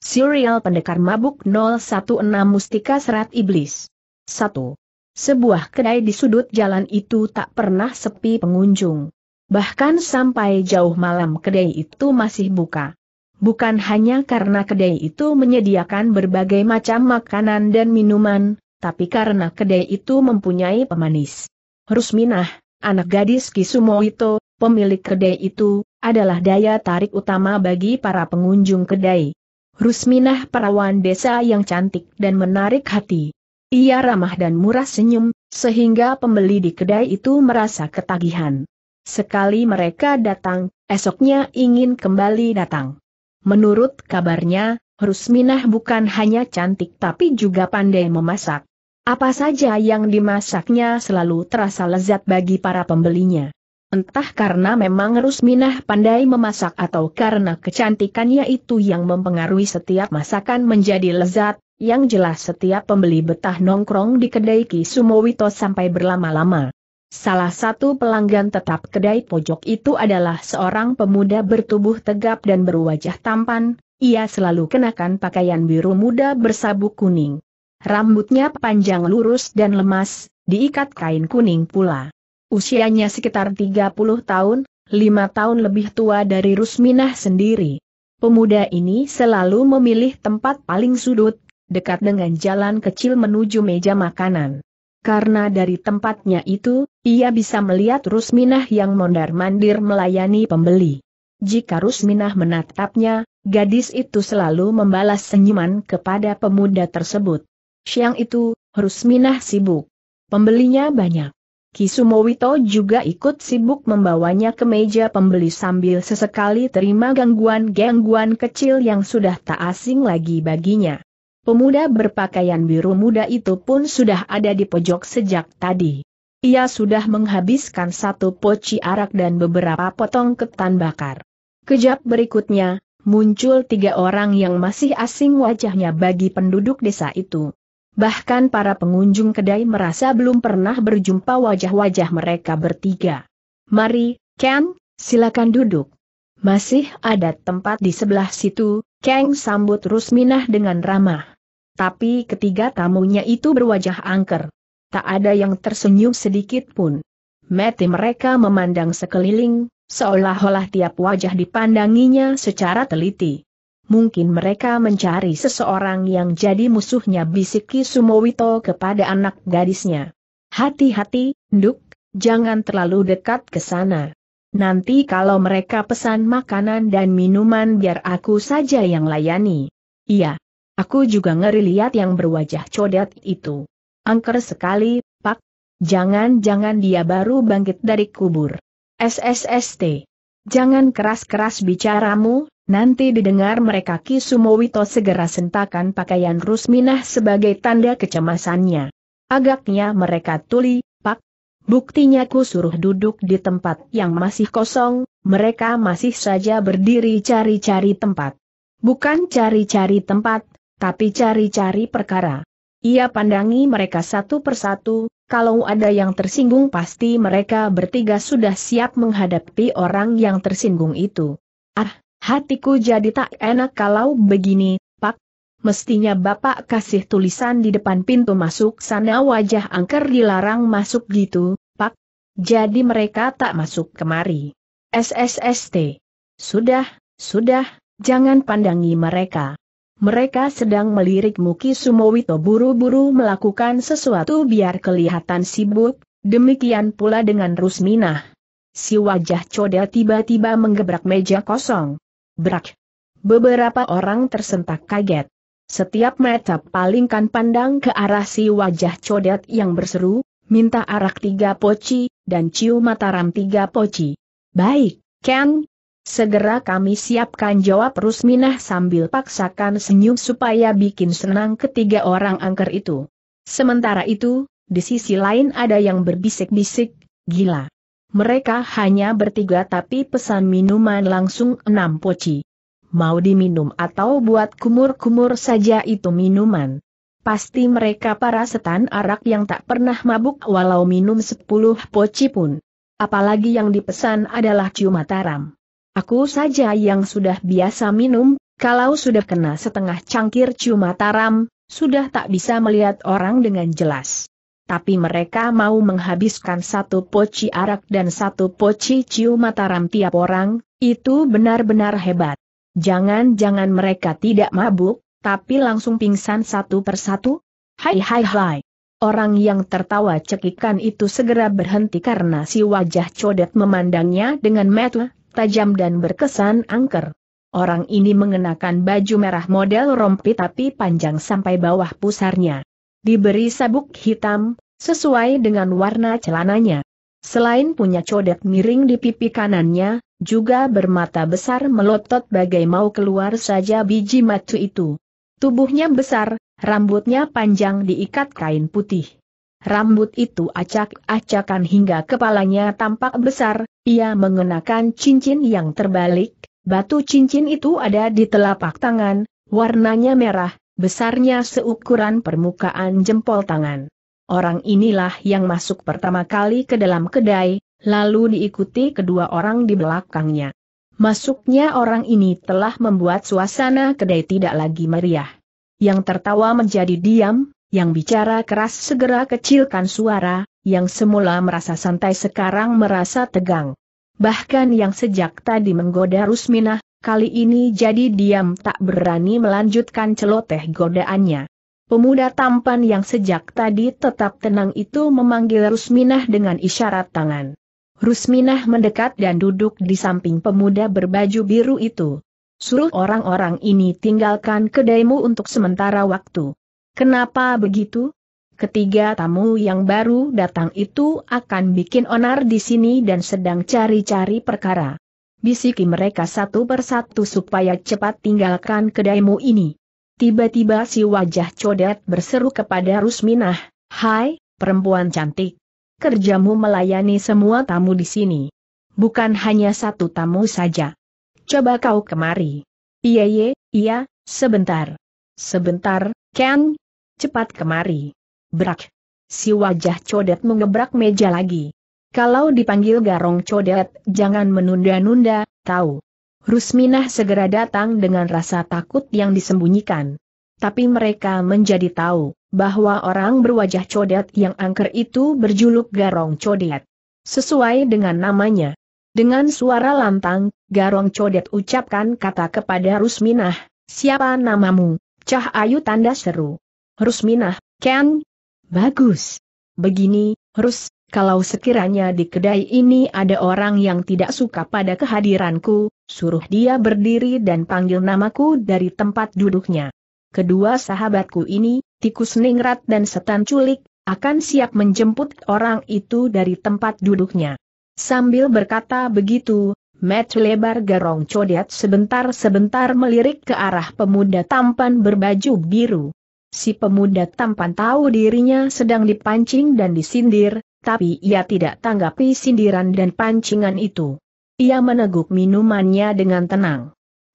Serial Pendekar Mabuk 016 Mustika Serat Iblis 1. Sebuah kedai di sudut jalan itu tak pernah sepi pengunjung. Bahkan sampai jauh malam kedai itu masih buka. Bukan hanya karena kedai itu menyediakan berbagai macam makanan dan minuman, tapi karena kedai itu mempunyai pemanis. Rusminah, anak gadis Kisumoito, pemilik kedai itu, adalah daya tarik utama bagi para pengunjung kedai. Rusminah perawan desa yang cantik dan menarik hati. Ia ramah dan murah senyum, sehingga pembeli di kedai itu merasa ketagihan. Sekali mereka datang, esoknya ingin kembali datang. Menurut kabarnya, Rusminah bukan hanya cantik tapi juga pandai memasak. Apa saja yang dimasaknya selalu terasa lezat bagi para pembelinya. Entah karena memang Rusminah pandai memasak atau karena kecantikannya itu yang mempengaruhi setiap masakan menjadi lezat, yang jelas setiap pembeli betah nongkrong di kedai Ki Sumowito sampai berlama-lama. Salah satu pelanggan tetap kedai pojok itu adalah seorang pemuda bertubuh tegap dan berwajah tampan, ia selalu kenakan pakaian biru muda bersabuk kuning. Rambutnya panjang lurus dan lemas, diikat kain kuning pula. Usianya sekitar 30 tahun, 5 tahun lebih tua dari Rusminah sendiri. Pemuda ini selalu memilih tempat paling sudut, dekat dengan jalan kecil menuju meja makanan. Karena dari tempatnya itu, ia bisa melihat Rusminah yang mondar-mandir melayani pembeli. Jika Rusminah menatapnya, gadis itu selalu membalas senyuman kepada pemuda tersebut. Siang itu, Rusminah sibuk. Pembelinya banyak. Kisumowito juga ikut sibuk membawanya ke meja pembeli sambil sesekali terima gangguan-gangguan kecil yang sudah tak asing lagi baginya. Pemuda berpakaian biru muda itu pun sudah ada di pojok sejak tadi. Ia sudah menghabiskan satu poci arak dan beberapa potong ketan bakar. Kejap berikutnya, muncul tiga orang yang masih asing wajahnya bagi penduduk desa itu bahkan para pengunjung kedai merasa belum pernah berjumpa wajah-wajah mereka bertiga. Mari, Ken, silakan duduk. Masih ada tempat di sebelah situ, Kang sambut Rusminah dengan ramah. Tapi ketiga tamunya itu berwajah angker. Tak ada yang tersenyum sedikit pun. Mati mereka memandang sekeliling, seolah-olah tiap wajah dipandanginya secara teliti. Mungkin mereka mencari seseorang yang jadi musuhnya bisiki Sumowito kepada anak gadisnya. Hati-hati, Nduk, jangan terlalu dekat ke sana. Nanti kalau mereka pesan makanan dan minuman biar aku saja yang layani. Iya. Aku juga ngeri lihat yang berwajah codet itu. Angker sekali, Pak. Jangan-jangan dia baru bangkit dari kubur. SSST. Jangan keras-keras bicaramu, Nanti didengar mereka Kisumowito segera sentakan pakaian Rusminah sebagai tanda kecemasannya. Agaknya mereka tuli, pak. Buktinya ku suruh duduk di tempat yang masih kosong, mereka masih saja berdiri cari-cari tempat. Bukan cari-cari tempat, tapi cari-cari perkara. Ia pandangi mereka satu persatu, kalau ada yang tersinggung pasti mereka bertiga sudah siap menghadapi orang yang tersinggung itu. Ah, Hatiku jadi tak enak kalau begini, Pak. Mestinya Bapak kasih tulisan di depan pintu masuk sana wajah angker dilarang masuk gitu, Pak. Jadi mereka tak masuk kemari. SSST. Sudah, sudah, jangan pandangi mereka. Mereka sedang melirik Muki Sumowito buru-buru melakukan sesuatu biar kelihatan sibuk, demikian pula dengan Rusminah. Si wajah coda tiba-tiba menggebrak meja kosong. Berak. Beberapa orang tersentak kaget. Setiap mata palingkan pandang ke arah si wajah codet yang berseru, minta arak tiga poci, dan ciu mataram tiga poci. Baik, Ken. Segera kami siapkan jawab Rusminah sambil paksakan senyum supaya bikin senang ketiga orang angker itu. Sementara itu, di sisi lain ada yang berbisik-bisik, gila. Mereka hanya bertiga tapi pesan minuman langsung enam poci. Mau diminum atau buat kumur-kumur saja itu minuman. Pasti mereka para setan arak yang tak pernah mabuk walau minum sepuluh poci pun. Apalagi yang dipesan adalah taram. Aku saja yang sudah biasa minum, kalau sudah kena setengah cangkir taram, sudah tak bisa melihat orang dengan jelas tapi mereka mau menghabiskan satu poci arak dan satu poci ciu mataram tiap orang, itu benar-benar hebat. Jangan-jangan mereka tidak mabuk, tapi langsung pingsan satu persatu? Hai hai hai. Orang yang tertawa cekikan itu segera berhenti karena si wajah codet memandangnya dengan mata tajam dan berkesan angker. Orang ini mengenakan baju merah model rompi tapi panjang sampai bawah pusarnya. Diberi sabuk hitam, sesuai dengan warna celananya. Selain punya codet miring di pipi kanannya, juga bermata besar melotot bagai mau keluar saja biji matu itu. Tubuhnya besar, rambutnya panjang diikat kain putih. Rambut itu acak-acakan hingga kepalanya tampak besar, ia mengenakan cincin yang terbalik, batu cincin itu ada di telapak tangan, warnanya merah, besarnya seukuran permukaan jempol tangan. Orang inilah yang masuk pertama kali ke dalam kedai, lalu diikuti kedua orang di belakangnya. Masuknya orang ini telah membuat suasana kedai tidak lagi meriah. Yang tertawa menjadi diam, yang bicara keras segera kecilkan suara, yang semula merasa santai sekarang merasa tegang. Bahkan yang sejak tadi menggoda Rusminah, Kali ini jadi diam tak berani melanjutkan celoteh godaannya. Pemuda tampan yang sejak tadi tetap tenang itu memanggil Rusminah dengan isyarat tangan. Rusminah mendekat dan duduk di samping pemuda berbaju biru itu. Suruh orang-orang ini tinggalkan kedaimu untuk sementara waktu. Kenapa begitu? Ketiga tamu yang baru datang itu akan bikin onar di sini dan sedang cari-cari perkara bisiki mereka satu persatu supaya cepat tinggalkan kedaimu ini. Tiba-tiba si wajah codet berseru kepada Rusminah, Hai, perempuan cantik. Kerjamu melayani semua tamu di sini. Bukan hanya satu tamu saja. Coba kau kemari. Iya ye, iya, iya, sebentar. Sebentar, Ken. Cepat kemari. Brak. Si wajah codet mengebrak meja lagi. Kalau dipanggil Garong Codet, jangan menunda-nunda, tahu. Rusminah segera datang dengan rasa takut yang disembunyikan. Tapi mereka menjadi tahu, bahwa orang berwajah codet yang angker itu berjuluk Garong Codet. Sesuai dengan namanya. Dengan suara lantang, Garong Codet ucapkan kata kepada Rusminah, siapa namamu? Cah Ayu tanda seru. Rusminah, Ken? Bagus. Begini, Rus, kalau sekiranya di kedai ini ada orang yang tidak suka pada kehadiranku, suruh dia berdiri dan panggil namaku dari tempat duduknya. Kedua sahabatku ini, tikus ningrat dan setan culik, akan siap menjemput orang itu dari tempat duduknya. Sambil berkata begitu, Matt lebar garong codet sebentar-sebentar melirik ke arah pemuda tampan berbaju biru. Si pemuda tampan tahu dirinya sedang dipancing dan disindir, tapi ia tidak tanggapi sindiran dan pancingan itu. Ia meneguk minumannya dengan tenang.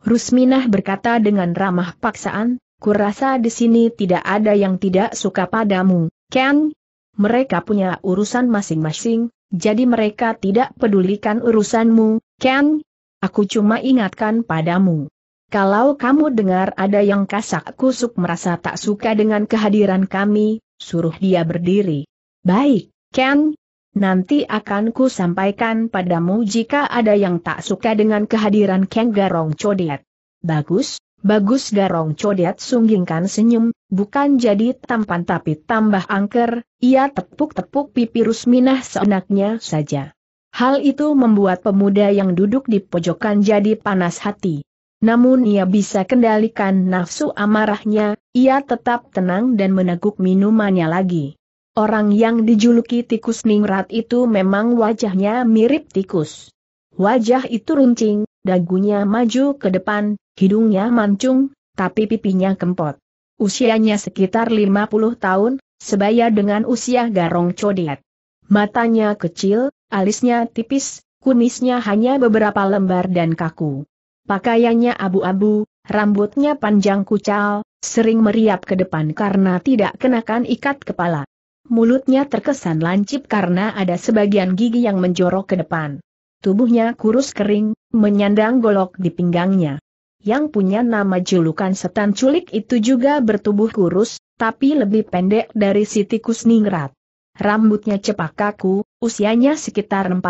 Rusminah berkata dengan ramah paksaan, kurasa di sini tidak ada yang tidak suka padamu, Ken. Mereka punya urusan masing-masing, jadi mereka tidak pedulikan urusanmu, Ken. Aku cuma ingatkan padamu. Kalau kamu dengar ada yang kasak kusuk merasa tak suka dengan kehadiran kami, suruh dia berdiri. Baik. Ken, nanti akan ku sampaikan padamu jika ada yang tak suka dengan kehadiran Ken Garong Codet. Bagus, bagus Garong Codet sunggingkan senyum, bukan jadi tampan tapi tambah angker, ia tepuk-tepuk pipi Rusminah seenaknya saja. Hal itu membuat pemuda yang duduk di pojokan jadi panas hati. Namun ia bisa kendalikan nafsu amarahnya, ia tetap tenang dan meneguk minumannya lagi. Orang yang dijuluki tikus ningrat itu memang wajahnya mirip tikus. Wajah itu runcing, dagunya maju ke depan, hidungnya mancung, tapi pipinya kempot. Usianya sekitar 50 tahun, sebaya dengan usia garong codet. Matanya kecil, alisnya tipis, kumisnya hanya beberapa lembar dan kaku. Pakaiannya abu-abu, rambutnya panjang kucal, sering meriap ke depan karena tidak kenakan ikat kepala. Mulutnya terkesan lancip karena ada sebagian gigi yang menjorok ke depan. Tubuhnya kurus kering, menyandang golok di pinggangnya. Yang punya nama julukan setan culik itu juga bertubuh kurus, tapi lebih pendek dari tikus Ningrat. Rambutnya cepak kaku, usianya sekitar 40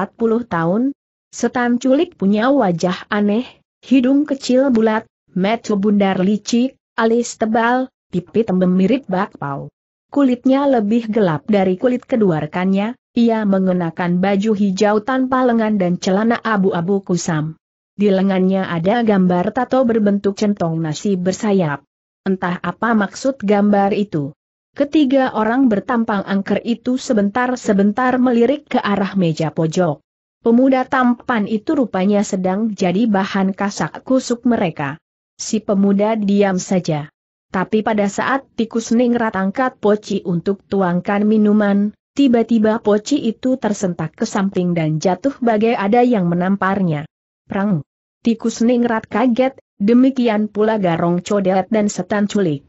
tahun. Setan culik punya wajah aneh, hidung kecil bulat, mata bundar licik, alis tebal, pipi tembem mirip bakpao. Kulitnya lebih gelap dari kulit kedua rekannya, ia mengenakan baju hijau tanpa lengan dan celana abu-abu kusam. Di lengannya ada gambar tato berbentuk centong nasi bersayap. Entah apa maksud gambar itu. Ketiga orang bertampang angker itu sebentar-sebentar melirik ke arah meja pojok. Pemuda tampan itu rupanya sedang jadi bahan kasak kusuk mereka. Si pemuda diam saja. Tapi pada saat tikus ningrat angkat poci untuk tuangkan minuman, tiba-tiba poci itu tersentak ke samping dan jatuh bagai ada yang menamparnya. Prang! Tikus ningrat kaget, demikian pula garong codet dan setan culik.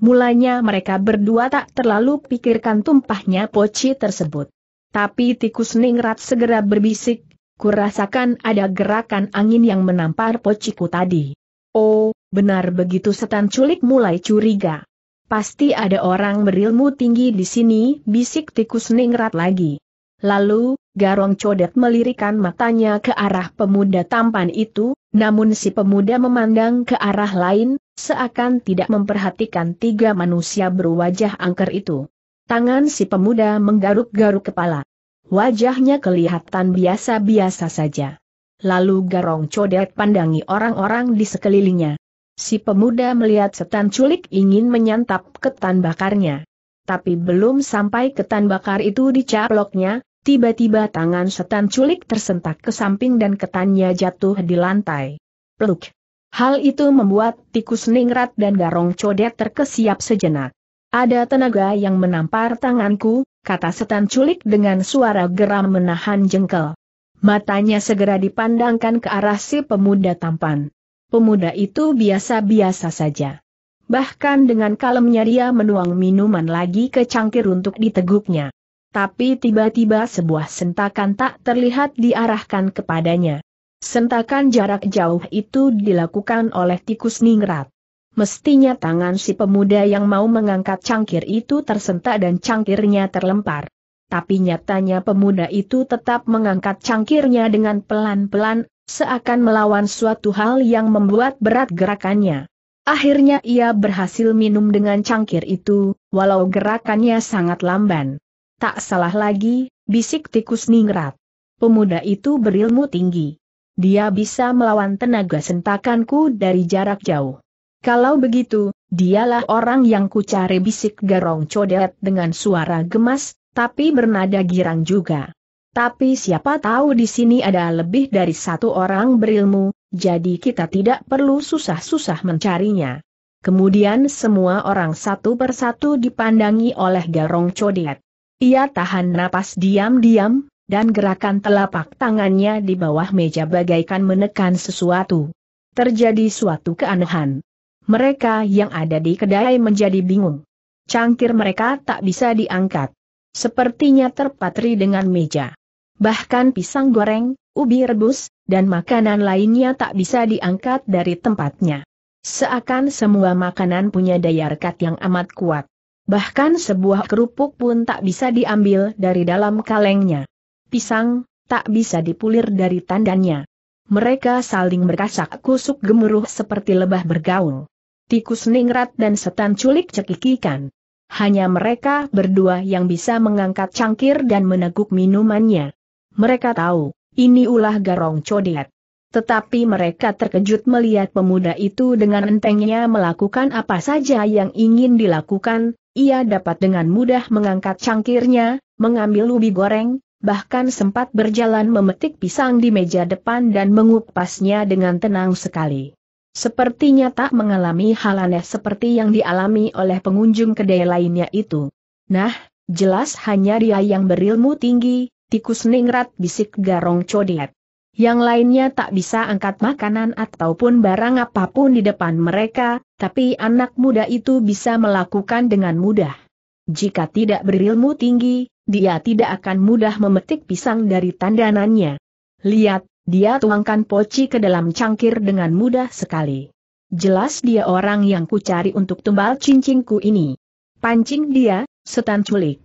Mulanya mereka berdua tak terlalu pikirkan tumpahnya poci tersebut. Tapi tikus ningrat segera berbisik, kurasakan ada gerakan angin yang menampar pociku tadi. Oh, Benar begitu setan culik mulai curiga. Pasti ada orang berilmu tinggi di sini, bisik tikus ningrat lagi. Lalu, Garong Codet melirikan matanya ke arah pemuda tampan itu, namun si pemuda memandang ke arah lain, seakan tidak memperhatikan tiga manusia berwajah angker itu. Tangan si pemuda menggaruk-garuk kepala. Wajahnya kelihatan biasa-biasa saja. Lalu Garong Codet pandangi orang-orang di sekelilingnya. Si pemuda melihat setan culik ingin menyantap ketan bakarnya. Tapi belum sampai ketan bakar itu dicaploknya, tiba-tiba tangan setan culik tersentak ke samping dan ketannya jatuh di lantai. Peluk. Hal itu membuat tikus ningrat dan garong codet terkesiap sejenak. Ada tenaga yang menampar tanganku, kata setan culik dengan suara geram menahan jengkel. Matanya segera dipandangkan ke arah si pemuda tampan pemuda itu biasa-biasa saja. Bahkan dengan kalemnya dia menuang minuman lagi ke cangkir untuk diteguknya. Tapi tiba-tiba sebuah sentakan tak terlihat diarahkan kepadanya. Sentakan jarak jauh itu dilakukan oleh tikus ningrat. Mestinya tangan si pemuda yang mau mengangkat cangkir itu tersentak dan cangkirnya terlempar tapi nyatanya pemuda itu tetap mengangkat cangkirnya dengan pelan-pelan, seakan melawan suatu hal yang membuat berat gerakannya. Akhirnya ia berhasil minum dengan cangkir itu, walau gerakannya sangat lamban. Tak salah lagi, bisik tikus ningrat. Pemuda itu berilmu tinggi. Dia bisa melawan tenaga sentakanku dari jarak jauh. Kalau begitu, dialah orang yang kucari bisik garong codet dengan suara gemas, tapi bernada girang juga. Tapi siapa tahu di sini ada lebih dari satu orang berilmu, jadi kita tidak perlu susah-susah mencarinya. Kemudian semua orang satu persatu dipandangi oleh Garong Codet. Ia tahan napas diam-diam, dan gerakan telapak tangannya di bawah meja bagaikan menekan sesuatu. Terjadi suatu keanehan. Mereka yang ada di kedai menjadi bingung. Cangkir mereka tak bisa diangkat sepertinya terpatri dengan meja. Bahkan pisang goreng, ubi rebus, dan makanan lainnya tak bisa diangkat dari tempatnya. Seakan semua makanan punya daya rekat yang amat kuat. Bahkan sebuah kerupuk pun tak bisa diambil dari dalam kalengnya. Pisang, tak bisa dipulir dari tandannya. Mereka saling berkasak kusuk gemuruh seperti lebah bergaul. Tikus ningrat dan setan culik cekikikan. Hanya mereka berdua yang bisa mengangkat cangkir dan meneguk minumannya. Mereka tahu, ini ulah garong codet. Tetapi mereka terkejut melihat pemuda itu dengan entengnya melakukan apa saja yang ingin dilakukan, ia dapat dengan mudah mengangkat cangkirnya, mengambil ubi goreng, bahkan sempat berjalan memetik pisang di meja depan dan mengupasnya dengan tenang sekali. Sepertinya tak mengalami hal aneh seperti yang dialami oleh pengunjung kedai lainnya itu. Nah, jelas hanya dia yang berilmu tinggi, tikus ningrat bisik garong codet. Yang lainnya tak bisa angkat makanan ataupun barang apapun di depan mereka, tapi anak muda itu bisa melakukan dengan mudah. Jika tidak berilmu tinggi, dia tidak akan mudah memetik pisang dari tandanannya. Lihat, dia tuangkan poci ke dalam cangkir dengan mudah sekali. Jelas dia orang yang ku cari untuk tumbal cincinku ini. Pancing dia, setan culik.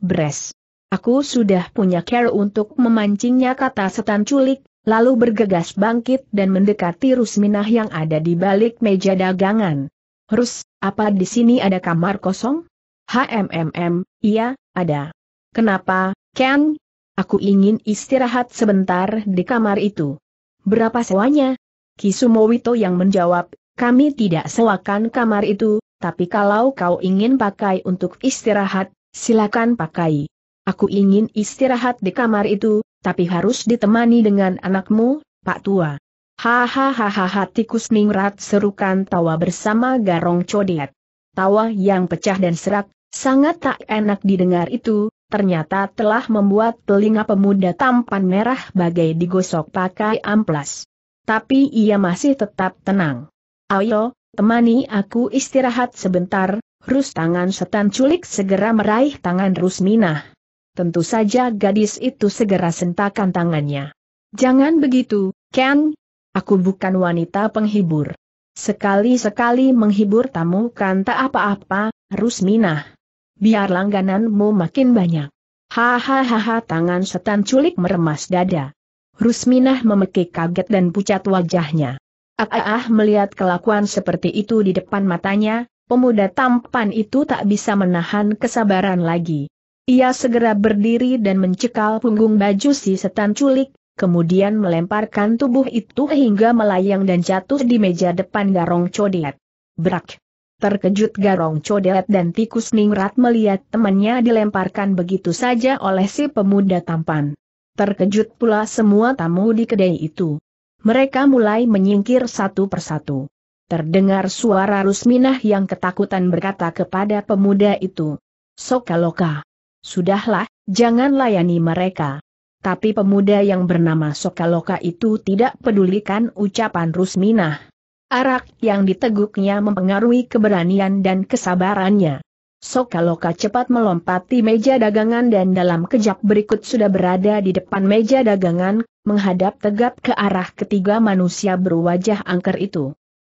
Bres. Aku sudah punya care untuk memancingnya kata setan culik, lalu bergegas bangkit dan mendekati Rusminah yang ada di balik meja dagangan. Rus, apa di sini ada kamar kosong? HMMM, iya, ada. Kenapa, Ken? Aku ingin istirahat sebentar di kamar itu. Berapa sewanya? Kisumowito yang menjawab, kami tidak sewakan kamar itu, tapi kalau kau ingin pakai untuk istirahat, silakan pakai. Aku ingin istirahat di kamar itu, tapi harus ditemani dengan anakmu, Pak Tua. Hahaha tikus ningrat serukan tawa bersama garong codet. Tawa yang pecah dan serak, sangat tak enak didengar itu, ternyata telah membuat telinga pemuda tampan merah bagai digosok pakai amplas. Tapi ia masih tetap tenang. Ayo, temani aku istirahat sebentar, Rus tangan setan culik segera meraih tangan Rusminah. Tentu saja gadis itu segera sentakan tangannya. Jangan begitu, Ken. Aku bukan wanita penghibur. Sekali-sekali menghibur tamu kan tak apa-apa, Rusminah biar langgananmu makin banyak. Hahaha tangan setan culik meremas dada. Rusminah memekik kaget dan pucat wajahnya. Ah, ah, ah, melihat kelakuan seperti itu di depan matanya, pemuda tampan itu tak bisa menahan kesabaran lagi. Ia segera berdiri dan mencekal punggung baju si setan culik, kemudian melemparkan tubuh itu hingga melayang dan jatuh di meja depan garong codet. Brak! Terkejut Garong Codet dan Tikus Ningrat melihat temannya dilemparkan begitu saja oleh si pemuda tampan. Terkejut pula semua tamu di kedai itu. Mereka mulai menyingkir satu persatu. Terdengar suara Rusminah yang ketakutan berkata kepada pemuda itu. Sokaloka. Sudahlah, jangan layani mereka. Tapi pemuda yang bernama Sokaloka itu tidak pedulikan ucapan Rusminah. Arak yang diteguknya mempengaruhi keberanian dan kesabarannya. Sokaloka cepat melompati meja dagangan dan dalam kejap berikut sudah berada di depan meja dagangan, menghadap tegap ke arah ketiga manusia berwajah angker itu.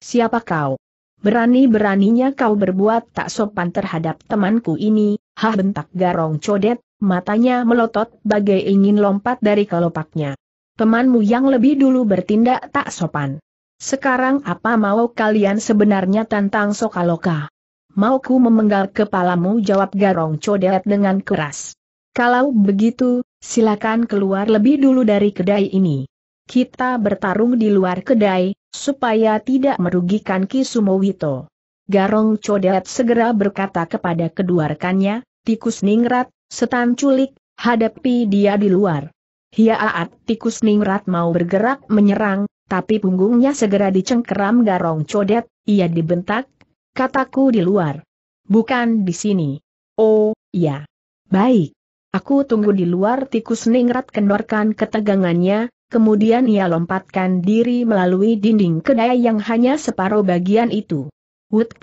Siapa kau? Berani-beraninya kau berbuat tak sopan terhadap temanku ini, hah bentak garong codet, matanya melotot bagai ingin lompat dari kelopaknya. Temanmu yang lebih dulu bertindak tak sopan. Sekarang apa mau kalian sebenarnya tantang Sokaloka? Mau ku memenggal kepalamu jawab Garong Codet dengan keras. Kalau begitu, silakan keluar lebih dulu dari kedai ini. Kita bertarung di luar kedai, supaya tidak merugikan Kisumowito. Garong Codet segera berkata kepada kedua rekannya, Tikus Ningrat, setan culik, hadapi dia di luar. Hiaat Tikus Ningrat mau bergerak menyerang, tapi punggungnya segera dicengkeram garong codet, ia dibentak, kataku di luar. Bukan di sini. Oh, ya. Baik. Aku tunggu di luar tikus ningrat kendorkan ketegangannya, kemudian ia lompatkan diri melalui dinding kedai yang hanya separuh bagian itu. Wut!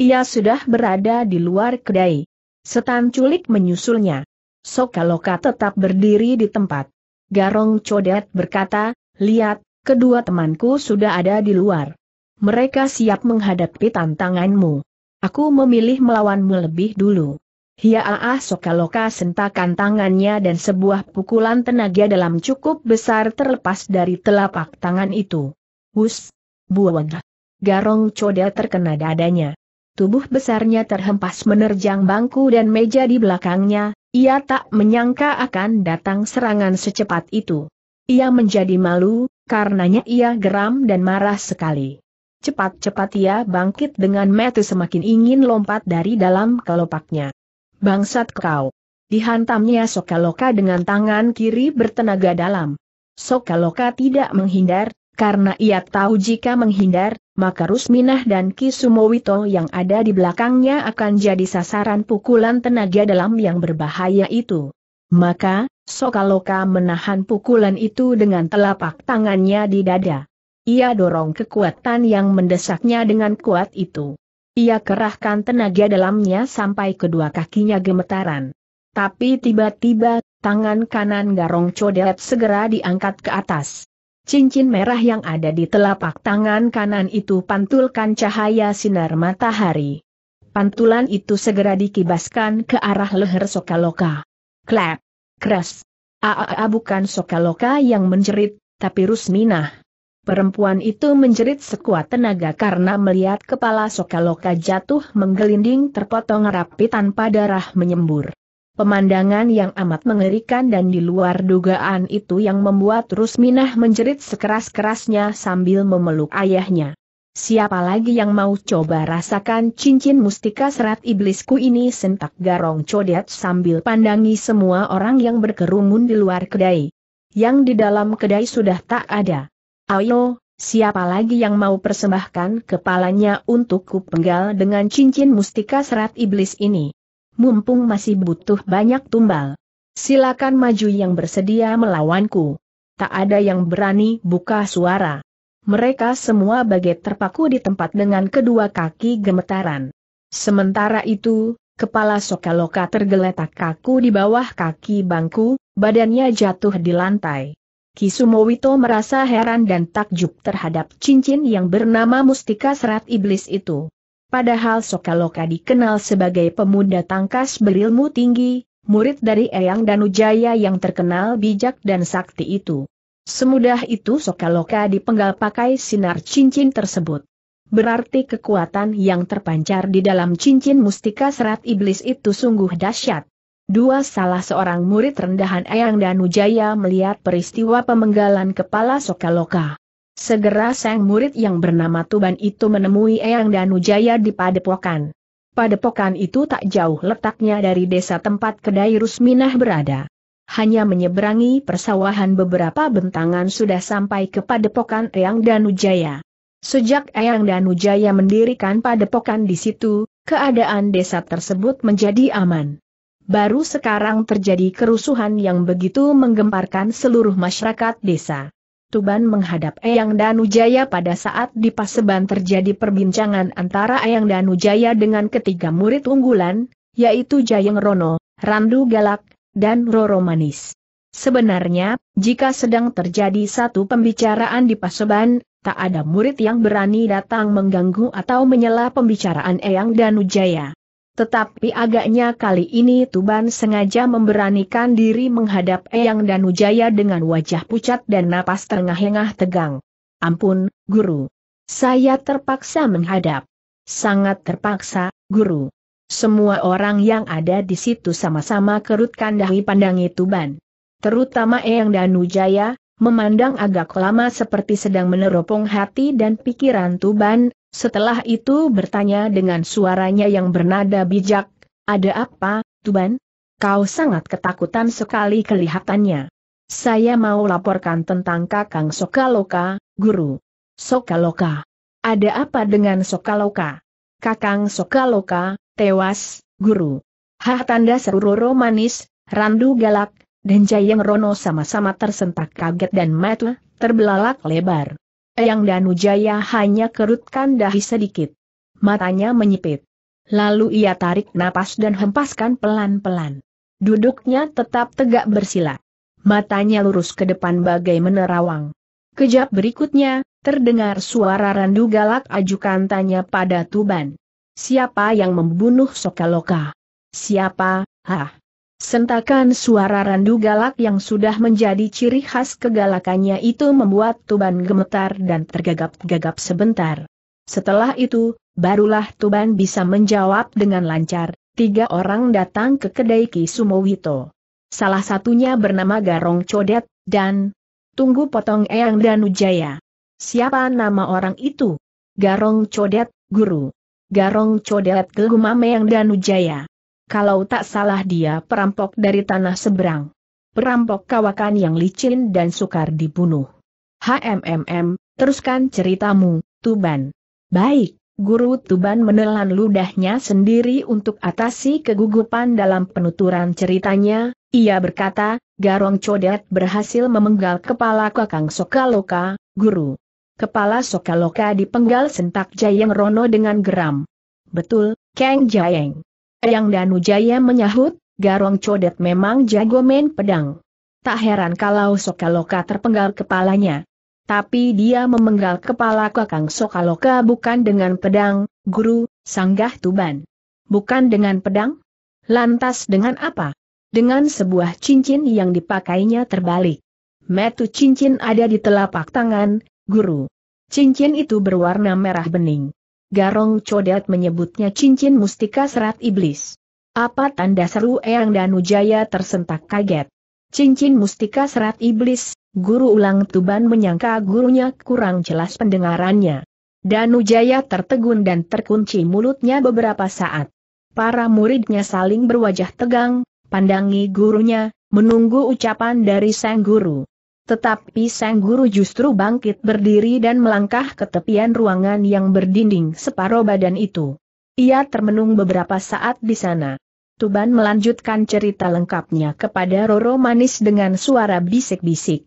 Ia sudah berada di luar kedai. Setan culik menyusulnya. Sokaloka tetap berdiri di tempat. Garong Codet berkata, lihat, Kedua temanku sudah ada di luar. Mereka siap menghadapi tantanganmu. Aku memilih melawanmu lebih dulu. Aah Sokaloka sentakan tangannya dan sebuah pukulan tenaga dalam cukup besar terlepas dari telapak tangan itu. Hus! Buwaga! Garong Coda terkena dadanya. Tubuh besarnya terhempas menerjang bangku dan meja di belakangnya, ia tak menyangka akan datang serangan secepat itu. Ia menjadi malu, karenanya ia geram dan marah sekali. Cepat-cepat ia bangkit dengan metu semakin ingin lompat dari dalam kelopaknya. Bangsat kau! Dihantamnya Sokaloka dengan tangan kiri bertenaga dalam. Sokaloka tidak menghindar, karena ia tahu jika menghindar, maka Rusminah dan Kisumowito yang ada di belakangnya akan jadi sasaran pukulan tenaga dalam yang berbahaya itu. Maka, Sokaloka menahan pukulan itu dengan telapak tangannya di dada. Ia dorong kekuatan yang mendesaknya dengan kuat itu. Ia kerahkan tenaga dalamnya sampai kedua kakinya gemetaran. Tapi tiba-tiba, tangan kanan Garong Codet segera diangkat ke atas. Cincin merah yang ada di telapak tangan kanan itu pantulkan cahaya sinar matahari. Pantulan itu segera dikibaskan ke arah leher Sokaloka. Klap. Keras. Aa bukan Sokaloka yang menjerit, tapi Rusminah. Perempuan itu menjerit sekuat tenaga karena melihat kepala Sokaloka jatuh menggelinding terpotong rapi tanpa darah menyembur. Pemandangan yang amat mengerikan dan di luar dugaan itu yang membuat Rusminah menjerit sekeras-kerasnya sambil memeluk ayahnya. Siapa lagi yang mau coba rasakan cincin mustika serat iblisku ini sentak garong codet sambil pandangi semua orang yang berkerumun di luar kedai. Yang di dalam kedai sudah tak ada. Ayo, siapa lagi yang mau persembahkan kepalanya untuk kupenggal dengan cincin mustika serat iblis ini? Mumpung masih butuh banyak tumbal. Silakan maju yang bersedia melawanku. Tak ada yang berani buka suara mereka semua bagai terpaku di tempat dengan kedua kaki gemetaran. Sementara itu, kepala Sokaloka tergeletak kaku di bawah kaki bangku, badannya jatuh di lantai. Kisumowito merasa heran dan takjub terhadap cincin yang bernama Mustika Serat Iblis itu. Padahal Sokaloka dikenal sebagai pemuda tangkas berilmu tinggi, murid dari Eyang Danujaya yang terkenal bijak dan sakti itu. Semudah itu Sokaloka dipenggal pakai sinar cincin tersebut. Berarti kekuatan yang terpancar di dalam cincin mustika serat iblis itu sungguh dahsyat. Dua salah seorang murid rendahan Eyang Danujaya melihat peristiwa pemenggalan kepala Sokaloka. Segera sang murid yang bernama Tuban itu menemui Eyang Danujaya di padepokan. Padepokan itu tak jauh letaknya dari desa tempat kedai Rusminah berada hanya menyeberangi persawahan beberapa bentangan sudah sampai ke padepokan Eyang Danujaya. Sejak Eyang Danujaya mendirikan padepokan di situ, keadaan desa tersebut menjadi aman. Baru sekarang terjadi kerusuhan yang begitu menggemparkan seluruh masyarakat desa. Tuban menghadap Eyang Danujaya pada saat di Paseban terjadi perbincangan antara Eyang Danujaya dengan ketiga murid unggulan, yaitu Jayeng Rono, Randu Galak, dan Roro Manis. Sebenarnya, jika sedang terjadi satu pembicaraan di pasoban, tak ada murid yang berani datang mengganggu atau menyela pembicaraan Eyang Danujaya. Tetapi agaknya kali ini Tuban sengaja memberanikan diri menghadap Eyang Danujaya dengan wajah pucat dan napas terengah-engah tegang. Ampun, guru. Saya terpaksa menghadap. Sangat terpaksa, guru. Semua orang yang ada di situ sama-sama kerutkan dahi pandangi Tuban. Terutama Eyang Danujaya, memandang agak lama seperti sedang meneropong hati dan pikiran Tuban, setelah itu bertanya dengan suaranya yang bernada bijak, ada apa, Tuban? Kau sangat ketakutan sekali kelihatannya. Saya mau laporkan tentang Kakang Sokaloka, Guru. Sokaloka. Ada apa dengan Sokaloka? Kakang Sokaloka, tewas, guru. Hah tanda seru Roro manis, Randu galak, dan Jayeng Rono sama-sama tersentak kaget dan mata, terbelalak lebar. Yang Danu Jaya hanya kerutkan dahi sedikit. Matanya menyipit. Lalu ia tarik napas dan hempaskan pelan-pelan. Duduknya tetap tegak bersila. Matanya lurus ke depan bagai menerawang. Kejap berikutnya, terdengar suara randu galak ajukan tanya pada Tuban. Siapa yang membunuh Sokaloka? Siapa? Hah? Sentakan suara randu galak yang sudah menjadi ciri khas kegalakannya itu membuat Tuban gemetar dan tergagap-gagap sebentar. Setelah itu, barulah Tuban bisa menjawab dengan lancar, tiga orang datang ke kedai Ki Sumowito. Salah satunya bernama Garong Codet, dan Tunggu Potong Eyang Danujaya. Siapa nama orang itu? Garong Codet, Guru. Garong Codelet danu Danujaya. Kalau tak salah dia perampok dari tanah seberang. Perampok kawakan yang licin dan sukar dibunuh. HMMM, teruskan ceritamu, Tuban. Baik, Guru Tuban menelan ludahnya sendiri untuk atasi kegugupan dalam penuturan ceritanya, ia berkata, Garong Codet berhasil memenggal kepala Kakang Sokaloka, Guru. Kepala Sokaloka dipenggal sentak Jayeng Rono dengan geram. Betul, Kang Jayeng. Yang Danu Jaya menyahut, Garong Codet memang jago main pedang. Tak heran kalau Sokaloka terpenggal kepalanya. Tapi dia memenggal kepala Kakang Sokaloka bukan dengan pedang, guru, sanggah tuban. Bukan dengan pedang? Lantas dengan apa? Dengan sebuah cincin yang dipakainya terbalik. Metu cincin ada di telapak tangan, Guru. Cincin itu berwarna merah bening. Garong Codet menyebutnya cincin mustika serat iblis. Apa tanda seru Eyang Danujaya tersentak kaget. Cincin mustika serat iblis, guru ulang Tuban menyangka gurunya kurang jelas pendengarannya. Danujaya tertegun dan terkunci mulutnya beberapa saat. Para muridnya saling berwajah tegang, pandangi gurunya, menunggu ucapan dari sang guru tetapi sang guru justru bangkit berdiri dan melangkah ke tepian ruangan yang berdinding separuh badan itu. Ia termenung beberapa saat di sana. Tuban melanjutkan cerita lengkapnya kepada Roro Manis dengan suara bisik-bisik.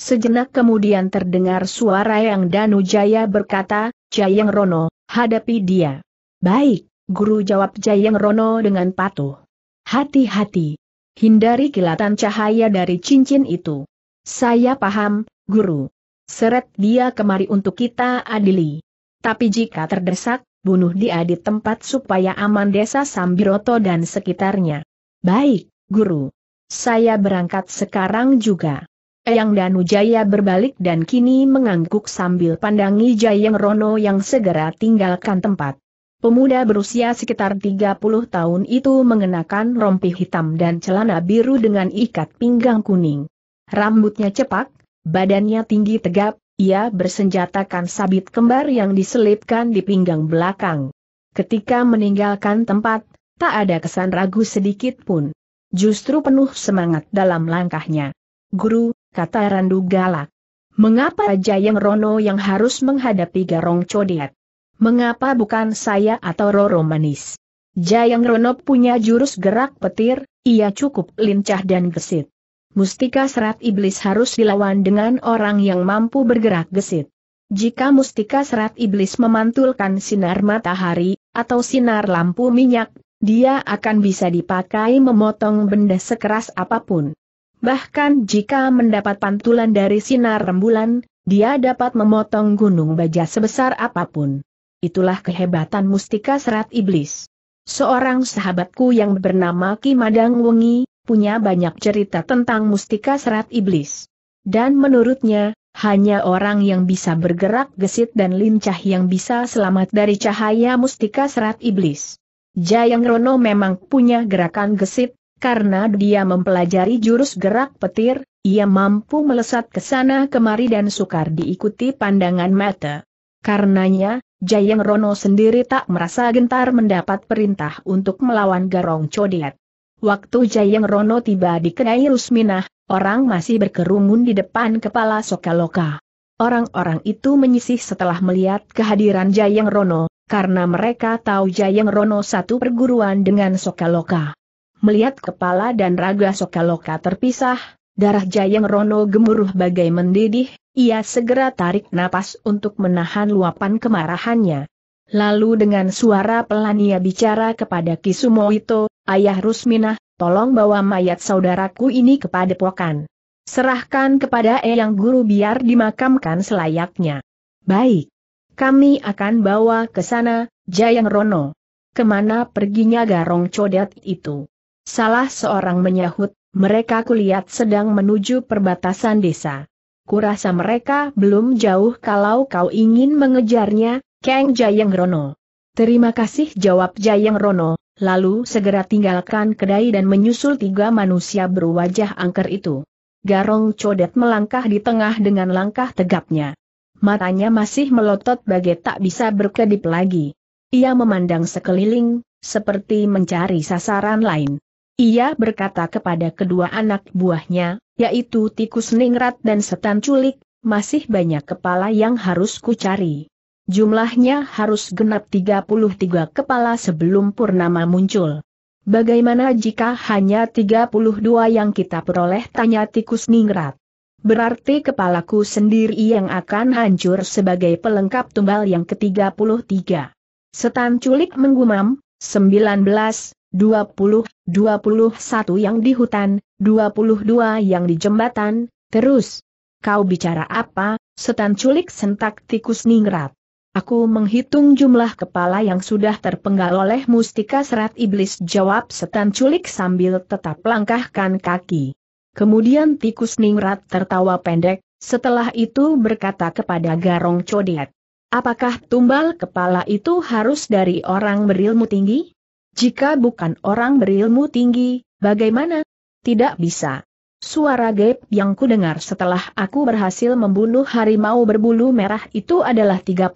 Sejenak kemudian terdengar suara yang Danu Jaya berkata, Jayang Rono, hadapi dia. Baik, guru jawab Jayang Rono dengan patuh. Hati-hati. Hindari kilatan cahaya dari cincin itu. Saya paham, guru. Seret dia kemari untuk kita adili. Tapi jika terdesak, bunuh dia di tempat supaya aman desa Sambiroto dan sekitarnya. Baik, guru. Saya berangkat sekarang juga. Eyang Danujaya berbalik dan kini mengangguk sambil pandangi Jayeng Rono yang segera tinggalkan tempat. Pemuda berusia sekitar 30 tahun itu mengenakan rompi hitam dan celana biru dengan ikat pinggang kuning. Rambutnya cepak, badannya tinggi tegap, ia bersenjatakan sabit kembar yang diselipkan di pinggang belakang. Ketika meninggalkan tempat, tak ada kesan ragu sedikit pun. Justru penuh semangat dalam langkahnya. Guru, kata Randu galak. Mengapa Jayang Rono yang harus menghadapi Garong Codiat? Mengapa bukan saya atau Roro Manis? Jayang Rono punya jurus gerak petir, ia cukup lincah dan gesit mustika serat iblis harus dilawan dengan orang yang mampu bergerak gesit. Jika mustika serat iblis memantulkan sinar matahari, atau sinar lampu minyak, dia akan bisa dipakai memotong benda sekeras apapun. Bahkan jika mendapat pantulan dari sinar rembulan, dia dapat memotong gunung baja sebesar apapun. Itulah kehebatan mustika serat iblis. Seorang sahabatku yang bernama Ki Madang Wengi, punya banyak cerita tentang mustika serat iblis. Dan menurutnya, hanya orang yang bisa bergerak gesit dan lincah yang bisa selamat dari cahaya mustika serat iblis. Jayang Rono memang punya gerakan gesit, karena dia mempelajari jurus gerak petir, ia mampu melesat ke sana kemari dan sukar diikuti pandangan mata. Karenanya, Jayang Rono sendiri tak merasa gentar mendapat perintah untuk melawan Garong Codiat. Waktu Jayeng Rono tiba di Kedai Rusminah, orang masih berkerumun di depan kepala Sokaloka. Orang-orang itu menyisih setelah melihat kehadiran Jayeng Rono, karena mereka tahu Jayeng Rono satu perguruan dengan Sokaloka. Melihat kepala dan raga Sokaloka terpisah, darah Jayeng Rono gemuruh bagai mendidih, ia segera tarik napas untuk menahan luapan kemarahannya. Lalu dengan suara pelan ia bicara kepada Kisumo itu, Ayah Rusminah, tolong bawa mayat saudaraku ini kepada Pokan. Serahkan kepada Eyang Guru biar dimakamkan selayaknya. Baik. Kami akan bawa ke sana, Jayang Rono. Kemana perginya garong codet itu? Salah seorang menyahut, mereka kulihat sedang menuju perbatasan desa. Kurasa mereka belum jauh kalau kau ingin mengejarnya, Kang Jayeng Rono. Terima kasih jawab Jayeng Rono, lalu segera tinggalkan kedai dan menyusul tiga manusia berwajah angker itu. Garong Codet melangkah di tengah dengan langkah tegapnya. Matanya masih melotot bagai tak bisa berkedip lagi. Ia memandang sekeliling, seperti mencari sasaran lain. Ia berkata kepada kedua anak buahnya, yaitu tikus ningrat dan setan culik, masih banyak kepala yang harus kucari. Jumlahnya harus genap 33 kepala sebelum Purnama muncul. Bagaimana jika hanya 32 yang kita peroleh tanya tikus ningrat? Berarti kepalaku sendiri yang akan hancur sebagai pelengkap tumbal yang ke-33. Setan culik menggumam, 19, 20, 21 yang di hutan, 22 yang di jembatan, terus. Kau bicara apa, setan culik sentak tikus ningrat. Aku menghitung jumlah kepala yang sudah terpenggal oleh mustika serat iblis jawab setan culik sambil tetap langkahkan kaki. Kemudian tikus ningrat tertawa pendek, setelah itu berkata kepada garong codet. Apakah tumbal kepala itu harus dari orang berilmu tinggi? Jika bukan orang berilmu tinggi, bagaimana? Tidak bisa. Suara gap yang kudengar setelah aku berhasil membunuh harimau berbulu merah itu adalah 33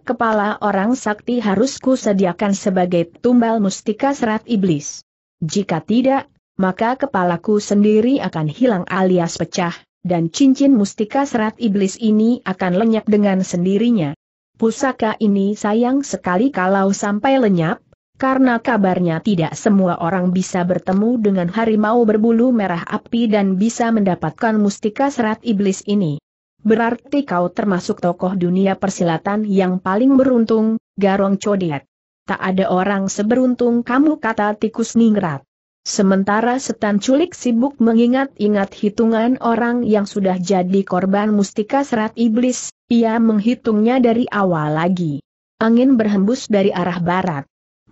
kepala orang sakti harus sediakan sebagai tumbal mustika serat iblis. Jika tidak, maka kepalaku sendiri akan hilang alias pecah, dan cincin mustika serat iblis ini akan lenyap dengan sendirinya. Pusaka ini sayang sekali kalau sampai lenyap, karena kabarnya tidak semua orang bisa bertemu dengan harimau berbulu merah api dan bisa mendapatkan mustika serat iblis ini. Berarti kau termasuk tokoh dunia persilatan yang paling beruntung, Garong Codiat. Tak ada orang seberuntung kamu kata tikus ningrat. Sementara setan culik sibuk mengingat-ingat hitungan orang yang sudah jadi korban mustika serat iblis, ia menghitungnya dari awal lagi. Angin berhembus dari arah barat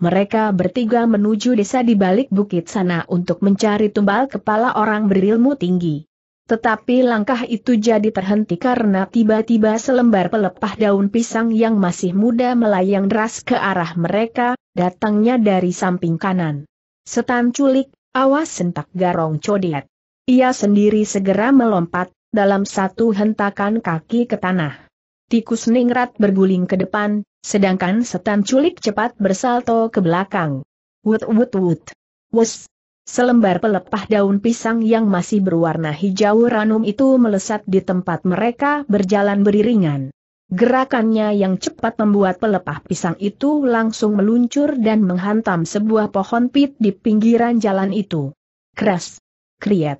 mereka bertiga menuju desa di balik bukit sana untuk mencari tumbal kepala orang berilmu tinggi. Tetapi langkah itu jadi terhenti karena tiba-tiba selembar pelepah daun pisang yang masih muda melayang deras ke arah mereka, datangnya dari samping kanan. Setan culik, awas sentak garong codet. Ia sendiri segera melompat, dalam satu hentakan kaki ke tanah tikus ningrat berguling ke depan, sedangkan setan culik cepat bersalto ke belakang. Wut wut wut. Wus. Selembar pelepah daun pisang yang masih berwarna hijau ranum itu melesat di tempat mereka berjalan beriringan. Gerakannya yang cepat membuat pelepah pisang itu langsung meluncur dan menghantam sebuah pohon pit di pinggiran jalan itu. Keras. Kriet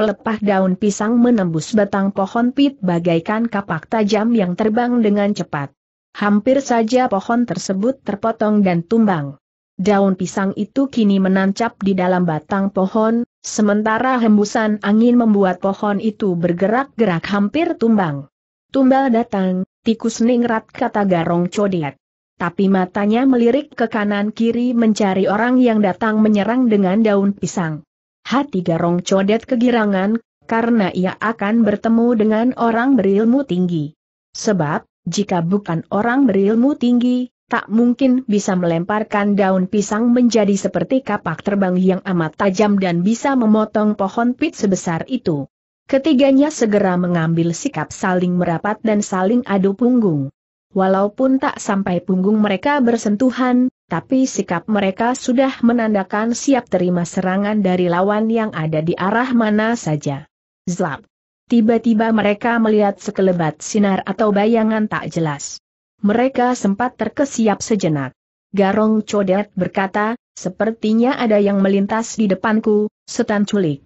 pelepah daun pisang menembus batang pohon pit bagaikan kapak tajam yang terbang dengan cepat. Hampir saja pohon tersebut terpotong dan tumbang. Daun pisang itu kini menancap di dalam batang pohon, sementara hembusan angin membuat pohon itu bergerak-gerak hampir tumbang. Tumbal datang, tikus ningrat kata garong codiat tapi matanya melirik ke kanan kiri mencari orang yang datang menyerang dengan daun pisang. Hati Garong Codet kegirangan, karena ia akan bertemu dengan orang berilmu tinggi. Sebab, jika bukan orang berilmu tinggi, tak mungkin bisa melemparkan daun pisang menjadi seperti kapak terbang yang amat tajam dan bisa memotong pohon pit sebesar itu. Ketiganya segera mengambil sikap saling merapat dan saling adu punggung. Walaupun tak sampai punggung mereka bersentuhan, tapi sikap mereka sudah menandakan siap terima serangan dari lawan yang ada di arah mana saja. Zlap. Tiba-tiba mereka melihat sekelebat sinar atau bayangan tak jelas. Mereka sempat terkesiap sejenak. Garong Codet berkata, sepertinya ada yang melintas di depanku, setan culik.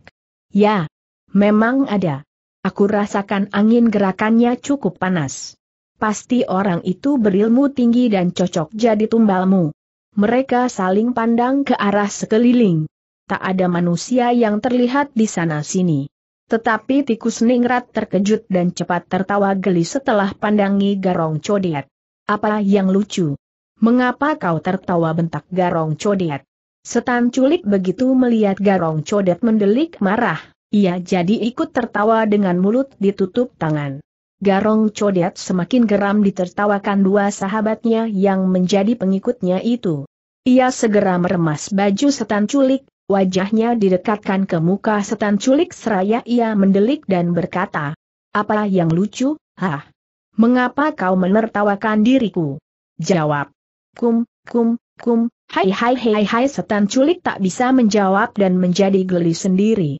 Ya, memang ada. Aku rasakan angin gerakannya cukup panas. Pasti orang itu berilmu tinggi dan cocok jadi tumbalmu. Mereka saling pandang ke arah sekeliling. Tak ada manusia yang terlihat di sana-sini. Tetapi tikus ningrat terkejut dan cepat tertawa geli setelah pandangi garong codet. Apa yang lucu? Mengapa kau tertawa bentak garong codet? Setan culik begitu melihat garong codet mendelik marah, ia jadi ikut tertawa dengan mulut ditutup tangan. Garong Codet semakin geram ditertawakan dua sahabatnya yang menjadi pengikutnya itu. Ia segera meremas baju setan culik, wajahnya didekatkan ke muka setan culik seraya ia mendelik dan berkata, Apa yang lucu, hah? Mengapa kau menertawakan diriku? Jawab, Kum, kum, kum, hai hai hai hai setan culik tak bisa menjawab dan menjadi geli sendiri.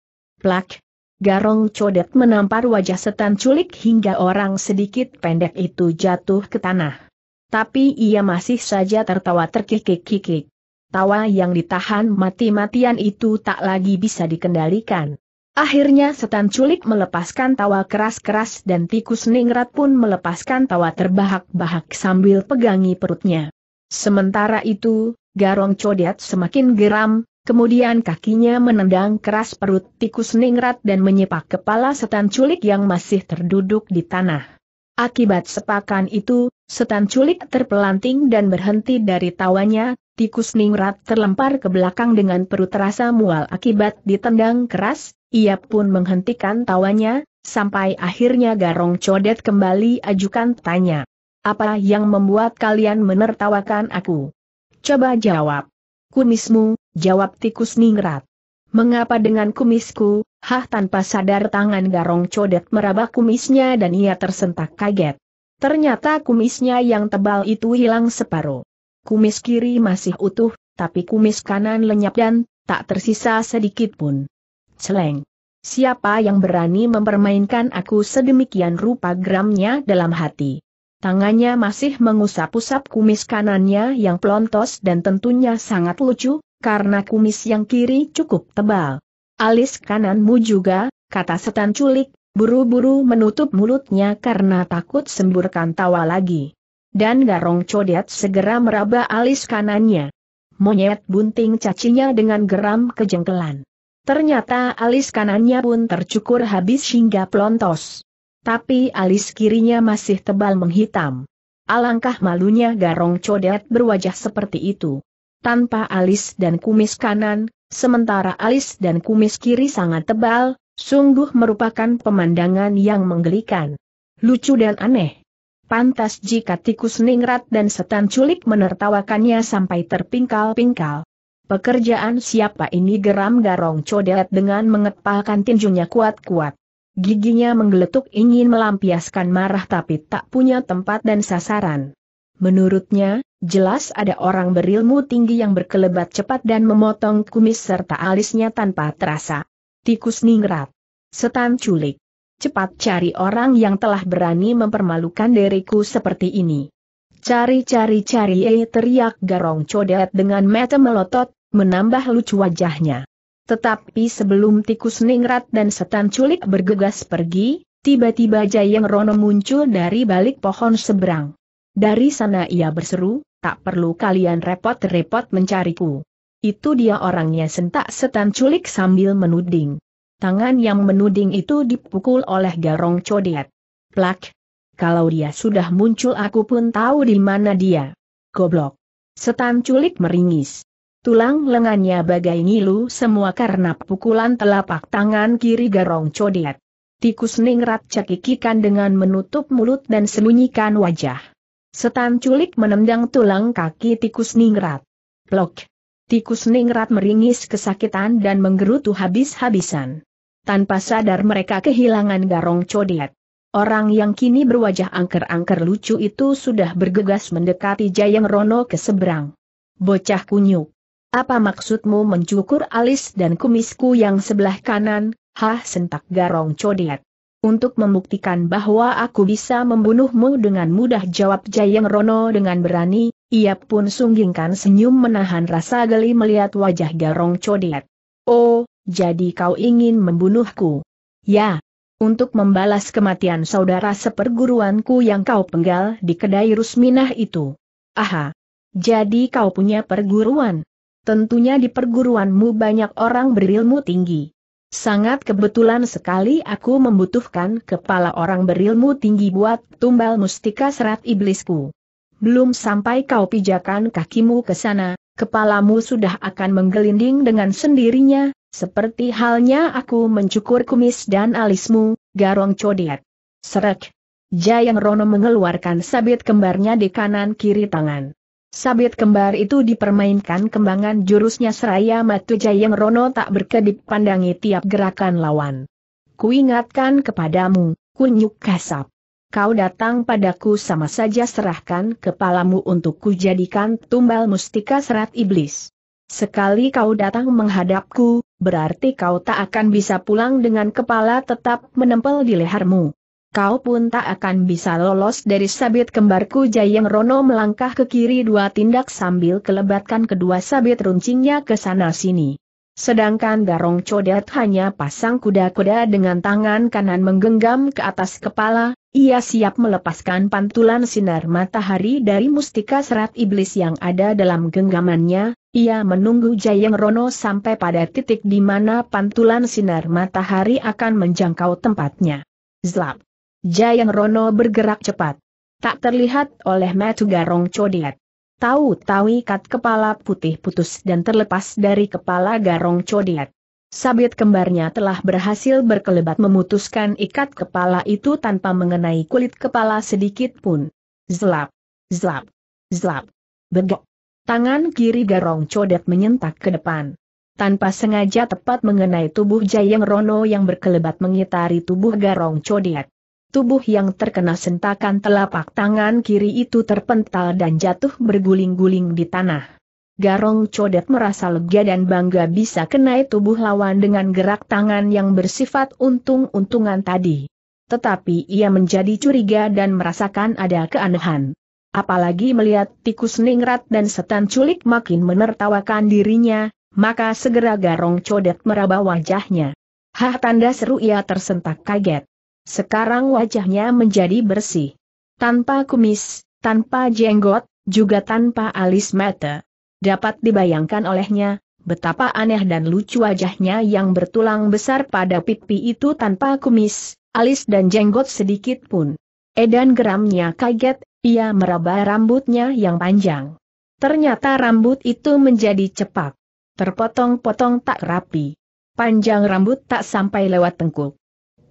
Plak, Garong codet menampar wajah setan culik hingga orang sedikit pendek itu jatuh ke tanah. Tapi ia masih saja tertawa terkikik-kikik. Tawa yang ditahan mati-matian itu tak lagi bisa dikendalikan. Akhirnya setan culik melepaskan tawa keras-keras dan tikus ningrat pun melepaskan tawa terbahak-bahak sambil pegangi perutnya. Sementara itu, Garong Codet semakin geram, Kemudian kakinya menendang keras perut tikus ningrat dan menyepak kepala setan culik yang masih terduduk di tanah. Akibat sepakan itu, setan culik terpelanting dan berhenti dari tawanya, tikus ningrat terlempar ke belakang dengan perut terasa mual akibat ditendang keras, ia pun menghentikan tawanya, sampai akhirnya garong codet kembali ajukan tanya. Apa yang membuat kalian menertawakan aku? Coba jawab. Kumismu, Jawab tikus ningrat. Mengapa dengan kumisku, hah tanpa sadar tangan garong codet meraba kumisnya dan ia tersentak kaget. Ternyata kumisnya yang tebal itu hilang separuh. Kumis kiri masih utuh, tapi kumis kanan lenyap dan tak tersisa sedikit pun. Celeng. Siapa yang berani mempermainkan aku sedemikian rupa gramnya dalam hati. Tangannya masih mengusap-usap kumis kanannya yang plontos dan tentunya sangat lucu, karena kumis yang kiri cukup tebal. Alis kananmu juga, kata setan culik, buru-buru menutup mulutnya karena takut semburkan tawa lagi. Dan garong codet segera meraba alis kanannya. Monyet bunting cacinya dengan geram kejengkelan. Ternyata alis kanannya pun tercukur habis hingga pelontos. Tapi alis kirinya masih tebal menghitam. Alangkah malunya garong codet berwajah seperti itu tanpa alis dan kumis kanan, sementara alis dan kumis kiri sangat tebal, sungguh merupakan pemandangan yang menggelikan. Lucu dan aneh. Pantas jika tikus ningrat dan setan culik menertawakannya sampai terpingkal-pingkal. Pekerjaan siapa ini geram garong codet dengan mengepalkan tinjunya kuat-kuat. Giginya menggeletuk ingin melampiaskan marah tapi tak punya tempat dan sasaran. Menurutnya, Jelas ada orang berilmu tinggi yang berkelebat cepat dan memotong kumis serta alisnya tanpa terasa. Tikus ningrat. Setan culik. Cepat cari orang yang telah berani mempermalukan diriku seperti ini. Cari-cari-cari eh teriak garong codet dengan mata melotot, menambah lucu wajahnya. Tetapi sebelum tikus ningrat dan setan culik bergegas pergi, tiba-tiba Jayeng Rono muncul dari balik pohon seberang. Dari sana ia berseru, tak perlu kalian repot-repot mencariku. Itu dia orangnya sentak setan culik sambil menuding. Tangan yang menuding itu dipukul oleh garong codet. Plak! Kalau dia sudah muncul aku pun tahu di mana dia. Goblok! Setan culik meringis. Tulang lengannya bagai ngilu semua karena pukulan telapak tangan kiri garong codet. Tikus ningrat cekikikan dengan menutup mulut dan sembunyikan wajah. Setan culik menendang tulang kaki tikus ningrat. Plok. Tikus ningrat meringis kesakitan dan menggerutu habis-habisan. Tanpa sadar mereka kehilangan garong codet. Orang yang kini berwajah angker-angker lucu itu sudah bergegas mendekati Jayang Rono ke seberang. Bocah kunyuk. Apa maksudmu mencukur alis dan kumisku yang sebelah kanan? Hah sentak garong codet untuk membuktikan bahwa aku bisa membunuhmu dengan mudah jawab Jayeng Rono dengan berani, ia pun sunggingkan senyum menahan rasa geli melihat wajah Garong Codet. Oh, jadi kau ingin membunuhku? Ya, untuk membalas kematian saudara seperguruanku yang kau penggal di kedai Rusminah itu. Aha, jadi kau punya perguruan. Tentunya di perguruanmu banyak orang berilmu tinggi. Sangat kebetulan sekali aku membutuhkan kepala orang berilmu tinggi buat tumbal mustika serat iblisku. Belum sampai kau pijakan kakimu ke sana, kepalamu sudah akan menggelinding dengan sendirinya, seperti halnya aku mencukur kumis dan alismu, garong codiat. Serak! Jayang Rono mengeluarkan sabit kembarnya di kanan kiri tangan. Sabit kembar itu dipermainkan kembangan jurusnya seraya Matu Jayeng Rono tak berkedip pandangi tiap gerakan lawan. Kuingatkan kepadamu, kunyuk kasap. Kau datang padaku sama saja serahkan kepalamu untuk kujadikan tumbal mustika serat iblis. Sekali kau datang menghadapku, berarti kau tak akan bisa pulang dengan kepala tetap menempel di lehermu kau pun tak akan bisa lolos dari sabit kembarku Jayeng Rono melangkah ke kiri dua tindak sambil kelebatkan kedua sabit runcingnya ke sana sini. Sedangkan Garong Codet hanya pasang kuda-kuda dengan tangan kanan menggenggam ke atas kepala, ia siap melepaskan pantulan sinar matahari dari mustika serat iblis yang ada dalam genggamannya, ia menunggu Jayeng Rono sampai pada titik di mana pantulan sinar matahari akan menjangkau tempatnya. Zlap! Jayang Rono bergerak cepat. Tak terlihat oleh Matu Garong Codiat. Tahu-tahu ikat kepala putih putus dan terlepas dari kepala Garong Codiat. Sabit kembarnya telah berhasil berkelebat memutuskan ikat kepala itu tanpa mengenai kulit kepala sedikit pun. Zlap, zlap, zlap, begok. Tangan kiri Garong Codet menyentak ke depan tanpa sengaja tepat mengenai tubuh Jayang Rono yang berkelebat mengitari tubuh Garong Codiat tubuh yang terkena sentakan telapak tangan kiri itu terpental dan jatuh berguling-guling di tanah. Garong Codet merasa lega dan bangga bisa kenai tubuh lawan dengan gerak tangan yang bersifat untung-untungan tadi. Tetapi ia menjadi curiga dan merasakan ada keanehan. Apalagi melihat tikus ningrat dan setan culik makin menertawakan dirinya, maka segera Garong Codet meraba wajahnya. Hah tanda seru ia tersentak kaget. Sekarang wajahnya menjadi bersih. Tanpa kumis, tanpa jenggot, juga tanpa alis mata. Dapat dibayangkan olehnya, betapa aneh dan lucu wajahnya yang bertulang besar pada pipi itu tanpa kumis, alis dan jenggot sedikit pun. Edan geramnya kaget, ia meraba rambutnya yang panjang. Ternyata rambut itu menjadi cepak. Terpotong-potong tak rapi. Panjang rambut tak sampai lewat tengkuk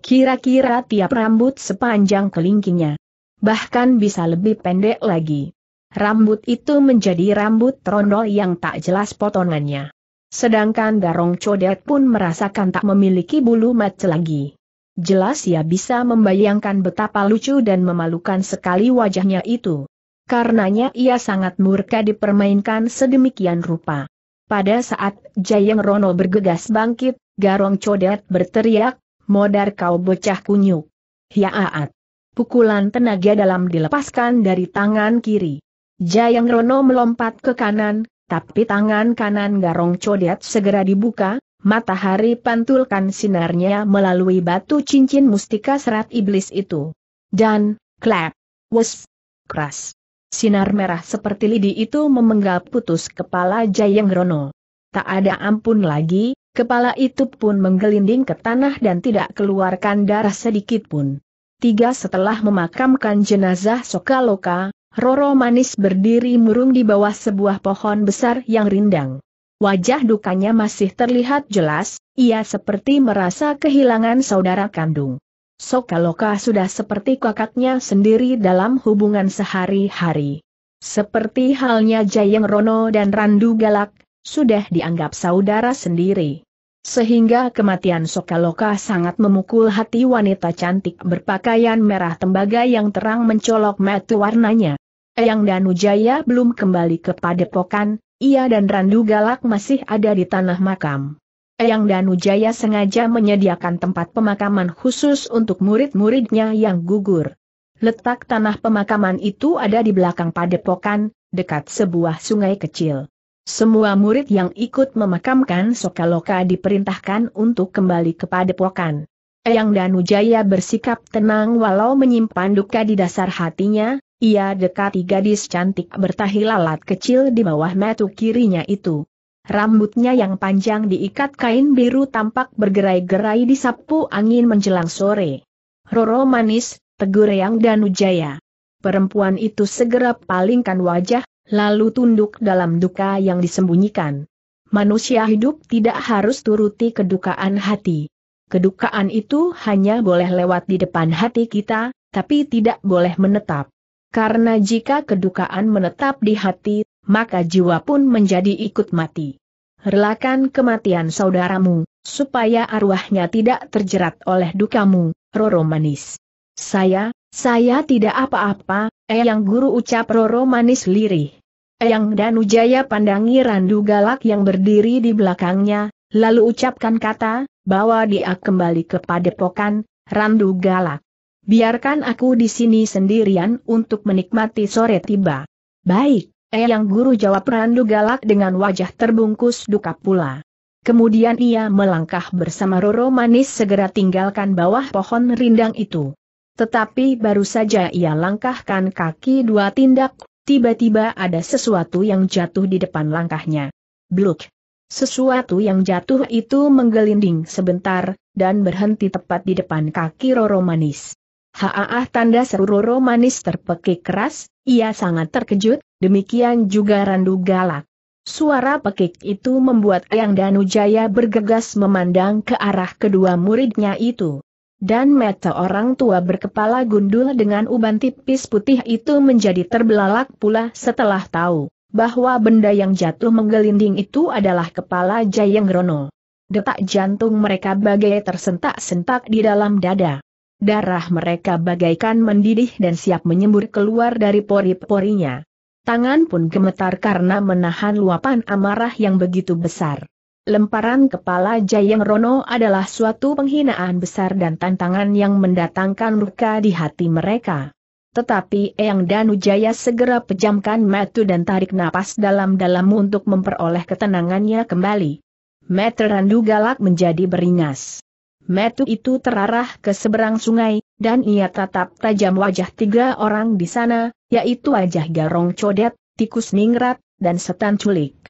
kira-kira tiap rambut sepanjang kelingkingnya. Bahkan bisa lebih pendek lagi. Rambut itu menjadi rambut trondol yang tak jelas potongannya. Sedangkan Garong Codet pun merasakan tak memiliki bulu mata lagi. Jelas ia bisa membayangkan betapa lucu dan memalukan sekali wajahnya itu. Karenanya ia sangat murka dipermainkan sedemikian rupa. Pada saat Jayeng Rono bergegas bangkit, Garong Codet berteriak, Modar kau bocah kunyuk. Hiaat. Pukulan tenaga dalam dilepaskan dari tangan kiri. Jayang Rono melompat ke kanan, tapi tangan kanan Garong Codet segera dibuka, matahari pantulkan sinarnya melalui batu cincin mustika serat iblis itu. Dan, klap, wes, keras. Sinar merah seperti lidi itu memenggal putus kepala Jayang Rono. Tak ada ampun lagi, Kepala itu pun menggelinding ke tanah dan tidak keluarkan darah sedikit pun. Tiga setelah memakamkan jenazah Sokaloka, Roro Manis berdiri murung di bawah sebuah pohon besar yang rindang. Wajah dukanya masih terlihat jelas, ia seperti merasa kehilangan saudara kandung. Sokaloka sudah seperti kakaknya sendiri dalam hubungan sehari-hari. Seperti halnya Jayeng Rono dan Randu Galak, sudah dianggap saudara sendiri. Sehingga kematian Sokaloka sangat memukul hati wanita cantik berpakaian merah tembaga yang terang mencolok metu warnanya. Eyang Danujaya belum kembali ke padepokan, ia dan Randu Galak masih ada di tanah makam. Eyang Danujaya sengaja menyediakan tempat pemakaman khusus untuk murid-muridnya yang gugur. Letak tanah pemakaman itu ada di belakang padepokan, dekat sebuah sungai kecil. Semua murid yang ikut memakamkan Sokaloka diperintahkan untuk kembali kepada pokan. Eyang Danujaya bersikap tenang walau menyimpan duka di dasar hatinya, ia dekati gadis cantik bertahi lalat kecil di bawah metu kirinya itu. Rambutnya yang panjang diikat kain biru tampak bergerai-gerai di sapu angin menjelang sore. Roro manis, tegur Eyang Danujaya. Perempuan itu segera palingkan wajah, lalu tunduk dalam duka yang disembunyikan. Manusia hidup tidak harus turuti kedukaan hati. Kedukaan itu hanya boleh lewat di depan hati kita, tapi tidak boleh menetap. Karena jika kedukaan menetap di hati, maka jiwa pun menjadi ikut mati. Relakan kematian saudaramu, supaya arwahnya tidak terjerat oleh dukamu, Roro Manis. Saya, saya tidak apa-apa, Eyang Guru ucap Roro manis lirih. Eyang Danujaya pandangi Randu Galak yang berdiri di belakangnya, lalu ucapkan kata, bawa dia kembali ke padepokan, Randu Galak. Biarkan aku di sini sendirian untuk menikmati sore tiba. Baik, Eyang Guru jawab Randu Galak dengan wajah terbungkus duka pula. Kemudian ia melangkah bersama Roro Manis segera tinggalkan bawah pohon rindang itu. Tetapi baru saja ia langkahkan kaki dua tindak, tiba-tiba ada sesuatu yang jatuh di depan langkahnya. Bluk! Sesuatu yang jatuh itu menggelinding sebentar, dan berhenti tepat di depan kaki Roro Manis. Haaah tanda seru Roro Manis terpekik keras, ia sangat terkejut, demikian juga Randu Galak. Suara pekik itu membuat Eyang Danujaya bergegas memandang ke arah kedua muridnya itu dan mata orang tua berkepala gundul dengan uban tipis putih itu menjadi terbelalak pula setelah tahu bahwa benda yang jatuh menggelinding itu adalah kepala Jayeng Rono. Detak jantung mereka bagai tersentak-sentak di dalam dada. Darah mereka bagaikan mendidih dan siap menyembur keluar dari pori-porinya. Tangan pun gemetar karena menahan luapan amarah yang begitu besar. Lemparan kepala Jayeng Rono adalah suatu penghinaan besar dan tantangan yang mendatangkan luka di hati mereka. Tetapi Eyang Danujaya segera pejamkan metu dan tarik napas dalam-dalam untuk memperoleh ketenangannya kembali. Metu Randu galak menjadi beringas. Metu itu terarah ke seberang sungai, dan ia tatap tajam wajah tiga orang di sana, yaitu wajah Garong Codet, Tikus Ningrat, dan Setan Culik.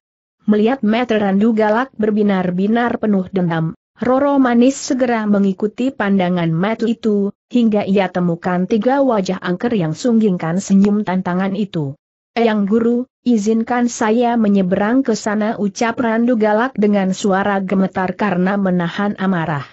Melihat Mete Randu galak berbinar-binar penuh dendam, Roro Manis segera mengikuti pandangan Matt itu, hingga ia temukan tiga wajah angker yang sunggingkan senyum tantangan itu. Eyang Guru, izinkan saya menyeberang ke sana ucap Randu galak dengan suara gemetar karena menahan amarah.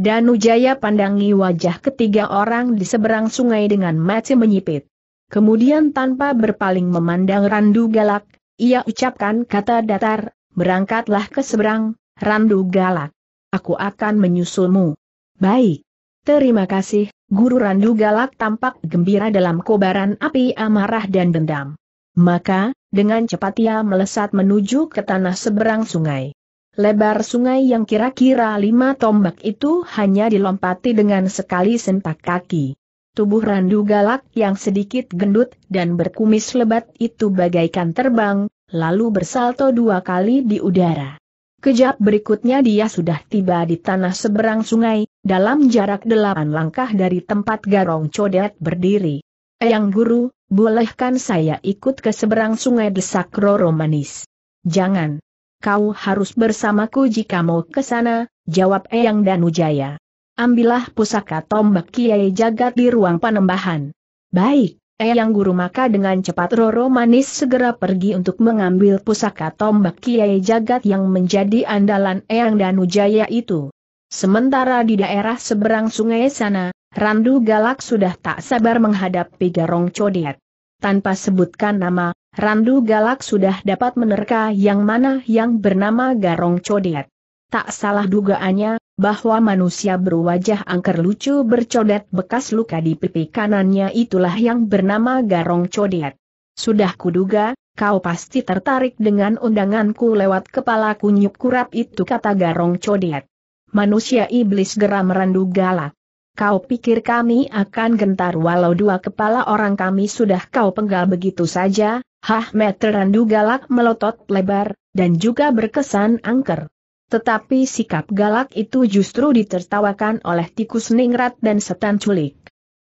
Danujaya pandangi wajah ketiga orang di seberang sungai dengan mata menyipit. Kemudian tanpa berpaling memandang Randu Galak, ia ucapkan kata datar, berangkatlah ke seberang, Randu Galak. Aku akan menyusulmu. Baik. Terima kasih, Guru Randu Galak tampak gembira dalam kobaran api amarah dan dendam. Maka, dengan cepat ia melesat menuju ke tanah seberang sungai. Lebar sungai yang kira-kira lima tombak itu hanya dilompati dengan sekali sentak kaki. Tubuh randu galak yang sedikit gendut dan berkumis lebat itu bagaikan terbang, lalu bersalto dua kali di udara. Kejap berikutnya dia sudah tiba di tanah seberang sungai, dalam jarak delapan langkah dari tempat garong codet berdiri. Eyang guru, bolehkan saya ikut ke seberang sungai desak Roro Manis? Jangan. Kau harus bersamaku jika mau ke sana, jawab Eyang Danujaya. Ambillah pusaka tombak Kiai Jagat di ruang panembahan. Baik, Eyang Guru maka dengan cepat Roro Manis segera pergi untuk mengambil pusaka tombak Kiai Jagat yang menjadi andalan Eyang Danujaya itu. Sementara di daerah seberang sungai sana, Randu Galak sudah tak sabar menghadapi Garong Codet. Tanpa sebutkan nama, Randu Galak sudah dapat menerka yang mana yang bernama Garong Codet. Tak salah dugaannya, bahwa manusia berwajah angker lucu bercodet bekas luka di pipi kanannya itulah yang bernama Garong Codet. Sudah kuduga, kau pasti tertarik dengan undanganku lewat kepala kunyuk kurap itu kata Garong Codet. Manusia iblis geram merandu galak. Kau pikir kami akan gentar walau dua kepala orang kami sudah kau penggal begitu saja, hah randu galak melotot lebar, dan juga berkesan angker. Tetapi sikap galak itu justru ditertawakan oleh tikus ningrat dan setan culik.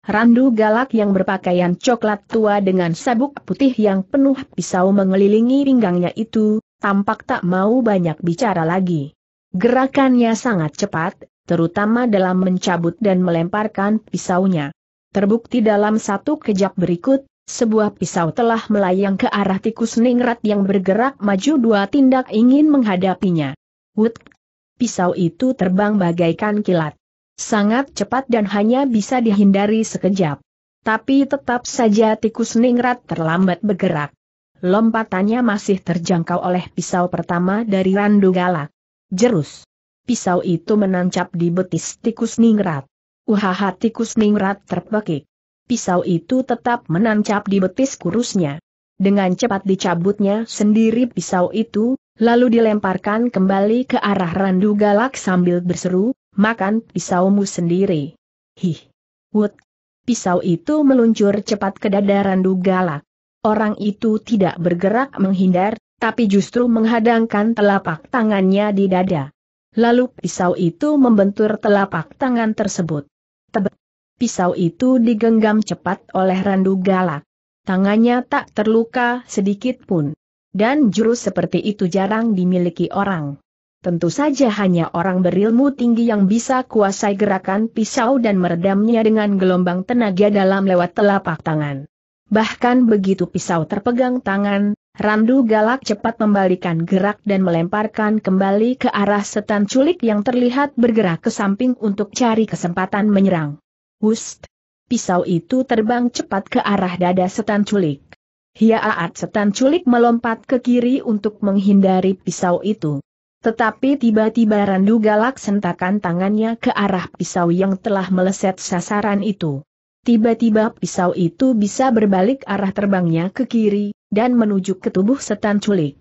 Randu galak yang berpakaian coklat tua dengan sabuk putih yang penuh pisau mengelilingi pinggangnya itu, tampak tak mau banyak bicara lagi. Gerakannya sangat cepat, terutama dalam mencabut dan melemparkan pisaunya. Terbukti dalam satu kejap berikut, sebuah pisau telah melayang ke arah tikus ningrat yang bergerak maju dua tindak ingin menghadapinya. Wut! Pisau itu terbang bagaikan kilat. Sangat cepat dan hanya bisa dihindari sekejap. Tapi tetap saja tikus ningrat terlambat bergerak. Lompatannya masih terjangkau oleh pisau pertama dari Randu Galak. Jerus. Pisau itu menancap di betis tikus ningrat. Uhaha tikus ningrat terpekik. Pisau itu tetap menancap di betis kurusnya. Dengan cepat dicabutnya sendiri pisau itu, lalu dilemparkan kembali ke arah Randu Galak sambil berseru, makan pisaumu sendiri. Hih! Wut! Pisau itu meluncur cepat ke dada Randu Galak. Orang itu tidak bergerak menghindar, tapi justru menghadangkan telapak tangannya di dada. Lalu pisau itu membentur telapak tangan tersebut. Tebet! Pisau itu digenggam cepat oleh Randu Galak. Tangannya tak terluka sedikit pun. Dan jurus seperti itu jarang dimiliki orang. Tentu saja hanya orang berilmu tinggi yang bisa kuasai gerakan pisau dan meredamnya dengan gelombang tenaga dalam lewat telapak tangan. Bahkan begitu pisau terpegang tangan, Randu Galak cepat membalikan gerak dan melemparkan kembali ke arah setan culik yang terlihat bergerak ke samping untuk cari kesempatan menyerang. Wust! Pisau itu terbang cepat ke arah dada setan culik. Hiaat setan culik melompat ke kiri untuk menghindari pisau itu. Tetapi tiba-tiba Randu Galak sentakan tangannya ke arah pisau yang telah meleset sasaran itu. Tiba-tiba pisau itu bisa berbalik arah terbangnya ke kiri, dan menuju ke tubuh setan culik.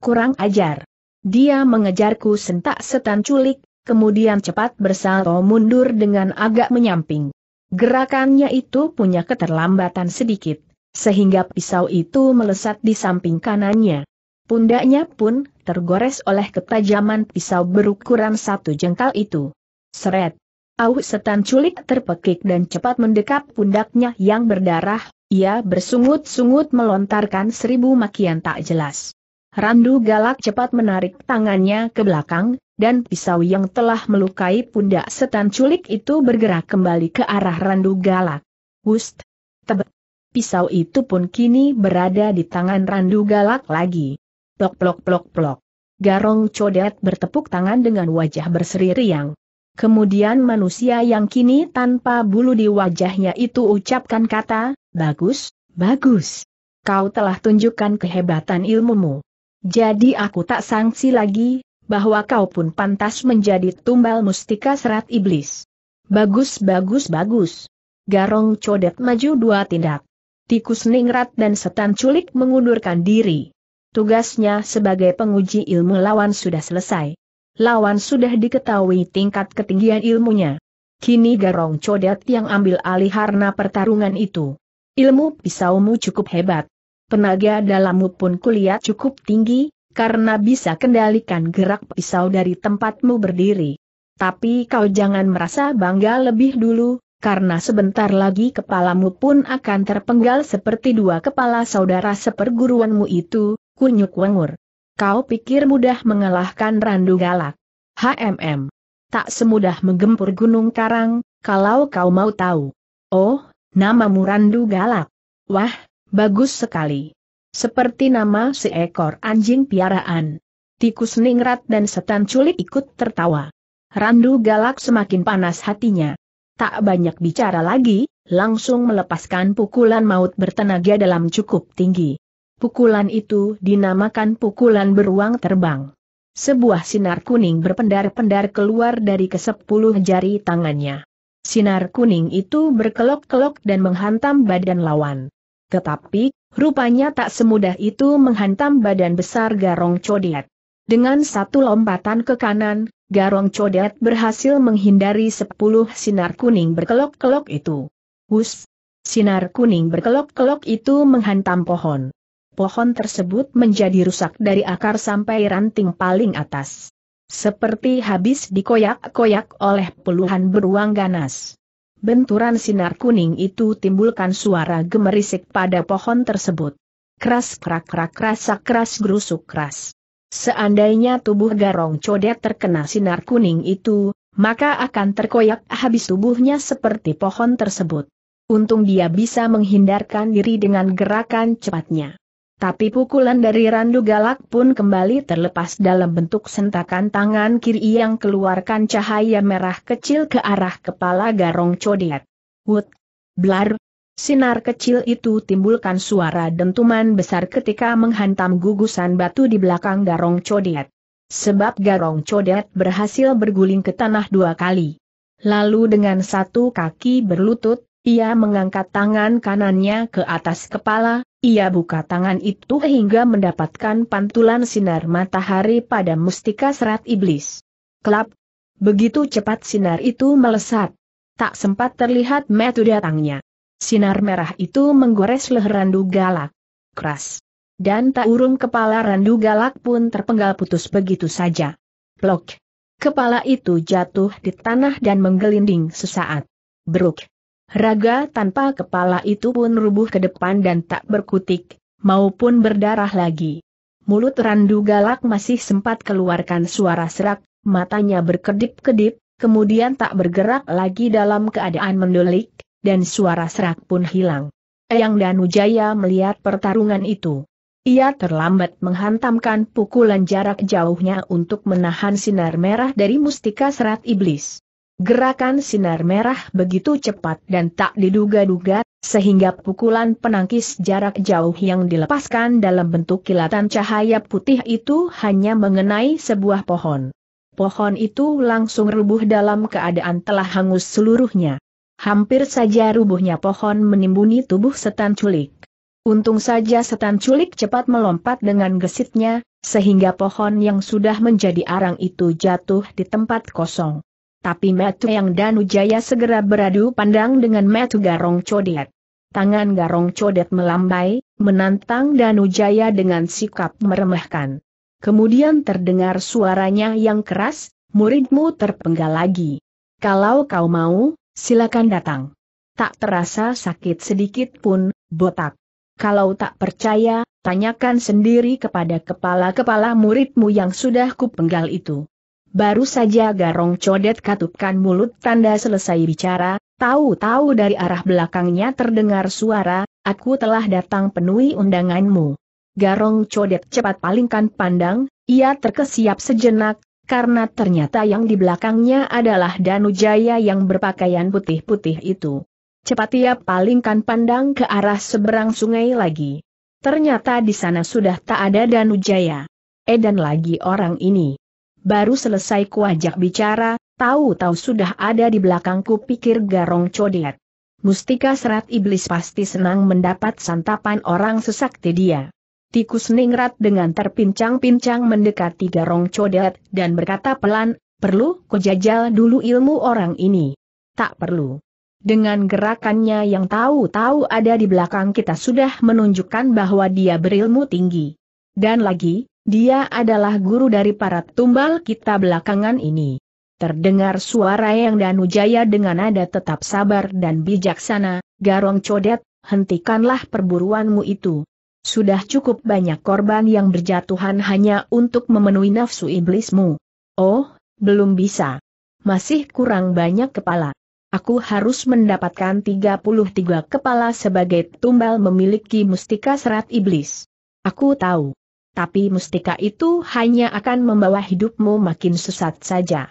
Kurang ajar. Dia mengejarku sentak setan culik, kemudian cepat bersalto mundur dengan agak menyamping. Gerakannya itu punya keterlambatan sedikit sehingga pisau itu melesat di samping kanannya. Pundaknya pun tergores oleh ketajaman pisau berukuran satu jengkal itu. Seret. Au setan culik terpekik dan cepat mendekap pundaknya yang berdarah, ia bersungut-sungut melontarkan seribu makian tak jelas. Randu galak cepat menarik tangannya ke belakang, dan pisau yang telah melukai pundak setan culik itu bergerak kembali ke arah Randu galak. Wust! Tebet! pisau itu pun kini berada di tangan Randu Galak lagi. Plok plok plok plok. Garong Codet bertepuk tangan dengan wajah berseri riang. Kemudian manusia yang kini tanpa bulu di wajahnya itu ucapkan kata, bagus, bagus. Kau telah tunjukkan kehebatan ilmumu. Jadi aku tak sangsi lagi, bahwa kau pun pantas menjadi tumbal mustika serat iblis. Bagus bagus bagus. Garong Codet maju dua tindak tikus ningrat dan setan culik mengundurkan diri. Tugasnya sebagai penguji ilmu lawan sudah selesai. Lawan sudah diketahui tingkat ketinggian ilmunya. Kini Garong Codet yang ambil alih karena pertarungan itu. Ilmu pisaumu cukup hebat. Tenaga dalammu pun kulihat cukup tinggi, karena bisa kendalikan gerak pisau dari tempatmu berdiri. Tapi kau jangan merasa bangga lebih dulu, karena sebentar lagi kepalamu pun akan terpenggal seperti dua kepala saudara seperguruanmu itu, kunyuk wengur. Kau pikir mudah mengalahkan Randu Galak. HMM. Tak semudah menggempur gunung karang, kalau kau mau tahu. Oh, namamu Randu Galak. Wah, bagus sekali. Seperti nama seekor anjing piaraan. Tikus Ningrat dan setan culik ikut tertawa. Randu Galak semakin panas hatinya. Tak banyak bicara lagi, langsung melepaskan pukulan maut bertenaga dalam cukup tinggi. Pukulan itu dinamakan pukulan beruang terbang. Sebuah sinar kuning berpendar-pendar keluar dari kesepuluh jari tangannya. Sinar kuning itu berkelok-kelok dan menghantam badan lawan. Tetapi, rupanya tak semudah itu menghantam badan besar Garong Codiat. Dengan satu lompatan ke kanan, Garong Codet berhasil menghindari sepuluh sinar kuning berkelok-kelok itu. Hus! Sinar kuning berkelok-kelok itu menghantam pohon. Pohon tersebut menjadi rusak dari akar sampai ranting paling atas. Seperti habis dikoyak-koyak oleh puluhan beruang ganas. Benturan sinar kuning itu timbulkan suara gemerisik pada pohon tersebut. Keras krak krak krasak keras gerusuk keras. Seandainya tubuh Garong Codet terkena sinar kuning itu, maka akan terkoyak habis tubuhnya seperti pohon tersebut. Untung dia bisa menghindarkan diri dengan gerakan cepatnya. Tapi pukulan dari Randu Galak pun kembali terlepas dalam bentuk sentakan tangan kiri yang keluarkan cahaya merah kecil ke arah kepala Garong Codet. Wut! Blar! Sinar kecil itu timbulkan suara dentuman besar ketika menghantam gugusan batu di belakang garong codet. Sebab garong codet berhasil berguling ke tanah dua kali. Lalu dengan satu kaki berlutut, ia mengangkat tangan kanannya ke atas kepala, ia buka tangan itu hingga mendapatkan pantulan sinar matahari pada mustika serat iblis. Klap! Begitu cepat sinar itu melesat. Tak sempat terlihat metu datangnya. Sinar merah itu menggores leher Randu Galak. Keras. Dan tak urung kepala Randu Galak pun terpenggal putus begitu saja. Plok. Kepala itu jatuh di tanah dan menggelinding sesaat. Beruk. Raga tanpa kepala itu pun rubuh ke depan dan tak berkutik, maupun berdarah lagi. Mulut Randu Galak masih sempat keluarkan suara serak, matanya berkedip-kedip, kemudian tak bergerak lagi dalam keadaan mendulik, dan suara serak pun hilang. Eyang Danujaya melihat pertarungan itu. Ia terlambat menghantamkan pukulan jarak jauhnya untuk menahan sinar merah dari mustika serat iblis. Gerakan sinar merah begitu cepat dan tak diduga-duga, sehingga pukulan penangkis jarak jauh yang dilepaskan dalam bentuk kilatan cahaya putih itu hanya mengenai sebuah pohon. Pohon itu langsung rubuh dalam keadaan telah hangus seluruhnya. Hampir saja rubuhnya pohon menimbuni tubuh setan culik. Untung saja setan culik cepat melompat dengan gesitnya, sehingga pohon yang sudah menjadi arang itu jatuh di tempat kosong. Tapi Metu yang Danujaya segera beradu pandang dengan Metu Garong Codet. Tangan Garong Codet melambai, menantang Danujaya dengan sikap meremehkan. Kemudian terdengar suaranya yang keras, muridmu terpenggal lagi. Kalau kau mau, Silakan datang. Tak terasa sakit sedikit pun, botak. Kalau tak percaya, tanyakan sendiri kepada kepala-kepala muridmu yang sudah kupenggal itu. Baru saja Garong Codet katupkan mulut tanda selesai bicara, tahu-tahu dari arah belakangnya terdengar suara, aku telah datang penuhi undanganmu. Garong Codet cepat palingkan pandang, ia terkesiap sejenak, karena ternyata yang di belakangnya adalah Danu Jaya yang berpakaian putih-putih itu. Cepat ia palingkan pandang ke arah seberang sungai lagi. Ternyata di sana sudah tak ada Danu Danujaya. dan lagi orang ini. Baru selesai kuajak bicara, tahu-tahu sudah ada di belakangku pikir garong codet. Mustika serat iblis pasti senang mendapat santapan orang sesakti dia. Tikus Ningrat dengan terpincang-pincang mendekati Garong Codet dan berkata pelan, perlu kujajal dulu ilmu orang ini. Tak perlu. Dengan gerakannya yang tahu-tahu ada di belakang kita sudah menunjukkan bahwa dia berilmu tinggi. Dan lagi, dia adalah guru dari para tumbal kita belakangan ini. Terdengar suara yang danu jaya dengan nada tetap sabar dan bijaksana, Garong Codet, hentikanlah perburuanmu itu, sudah cukup banyak korban yang berjatuhan hanya untuk memenuhi nafsu iblismu. Oh, belum bisa. Masih kurang banyak kepala. Aku harus mendapatkan 33 kepala sebagai tumbal memiliki mustika serat iblis. Aku tahu. Tapi mustika itu hanya akan membawa hidupmu makin sesat saja.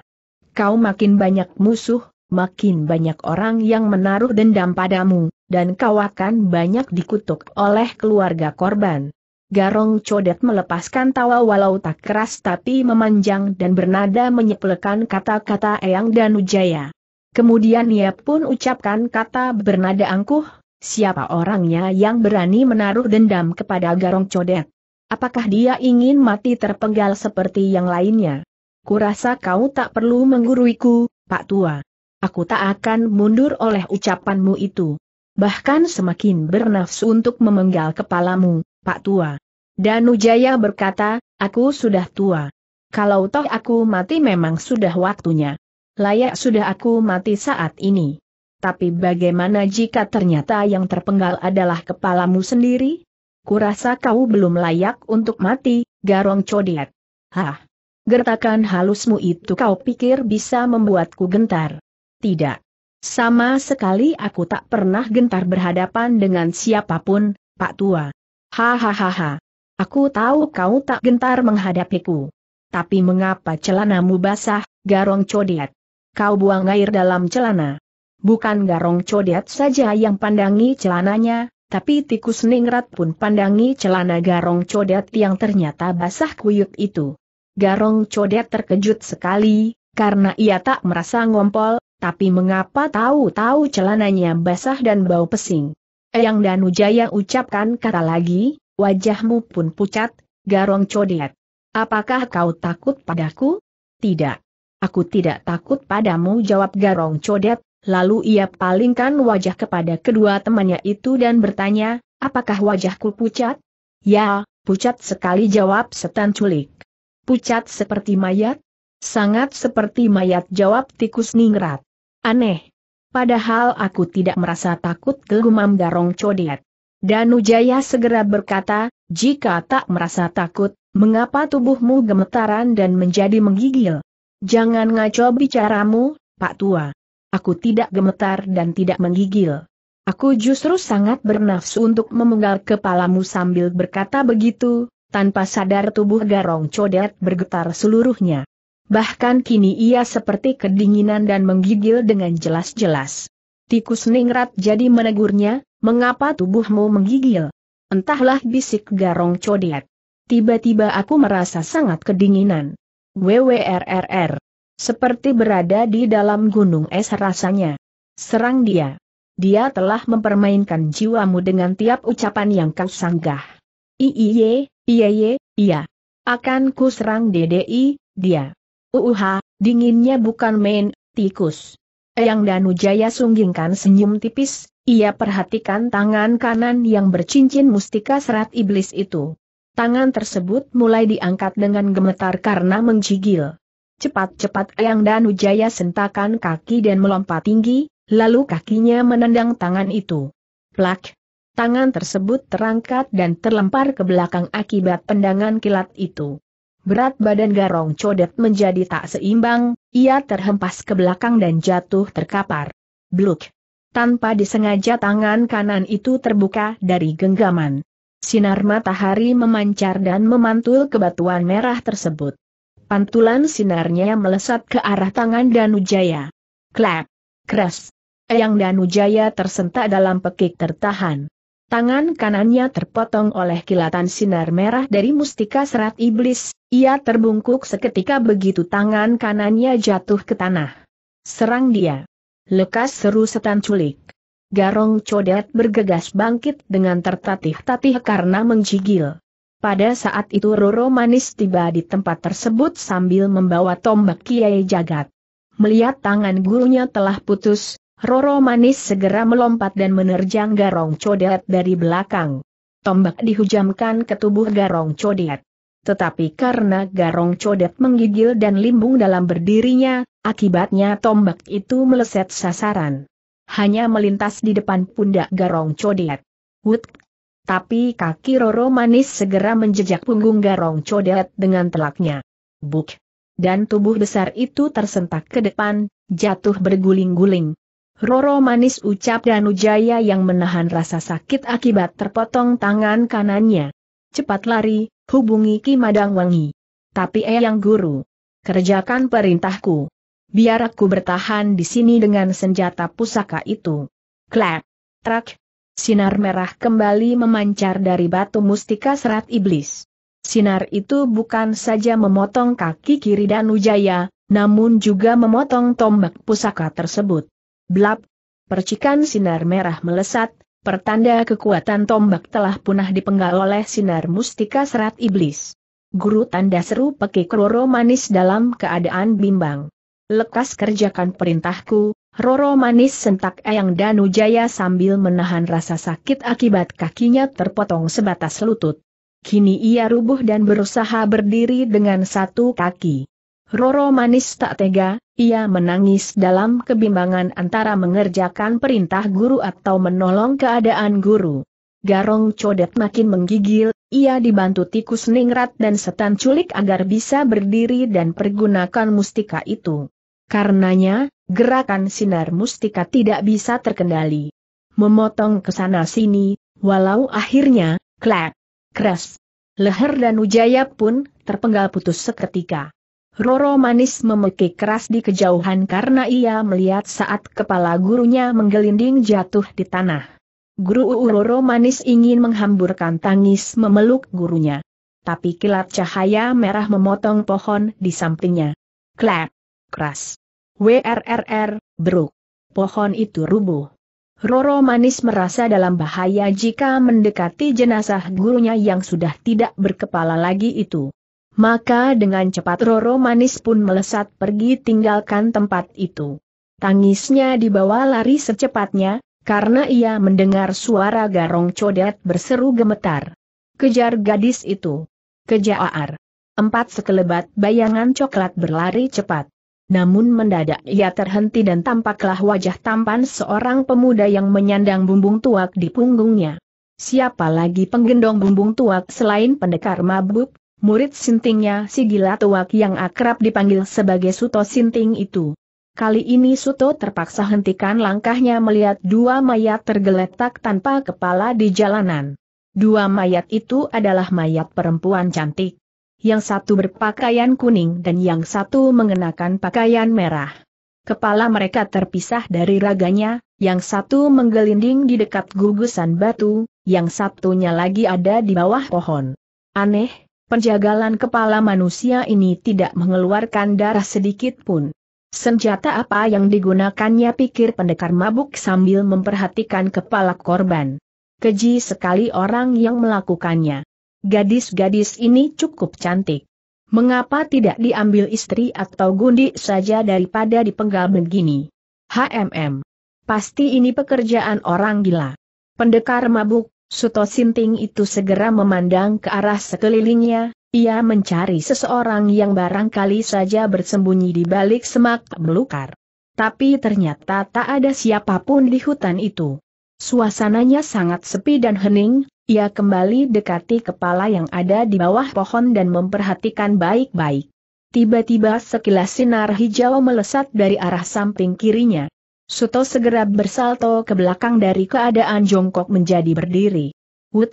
Kau makin banyak musuh, makin banyak orang yang menaruh dendam padamu, dan kau akan banyak dikutuk oleh keluarga korban. Garong Codet melepaskan tawa walau tak keras tapi memanjang dan bernada menyepelekan kata-kata Eyang Ujaya. Kemudian ia pun ucapkan kata bernada angkuh, siapa orangnya yang berani menaruh dendam kepada Garong Codet? Apakah dia ingin mati terpenggal seperti yang lainnya? Kurasa kau tak perlu mengguruiku, Pak Tua aku tak akan mundur oleh ucapanmu itu. Bahkan semakin bernafsu untuk memenggal kepalamu, Pak Tua. Danujaya berkata, aku sudah tua. Kalau toh aku mati memang sudah waktunya. Layak sudah aku mati saat ini. Tapi bagaimana jika ternyata yang terpenggal adalah kepalamu sendiri? Kurasa kau belum layak untuk mati, Garong Codiat. Hah! Gertakan halusmu itu kau pikir bisa membuatku gentar. Tidak. Sama sekali aku tak pernah gentar berhadapan dengan siapapun, Pak Tua. Hahaha. Aku tahu kau tak gentar menghadapiku. Tapi mengapa celanamu basah, garong codet? Kau buang air dalam celana. Bukan garong codet saja yang pandangi celananya, tapi tikus ningrat pun pandangi celana garong codet yang ternyata basah kuyuk itu. Garong codet terkejut sekali, karena ia tak merasa ngompol, tapi mengapa tahu-tahu celananya basah dan bau pesing. Eyang Danujaya ucapkan kata lagi, wajahmu pun pucat, garong codet. Apakah kau takut padaku? Tidak. Aku tidak takut padamu jawab garong codet, lalu ia palingkan wajah kepada kedua temannya itu dan bertanya, apakah wajahku pucat? Ya, pucat sekali jawab setan culik. Pucat seperti mayat? Sangat seperti mayat jawab tikus ningrat. Aneh. Padahal aku tidak merasa takut Gumam Garong Codiat. Danujaya segera berkata, jika tak merasa takut, mengapa tubuhmu gemetaran dan menjadi menggigil? Jangan ngaco bicaramu, Pak Tua. Aku tidak gemetar dan tidak menggigil. Aku justru sangat bernafsu untuk memenggal kepalamu sambil berkata begitu, tanpa sadar tubuh Garong Codet bergetar seluruhnya bahkan kini ia seperti kedinginan dan menggigil dengan jelas-jelas. Tikus Ningrat jadi menegurnya, mengapa tubuhmu menggigil? Entahlah bisik garong codet. Tiba-tiba aku merasa sangat kedinginan. WWRRR. Seperti berada di dalam gunung es rasanya. Serang dia. Dia telah mempermainkan jiwamu dengan tiap ucapan yang kau sanggah. Iiye, iye, iya. Akan ku serang DDI, dia. Uuha, dinginnya bukan main, tikus. Eyang Danujaya sunggingkan senyum tipis, ia perhatikan tangan kanan yang bercincin mustika serat iblis itu. Tangan tersebut mulai diangkat dengan gemetar karena menggigil. Cepat-cepat Eyang Danujaya sentakan kaki dan melompat tinggi, lalu kakinya menendang tangan itu. Plak! Tangan tersebut terangkat dan terlempar ke belakang akibat pendangan kilat itu. Berat badan Garong Codet menjadi tak seimbang, ia terhempas ke belakang dan jatuh terkapar. Bluk. Tanpa disengaja tangan kanan itu terbuka dari genggaman. Sinar matahari memancar dan memantul ke batuan merah tersebut. Pantulan sinarnya melesat ke arah tangan Danujaya. Klap. Keras! Eyang Danujaya tersentak dalam pekik tertahan. Tangan kanannya terpotong oleh kilatan sinar merah dari mustika serat iblis, ia terbungkuk seketika begitu tangan kanannya jatuh ke tanah. Serang dia. Lekas seru setan culik. Garong Codet bergegas bangkit dengan tertatih-tatih karena menggigil. Pada saat itu Roro Manis tiba di tempat tersebut sambil membawa tombak Kiai Jagat. Melihat tangan gurunya telah putus, Roro Manis segera melompat dan menerjang Garong Codet dari belakang. Tombak dihujamkan ke tubuh Garong Codet. Tetapi karena garong codet menggigil dan limbung dalam berdirinya, akibatnya tombak itu meleset sasaran. Hanya melintas di depan pundak garong codet. Wut! Tapi kaki Roro Manis segera menjejak punggung garong codet dengan telaknya. Buk! Dan tubuh besar itu tersentak ke depan, jatuh berguling-guling. Roro Manis ucap Danujaya yang menahan rasa sakit akibat terpotong tangan kanannya. Cepat lari, Hubungi Ki Madang Wangi. Tapi Eyang eh Guru. Kerjakan perintahku. Biar aku bertahan di sini dengan senjata pusaka itu. Klak. Trak. Sinar merah kembali memancar dari batu mustika serat iblis. Sinar itu bukan saja memotong kaki kiri dan ujaya, namun juga memotong tombak pusaka tersebut. Blap, percikan sinar merah melesat, Pertanda kekuatan tombak telah punah dipenggal oleh sinar mustika serat iblis. Guru tanda seru peki Roro Manis dalam keadaan bimbang. Lekas kerjakan perintahku, Roro Manis sentak Eyang Danujaya sambil menahan rasa sakit akibat kakinya terpotong sebatas lutut. Kini ia rubuh dan berusaha berdiri dengan satu kaki. Roro manis tak tega, ia menangis dalam kebimbangan antara mengerjakan perintah guru atau menolong keadaan guru. Garong codet makin menggigil, ia dibantu tikus ningrat dan setan culik agar bisa berdiri dan pergunakan mustika itu. Karenanya, gerakan sinar mustika tidak bisa terkendali. Memotong ke sana sini, walau akhirnya, klak, keras, Leher dan Ujaya pun terpenggal putus seketika. Roro Manis memekik keras di kejauhan karena ia melihat saat kepala gurunya menggelinding jatuh di tanah. Guru Roro Manis ingin menghamburkan tangis memeluk gurunya. Tapi kilat cahaya merah memotong pohon di sampingnya. Klap! Keras! WRRR, beruk! Pohon itu rubuh. Roro Manis merasa dalam bahaya jika mendekati jenazah gurunya yang sudah tidak berkepala lagi itu. Maka dengan cepat Roro Manis pun melesat pergi tinggalkan tempat itu. Tangisnya dibawa lari secepatnya, karena ia mendengar suara garong codet berseru gemetar. Kejar gadis itu. Kejar! Empat sekelebat bayangan coklat berlari cepat. Namun mendadak ia terhenti dan tampaklah wajah tampan seorang pemuda yang menyandang bumbung tuak di punggungnya. Siapa lagi penggendong bumbung tuak selain pendekar mabuk? Murid sintingnya si gila tuak yang akrab dipanggil sebagai Suto Sinting itu. Kali ini Suto terpaksa hentikan langkahnya melihat dua mayat tergeletak tanpa kepala di jalanan. Dua mayat itu adalah mayat perempuan cantik. Yang satu berpakaian kuning dan yang satu mengenakan pakaian merah. Kepala mereka terpisah dari raganya, yang satu menggelinding di dekat gugusan batu, yang satunya lagi ada di bawah pohon. Aneh, penjagalan kepala manusia ini tidak mengeluarkan darah sedikit pun. Senjata apa yang digunakannya pikir pendekar mabuk sambil memperhatikan kepala korban. Keji sekali orang yang melakukannya. Gadis-gadis ini cukup cantik. Mengapa tidak diambil istri atau gundi saja daripada dipenggal begini? HMM. Pasti ini pekerjaan orang gila. Pendekar mabuk, Suto Sinting itu segera memandang ke arah sekelilingnya, ia mencari seseorang yang barangkali saja bersembunyi di balik semak belukar. Tapi ternyata tak ada siapapun di hutan itu. Suasananya sangat sepi dan hening, ia kembali dekati kepala yang ada di bawah pohon dan memperhatikan baik-baik. Tiba-tiba sekilas sinar hijau melesat dari arah samping kirinya. Suto segera bersalto ke belakang dari keadaan jongkok menjadi berdiri. Wut!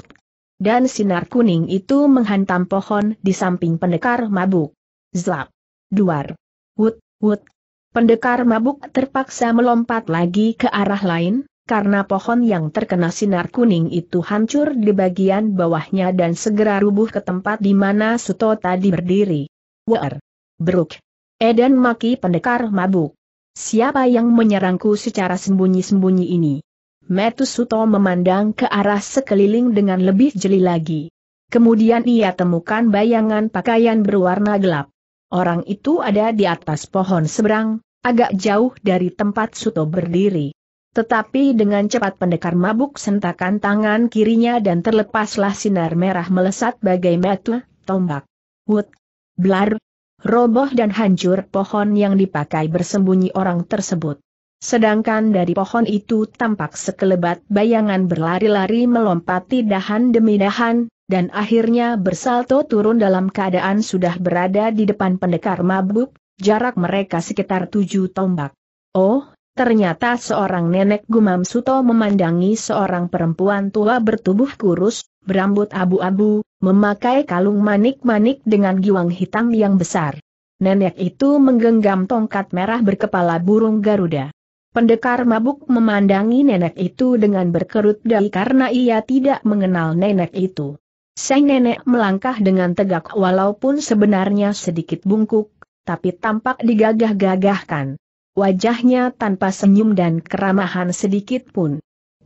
Dan sinar kuning itu menghantam pohon di samping pendekar mabuk. Zlap! Duar! Wut! Wut! Pendekar mabuk terpaksa melompat lagi ke arah lain, karena pohon yang terkena sinar kuning itu hancur di bagian bawahnya dan segera rubuh ke tempat di mana Suto tadi berdiri. War! Bruk! Edan maki pendekar mabuk. Siapa yang menyerangku secara sembunyi-sembunyi ini? Metu Suto memandang ke arah sekeliling dengan lebih jeli lagi. Kemudian ia temukan bayangan pakaian berwarna gelap. Orang itu ada di atas pohon seberang, agak jauh dari tempat Suto berdiri. Tetapi dengan cepat pendekar mabuk sentakan tangan kirinya dan terlepaslah sinar merah melesat bagai metu, tombak. Wut! Blar! roboh dan hancur pohon yang dipakai bersembunyi orang tersebut. Sedangkan dari pohon itu tampak sekelebat bayangan berlari-lari melompati dahan demi dahan, dan akhirnya bersalto turun dalam keadaan sudah berada di depan pendekar mabuk, jarak mereka sekitar tujuh tombak. Oh, ternyata seorang nenek Gumam Suto memandangi seorang perempuan tua bertubuh kurus, berambut abu-abu, memakai kalung manik-manik dengan giwang hitam yang besar. Nenek itu menggenggam tongkat merah berkepala burung Garuda. Pendekar mabuk memandangi nenek itu dengan berkerut dahi karena ia tidak mengenal nenek itu. Sang nenek melangkah dengan tegak walaupun sebenarnya sedikit bungkuk, tapi tampak digagah-gagahkan. Wajahnya tanpa senyum dan keramahan sedikit pun.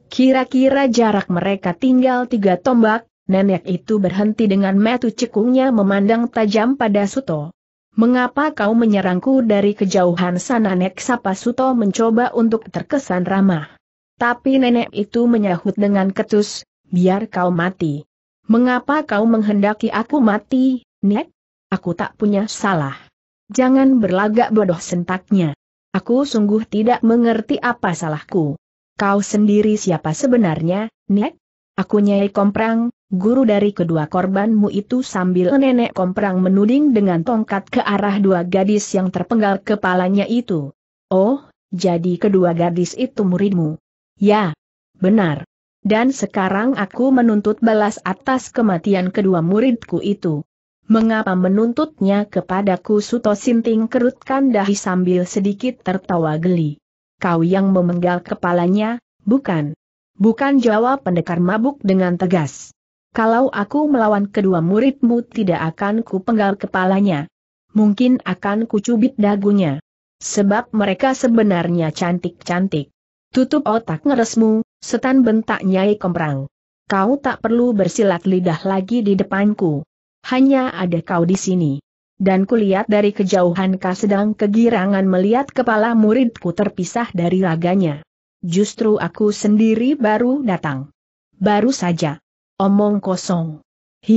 Kira-kira jarak mereka tinggal tiga tombak, nenek itu berhenti dengan metu cekungnya memandang tajam pada Suto. Mengapa kau menyerangku dari kejauhan sana Nek Sapa Suto mencoba untuk terkesan ramah. Tapi nenek itu menyahut dengan ketus, biar kau mati. Mengapa kau menghendaki aku mati, Nek? Aku tak punya salah. Jangan berlagak bodoh sentaknya. Aku sungguh tidak mengerti apa salahku. Kau sendiri siapa sebenarnya, Nek? Aku Nyai Komprang, guru dari kedua korbanmu itu sambil nenek Komprang menuding dengan tongkat ke arah dua gadis yang terpenggal kepalanya itu. Oh, jadi kedua gadis itu muridmu. Ya, benar. Dan sekarang aku menuntut balas atas kematian kedua muridku itu. Mengapa menuntutnya kepadaku Suto Sinting kerutkan dahi sambil sedikit tertawa geli kau yang memenggal kepalanya, bukan? Bukan jawab pendekar mabuk dengan tegas. Kalau aku melawan kedua muridmu tidak akan ku penggal kepalanya. Mungkin akan kucubit dagunya. Sebab mereka sebenarnya cantik-cantik. Tutup otak ngeresmu, setan bentak Nyai Komprang. Kau tak perlu bersilat lidah lagi di depanku. Hanya ada kau di sini dan kulihat dari kejauhan kau sedang kegirangan melihat kepala muridku terpisah dari raganya. Justru aku sendiri baru datang. Baru saja. Omong kosong.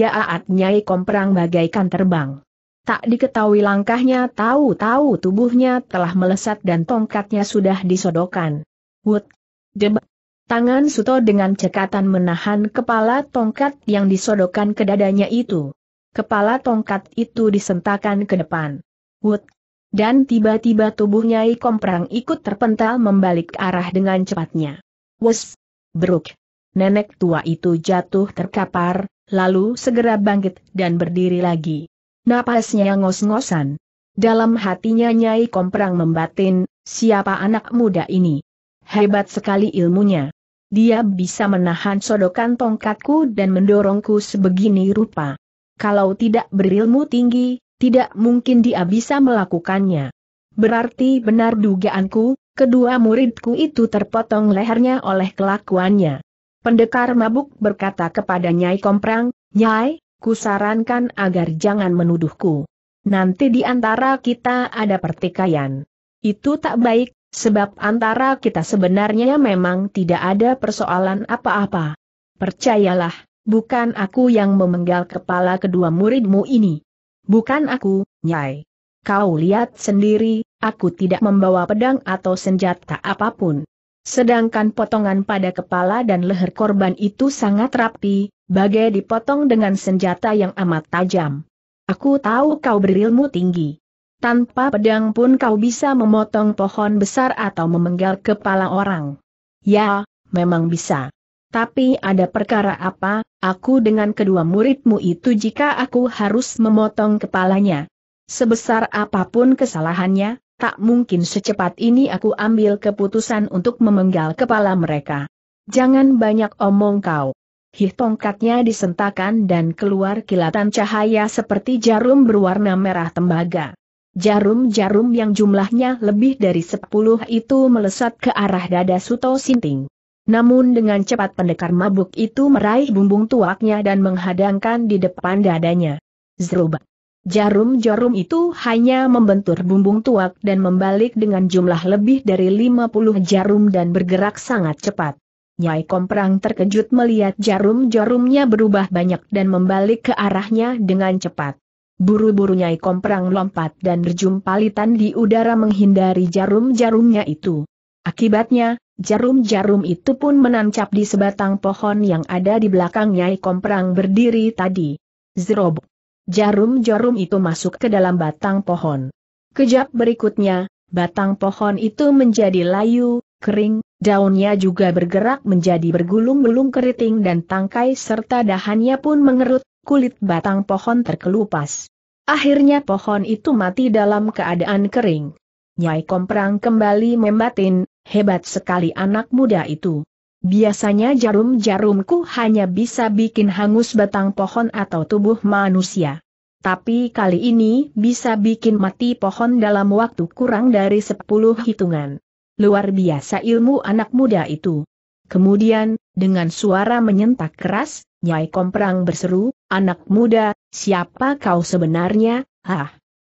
aat Nyai Komprang bagaikan terbang. Tak diketahui langkahnya tahu-tahu tubuhnya telah melesat dan tongkatnya sudah disodokan. Wut. Debak. Tangan Suto dengan cekatan menahan kepala tongkat yang disodokan ke dadanya itu. Kepala tongkat itu disentakan ke depan. Wut! Dan tiba-tiba tubuh Nyai Komprang ikut terpental membalik arah dengan cepatnya. Wes! Bruk! Nenek tua itu jatuh terkapar, lalu segera bangkit dan berdiri lagi. Napasnya ngos-ngosan. Dalam hatinya Nyai Komprang membatin, siapa anak muda ini? Hebat sekali ilmunya. Dia bisa menahan sodokan tongkatku dan mendorongku sebegini rupa kalau tidak berilmu tinggi, tidak mungkin dia bisa melakukannya. Berarti benar dugaanku, kedua muridku itu terpotong lehernya oleh kelakuannya. Pendekar mabuk berkata kepada Nyai Komprang, Nyai, kusarankan agar jangan menuduhku. Nanti di antara kita ada pertikaian. Itu tak baik, sebab antara kita sebenarnya memang tidak ada persoalan apa-apa. Percayalah, Bukan aku yang memenggal kepala kedua muridmu ini. Bukan aku, Nyai. Kau lihat sendiri, aku tidak membawa pedang atau senjata apapun. Sedangkan potongan pada kepala dan leher korban itu sangat rapi, bagai dipotong dengan senjata yang amat tajam. Aku tahu kau berilmu tinggi. Tanpa pedang pun kau bisa memotong pohon besar atau memenggal kepala orang. Ya, memang bisa. Tapi ada perkara apa, aku dengan kedua muridmu itu jika aku harus memotong kepalanya. Sebesar apapun kesalahannya, tak mungkin secepat ini aku ambil keputusan untuk memenggal kepala mereka. Jangan banyak omong kau. Hih tongkatnya disentakan dan keluar kilatan cahaya seperti jarum berwarna merah tembaga. Jarum-jarum yang jumlahnya lebih dari sepuluh itu melesat ke arah dada Suto Sinting. Namun dengan cepat pendekar mabuk itu meraih bumbung tuaknya dan menghadangkan di depan dadanya. Zruba. Jarum-jarum itu hanya membentur bumbung tuak dan membalik dengan jumlah lebih dari 50 jarum dan bergerak sangat cepat. Nyai Komprang terkejut melihat jarum-jarumnya berubah banyak dan membalik ke arahnya dengan cepat. Buru-buru Nyai Komprang lompat dan berjumpalitan di udara menghindari jarum-jarumnya itu. Akibatnya, Jarum-jarum itu pun menancap di sebatang pohon yang ada di belakang Nyai Komprang berdiri tadi. Zrob, Jarum-jarum itu masuk ke dalam batang pohon. Kejap berikutnya, batang pohon itu menjadi layu, kering, daunnya juga bergerak menjadi bergulung-gulung keriting dan tangkai serta dahannya pun mengerut, kulit batang pohon terkelupas. Akhirnya pohon itu mati dalam keadaan kering. Nyai Komprang kembali membatin, hebat sekali anak muda itu. Biasanya jarum-jarumku hanya bisa bikin hangus batang pohon atau tubuh manusia. Tapi kali ini bisa bikin mati pohon dalam waktu kurang dari 10 hitungan. Luar biasa ilmu anak muda itu. Kemudian, dengan suara menyentak keras, Nyai Komprang berseru, anak muda, siapa kau sebenarnya, hah?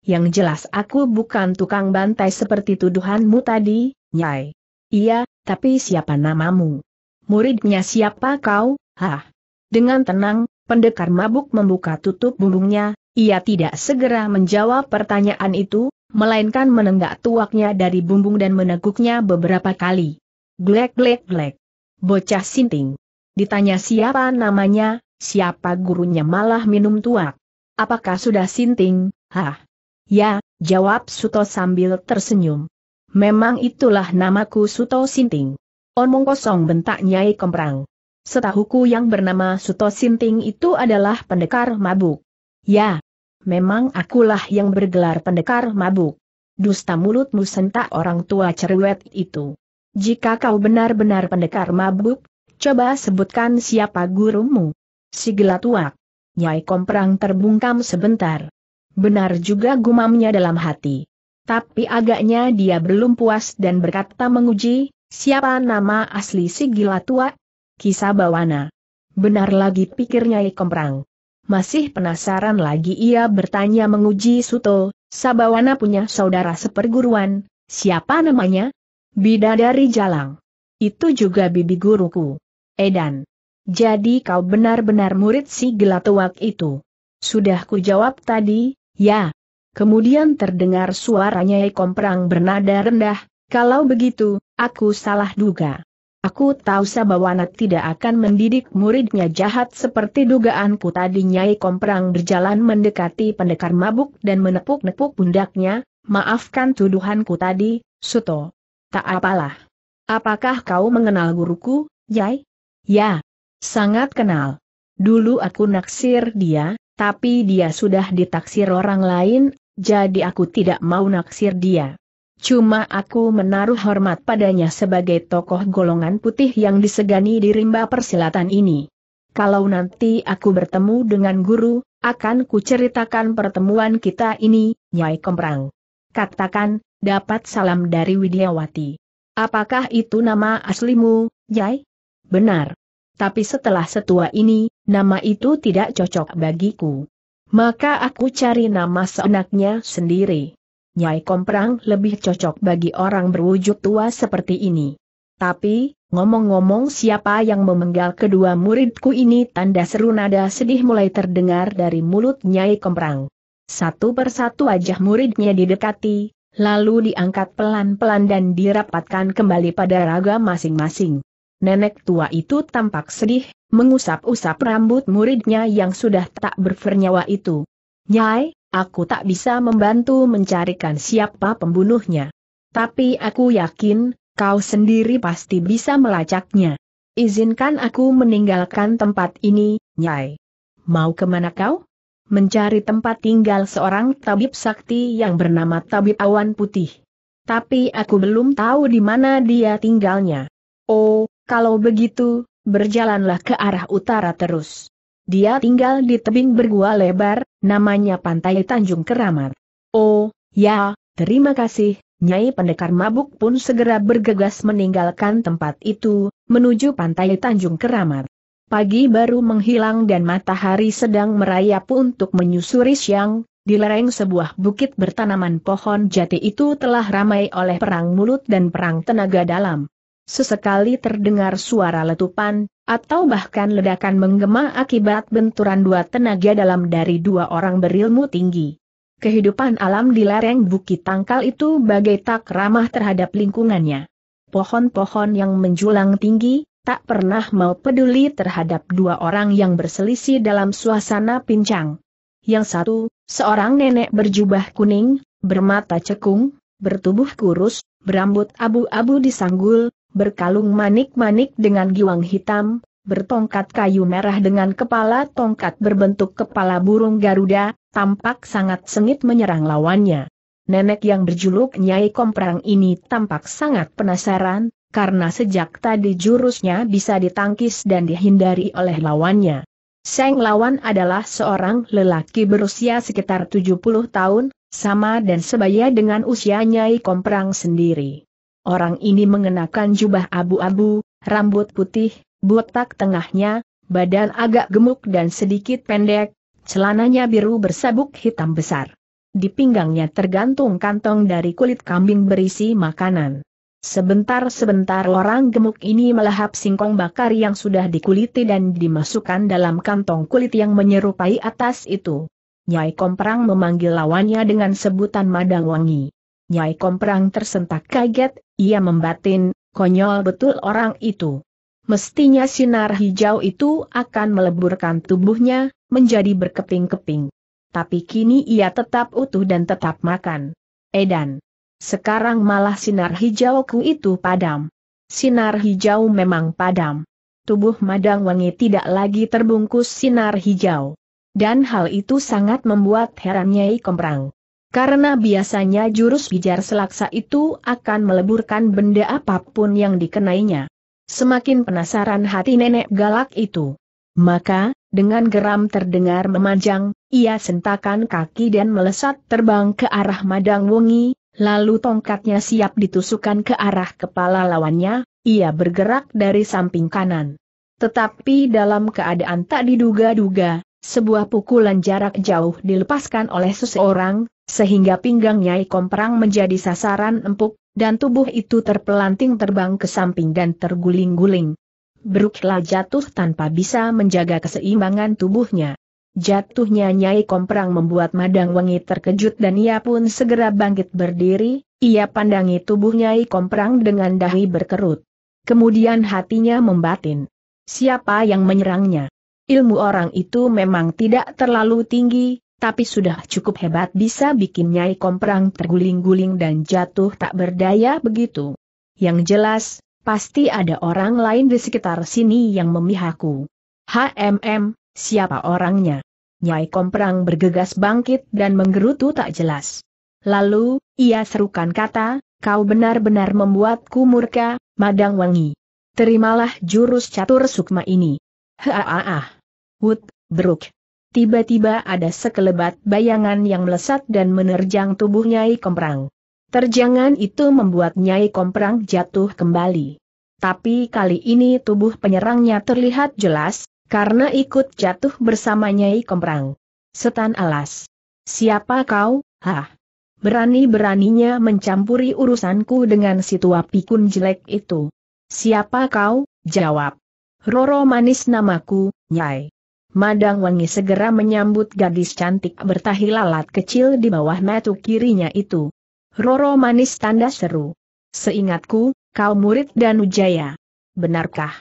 Yang jelas aku bukan tukang bantai seperti tuduhanmu tadi, Nyai. Iya, tapi siapa namamu? Muridnya siapa kau? Hah? Dengan tenang, pendekar mabuk membuka tutup bumbungnya, ia tidak segera menjawab pertanyaan itu, melainkan menenggak tuaknya dari bumbung dan meneguknya beberapa kali. Glek glek glek. Bocah sinting. Ditanya siapa namanya, siapa gurunya malah minum tuak. Apakah sudah sinting, hah? Ya, jawab Suto sambil tersenyum. Memang itulah namaku Suto Sinting. Omong kosong bentak Nyai Kemprang. Setahuku yang bernama Suto Sinting itu adalah pendekar mabuk. Ya, memang akulah yang bergelar pendekar mabuk. Dusta mulutmu sentak orang tua cerewet itu. Jika kau benar-benar pendekar mabuk, coba sebutkan siapa gurumu. Si gelatuak. Nyai Komprang terbungkam sebentar. Benar juga gumamnya dalam hati. Tapi agaknya dia belum puas dan berkata menguji, siapa nama asli si gila tua? Kisah Bawana. Benar lagi pikirnya Ikomprang. Masih penasaran lagi ia bertanya menguji Suto, Sabawana punya saudara seperguruan, siapa namanya? Bidadari Jalang. Itu juga bibi guruku. Edan. Jadi kau benar-benar murid si gelatuak itu. Sudah ku jawab tadi, ya, Kemudian terdengar suaranya Nyai Komprang bernada rendah, kalau begitu, aku salah duga. Aku tahu Sabawana tidak akan mendidik muridnya jahat seperti dugaanku tadi Nyai Komprang berjalan mendekati pendekar mabuk dan menepuk-nepuk pundaknya, maafkan tuduhanku tadi, Suto. Tak apalah. Apakah kau mengenal guruku, Yai? Ya. Sangat kenal. Dulu aku naksir dia, tapi dia sudah ditaksir orang lain, jadi aku tidak mau naksir dia. Cuma aku menaruh hormat padanya sebagai tokoh golongan putih yang disegani di rimba persilatan ini. Kalau nanti aku bertemu dengan guru, akan kuceritakan pertemuan kita ini, Nyai Kemprang. Katakan, dapat salam dari Widiawati. Apakah itu nama aslimu, Nyai? Benar. Tapi setelah setua ini, nama itu tidak cocok bagiku maka aku cari nama seenaknya sendiri. Nyai Komprang lebih cocok bagi orang berwujud tua seperti ini. Tapi, ngomong-ngomong siapa yang memenggal kedua muridku ini tanda seru nada sedih mulai terdengar dari mulut Nyai Komprang. Satu persatu wajah muridnya didekati, lalu diangkat pelan-pelan dan dirapatkan kembali pada raga masing-masing. Nenek tua itu tampak sedih, mengusap-usap rambut muridnya yang sudah tak bernyawa itu. Nyai, aku tak bisa membantu mencarikan siapa pembunuhnya. Tapi aku yakin, kau sendiri pasti bisa melacaknya. Izinkan aku meninggalkan tempat ini, Nyai. Mau kemana kau? Mencari tempat tinggal seorang tabib sakti yang bernama Tabib Awan Putih. Tapi aku belum tahu di mana dia tinggalnya. Oh, kalau begitu, berjalanlah ke arah utara terus. Dia tinggal di tebing bergua lebar, namanya Pantai Tanjung Keramat. Oh, ya, terima kasih, Nyai Pendekar Mabuk pun segera bergegas meninggalkan tempat itu, menuju Pantai Tanjung Keramat. Pagi baru menghilang dan matahari sedang merayap untuk menyusuri siang, di lereng sebuah bukit bertanaman pohon jati itu telah ramai oleh perang mulut dan perang tenaga dalam sesekali terdengar suara letupan, atau bahkan ledakan menggema akibat benturan dua tenaga dalam dari dua orang berilmu tinggi. Kehidupan alam di lereng bukit tangkal itu bagai tak ramah terhadap lingkungannya. Pohon-pohon yang menjulang tinggi, tak pernah mau peduli terhadap dua orang yang berselisih dalam suasana pincang. Yang satu, seorang nenek berjubah kuning, bermata cekung, bertubuh kurus, berambut abu-abu disanggul, berkalung manik-manik dengan giwang hitam, bertongkat kayu merah dengan kepala tongkat berbentuk kepala burung Garuda, tampak sangat sengit menyerang lawannya. Nenek yang berjuluk Nyai Komprang ini tampak sangat penasaran, karena sejak tadi jurusnya bisa ditangkis dan dihindari oleh lawannya. Seng lawan adalah seorang lelaki berusia sekitar 70 tahun, sama dan sebaya dengan usia Nyai Komprang sendiri. Orang ini mengenakan jubah abu-abu, rambut putih, botak tengahnya, badan agak gemuk dan sedikit pendek, celananya biru bersabuk hitam besar. Di pinggangnya tergantung kantong dari kulit kambing berisi makanan. Sebentar-sebentar orang gemuk ini melahap singkong bakar yang sudah dikuliti dan dimasukkan dalam kantong kulit yang menyerupai atas itu. Nyai Komprang memanggil lawannya dengan sebutan Madang Wangi. Nyai Komprang tersentak kaget, ia membatin, konyol betul orang itu. Mestinya sinar hijau itu akan meleburkan tubuhnya, menjadi berkeping-keping. Tapi kini ia tetap utuh dan tetap makan. Edan. Sekarang malah sinar hijauku itu padam. Sinar hijau memang padam. Tubuh Madang Wangi tidak lagi terbungkus sinar hijau dan hal itu sangat membuat heran Nyai Komprang. Karena biasanya jurus bijar selaksa itu akan meleburkan benda apapun yang dikenainya. Semakin penasaran hati nenek galak itu. Maka, dengan geram terdengar memanjang, ia sentakan kaki dan melesat terbang ke arah Madang Wungi, lalu tongkatnya siap ditusukkan ke arah kepala lawannya, ia bergerak dari samping kanan. Tetapi dalam keadaan tak diduga-duga, sebuah pukulan jarak jauh dilepaskan oleh seseorang, sehingga pinggang Nyai Komprang menjadi sasaran empuk, dan tubuh itu terpelanting terbang ke samping dan terguling-guling. Bruklah jatuh tanpa bisa menjaga keseimbangan tubuhnya. Jatuhnya Nyai Komprang membuat Madang Wangi terkejut dan ia pun segera bangkit berdiri, ia pandangi tubuh Nyai Komprang dengan dahi berkerut. Kemudian hatinya membatin. Siapa yang menyerangnya? Ilmu orang itu memang tidak terlalu tinggi, tapi sudah cukup hebat bisa bikin Nyai Komprang terguling-guling dan jatuh tak berdaya begitu. Yang jelas, pasti ada orang lain di sekitar sini yang memihaku. HMM, siapa orangnya? Nyai Komprang bergegas bangkit dan menggerutu tak jelas. Lalu, ia serukan kata, kau benar-benar membuatku murka, Madang Wangi. Terimalah jurus catur sukma ini. Haaah. Wood, beruk. Tiba-tiba ada sekelebat bayangan yang melesat dan menerjang tubuh Nyai Komprang. Terjangan itu membuat Nyai Komprang jatuh kembali. Tapi kali ini tubuh penyerangnya terlihat jelas, karena ikut jatuh bersama Nyai Komprang. Setan alas. Siapa kau, hah? Berani-beraninya mencampuri urusanku dengan si tua pikun jelek itu. Siapa kau? Jawab. Roro manis namaku, Nyai. Madang Wangi segera menyambut gadis cantik bertahi lalat kecil di bawah metu kirinya itu. Roro manis tanda seru. Seingatku, kau murid Danujaya. Benarkah?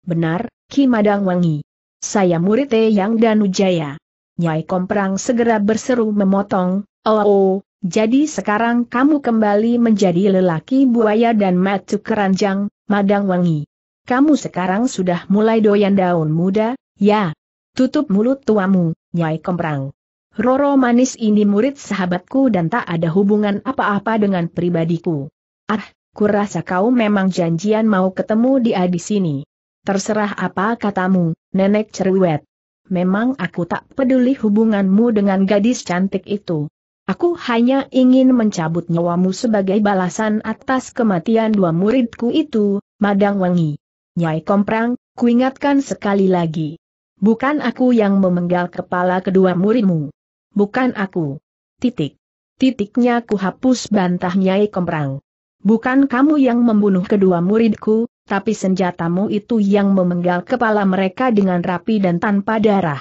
Benar, Ki Madang Wangi. Saya murid Eyang Danujaya. Nyai Komprang segera berseru memotong, oh, oh, jadi sekarang kamu kembali menjadi lelaki buaya dan metu keranjang, Madang Wangi. Kamu sekarang sudah mulai doyan daun muda, ya, Tutup mulut tuamu, Nyai komprang. Roro Manis ini murid sahabatku dan tak ada hubungan apa-apa dengan pribadiku. Ah, kurasa kau memang janjian mau ketemu dia di sini. Terserah apa katamu, Nenek Cerwet. Memang aku tak peduli hubunganmu dengan gadis cantik itu. Aku hanya ingin mencabut nyawamu sebagai balasan atas kematian dua muridku itu, Madang Wangi. Nyai Komprang, kuingatkan sekali lagi. Bukan aku yang memenggal kepala kedua murimu. Bukan aku. Titik. Titiknya ku hapus bantah Nyai Kemprang. Bukan kamu yang membunuh kedua muridku, tapi senjatamu itu yang memenggal kepala mereka dengan rapi dan tanpa darah.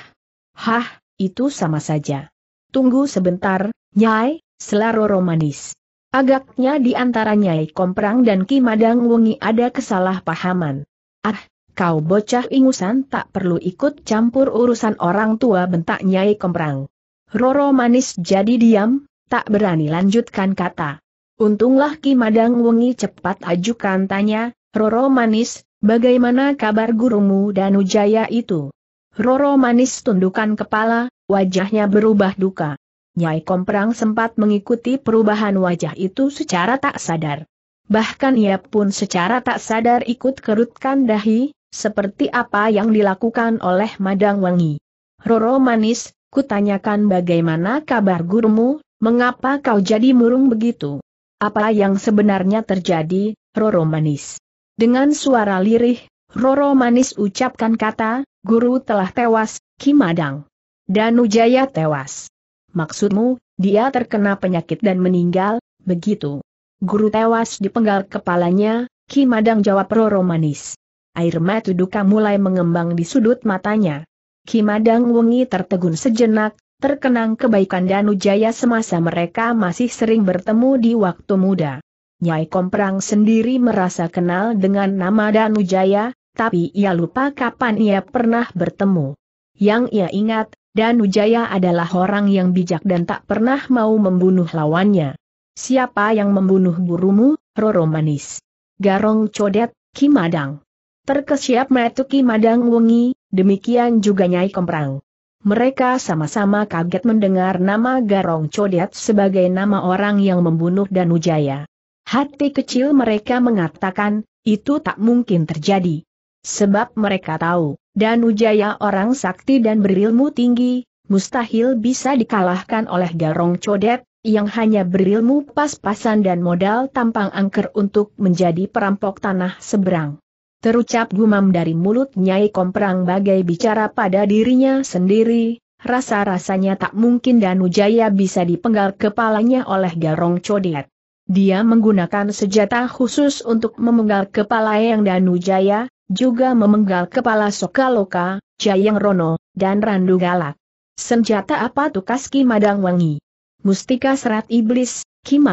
Hah, itu sama saja. Tunggu sebentar, Nyai, selaro romantis. Agaknya di antara Nyai Komprang dan Ki Madang Wungi ada kesalahpahaman. Ah, Kau bocah ingusan tak perlu ikut campur urusan orang tua bentak Nyai Kemprang. Roro manis jadi diam, tak berani lanjutkan kata. Untunglah Ki Madang Wengi cepat ajukan tanya, Roro manis, bagaimana kabar gurumu dan Ujaya itu? Roro manis tundukan kepala, wajahnya berubah duka. Nyai Komprang sempat mengikuti perubahan wajah itu secara tak sadar. Bahkan ia pun secara tak sadar ikut kerutkan dahi, seperti apa yang dilakukan oleh Madang Wangi. Roro manis, kutanyakan bagaimana kabar gurumu, mengapa kau jadi murung begitu? Apa yang sebenarnya terjadi, Roro manis? Dengan suara lirih, Roro manis ucapkan kata, guru telah tewas, Ki Madang. Danujaya tewas. Maksudmu, dia terkena penyakit dan meninggal, begitu. Guru tewas di dipenggal kepalanya, Ki Madang jawab Roro manis air mata duka mulai mengembang di sudut matanya. Kimadang Wengi tertegun sejenak, terkenang kebaikan Danujaya semasa mereka masih sering bertemu di waktu muda. Nyai Komprang sendiri merasa kenal dengan nama Danujaya, tapi ia lupa kapan ia pernah bertemu. Yang ia ingat, Danujaya adalah orang yang bijak dan tak pernah mau membunuh lawannya. Siapa yang membunuh gurumu, Roro Manis? Garong Codet, Kimadang. Terkesiap metuki madang wengi, demikian juga Nyai Komprang. Mereka sama-sama kaget mendengar nama Garong Codet sebagai nama orang yang membunuh Danujaya. Hati kecil mereka mengatakan, itu tak mungkin terjadi. Sebab mereka tahu, Danujaya orang sakti dan berilmu tinggi, mustahil bisa dikalahkan oleh Garong Codet, yang hanya berilmu pas-pasan dan modal tampang angker untuk menjadi perampok tanah seberang. Terucap gumam dari mulut Nyai Komprang bagai bicara pada dirinya sendiri, rasa-rasanya tak mungkin Danu Jaya bisa dipenggal kepalanya oleh Garong Codet. Dia menggunakan senjata khusus untuk memenggal kepala yang Danu Jaya, juga memenggal kepala Sokaloka, Jayang Rono, dan Randu Galak. Senjata apa tukas Ki Wangi? Mustika Serat Iblis, Ki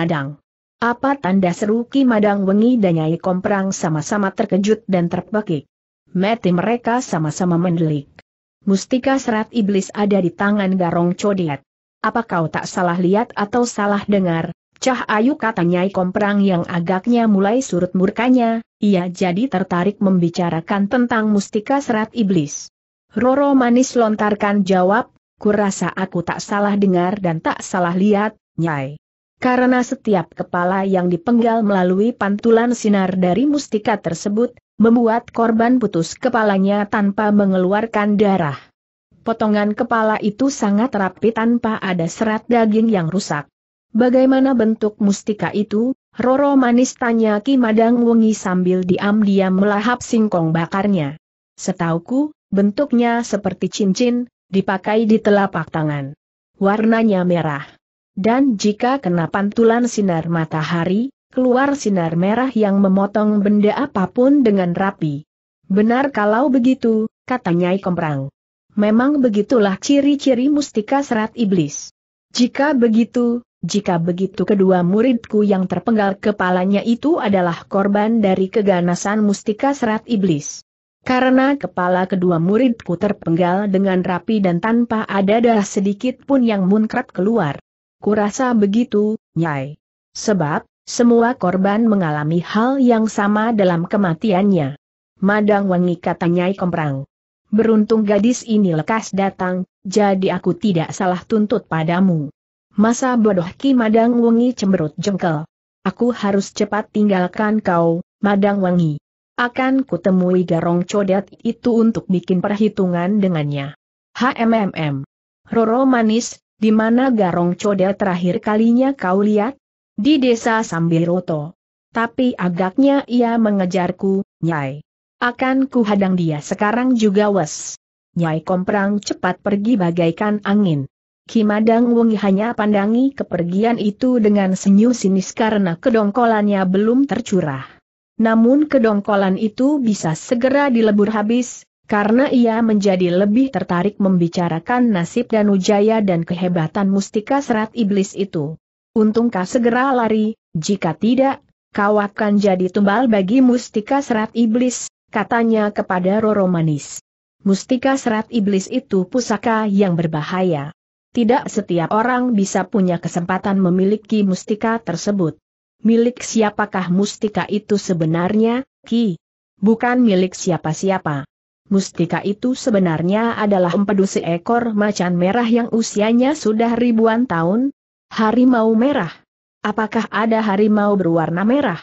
apa tanda seru Ki Madang Wengi dan Nyai Komprang sama-sama terkejut dan terpekik. Mati mereka sama-sama mendelik. Mustika serat iblis ada di tangan Garong Codiat. Apa kau tak salah lihat atau salah dengar? Cah Ayu kata Nyai Komprang yang agaknya mulai surut murkanya, ia jadi tertarik membicarakan tentang mustika serat iblis. Roro manis lontarkan jawab, kurasa aku tak salah dengar dan tak salah lihat, Nyai. Karena setiap kepala yang dipenggal melalui pantulan sinar dari mustika tersebut, membuat korban putus kepalanya tanpa mengeluarkan darah. Potongan kepala itu sangat rapi tanpa ada serat daging yang rusak. Bagaimana bentuk mustika itu? Roro manis tanya Ki Madang Wengi sambil diam-diam melahap singkong bakarnya. Setauku, bentuknya seperti cincin, dipakai di telapak tangan. Warnanya merah. Dan jika kena pantulan sinar matahari, keluar sinar merah yang memotong benda apapun dengan rapi. Benar kalau begitu, kata Nyai Komprang. Memang begitulah ciri-ciri mustika serat iblis. Jika begitu, jika begitu kedua muridku yang terpenggal kepalanya itu adalah korban dari keganasan mustika serat iblis. Karena kepala kedua muridku terpenggal dengan rapi dan tanpa ada darah sedikit pun yang munkrat keluar. Kurasa begitu, Nyai. Sebab, semua korban mengalami hal yang sama dalam kematiannya. Madang wangi kata Nyai Komprang. Beruntung gadis ini lekas datang, jadi aku tidak salah tuntut padamu. Masa bodoh Ki Madang Wangi cemberut jengkel. Aku harus cepat tinggalkan kau, Madang Wangi. Akan kutemui Garong Codet itu untuk bikin perhitungan dengannya. HMMM. Roro manis, di mana garong Coda terakhir kalinya kau lihat? Di desa Sambiroto. Tapi agaknya ia mengejarku, Nyai. Akan kuhadang dia sekarang juga wes. Nyai Komprang cepat pergi bagaikan angin. Kimadang Wengi hanya pandangi kepergian itu dengan senyum sinis karena kedongkolannya belum tercurah. Namun kedongkolan itu bisa segera dilebur habis, karena ia menjadi lebih tertarik membicarakan nasib Danujaya dan kehebatan mustika serat iblis itu. Untungkah segera lari, jika tidak, kau akan jadi tumbal bagi mustika serat iblis, katanya kepada Roro Manis. Mustika serat iblis itu pusaka yang berbahaya. Tidak setiap orang bisa punya kesempatan memiliki mustika tersebut. Milik siapakah mustika itu sebenarnya, Ki? Bukan milik siapa-siapa. Mustika itu sebenarnya adalah empedu seekor macan merah yang usianya sudah ribuan tahun. Harimau merah. Apakah ada harimau berwarna merah?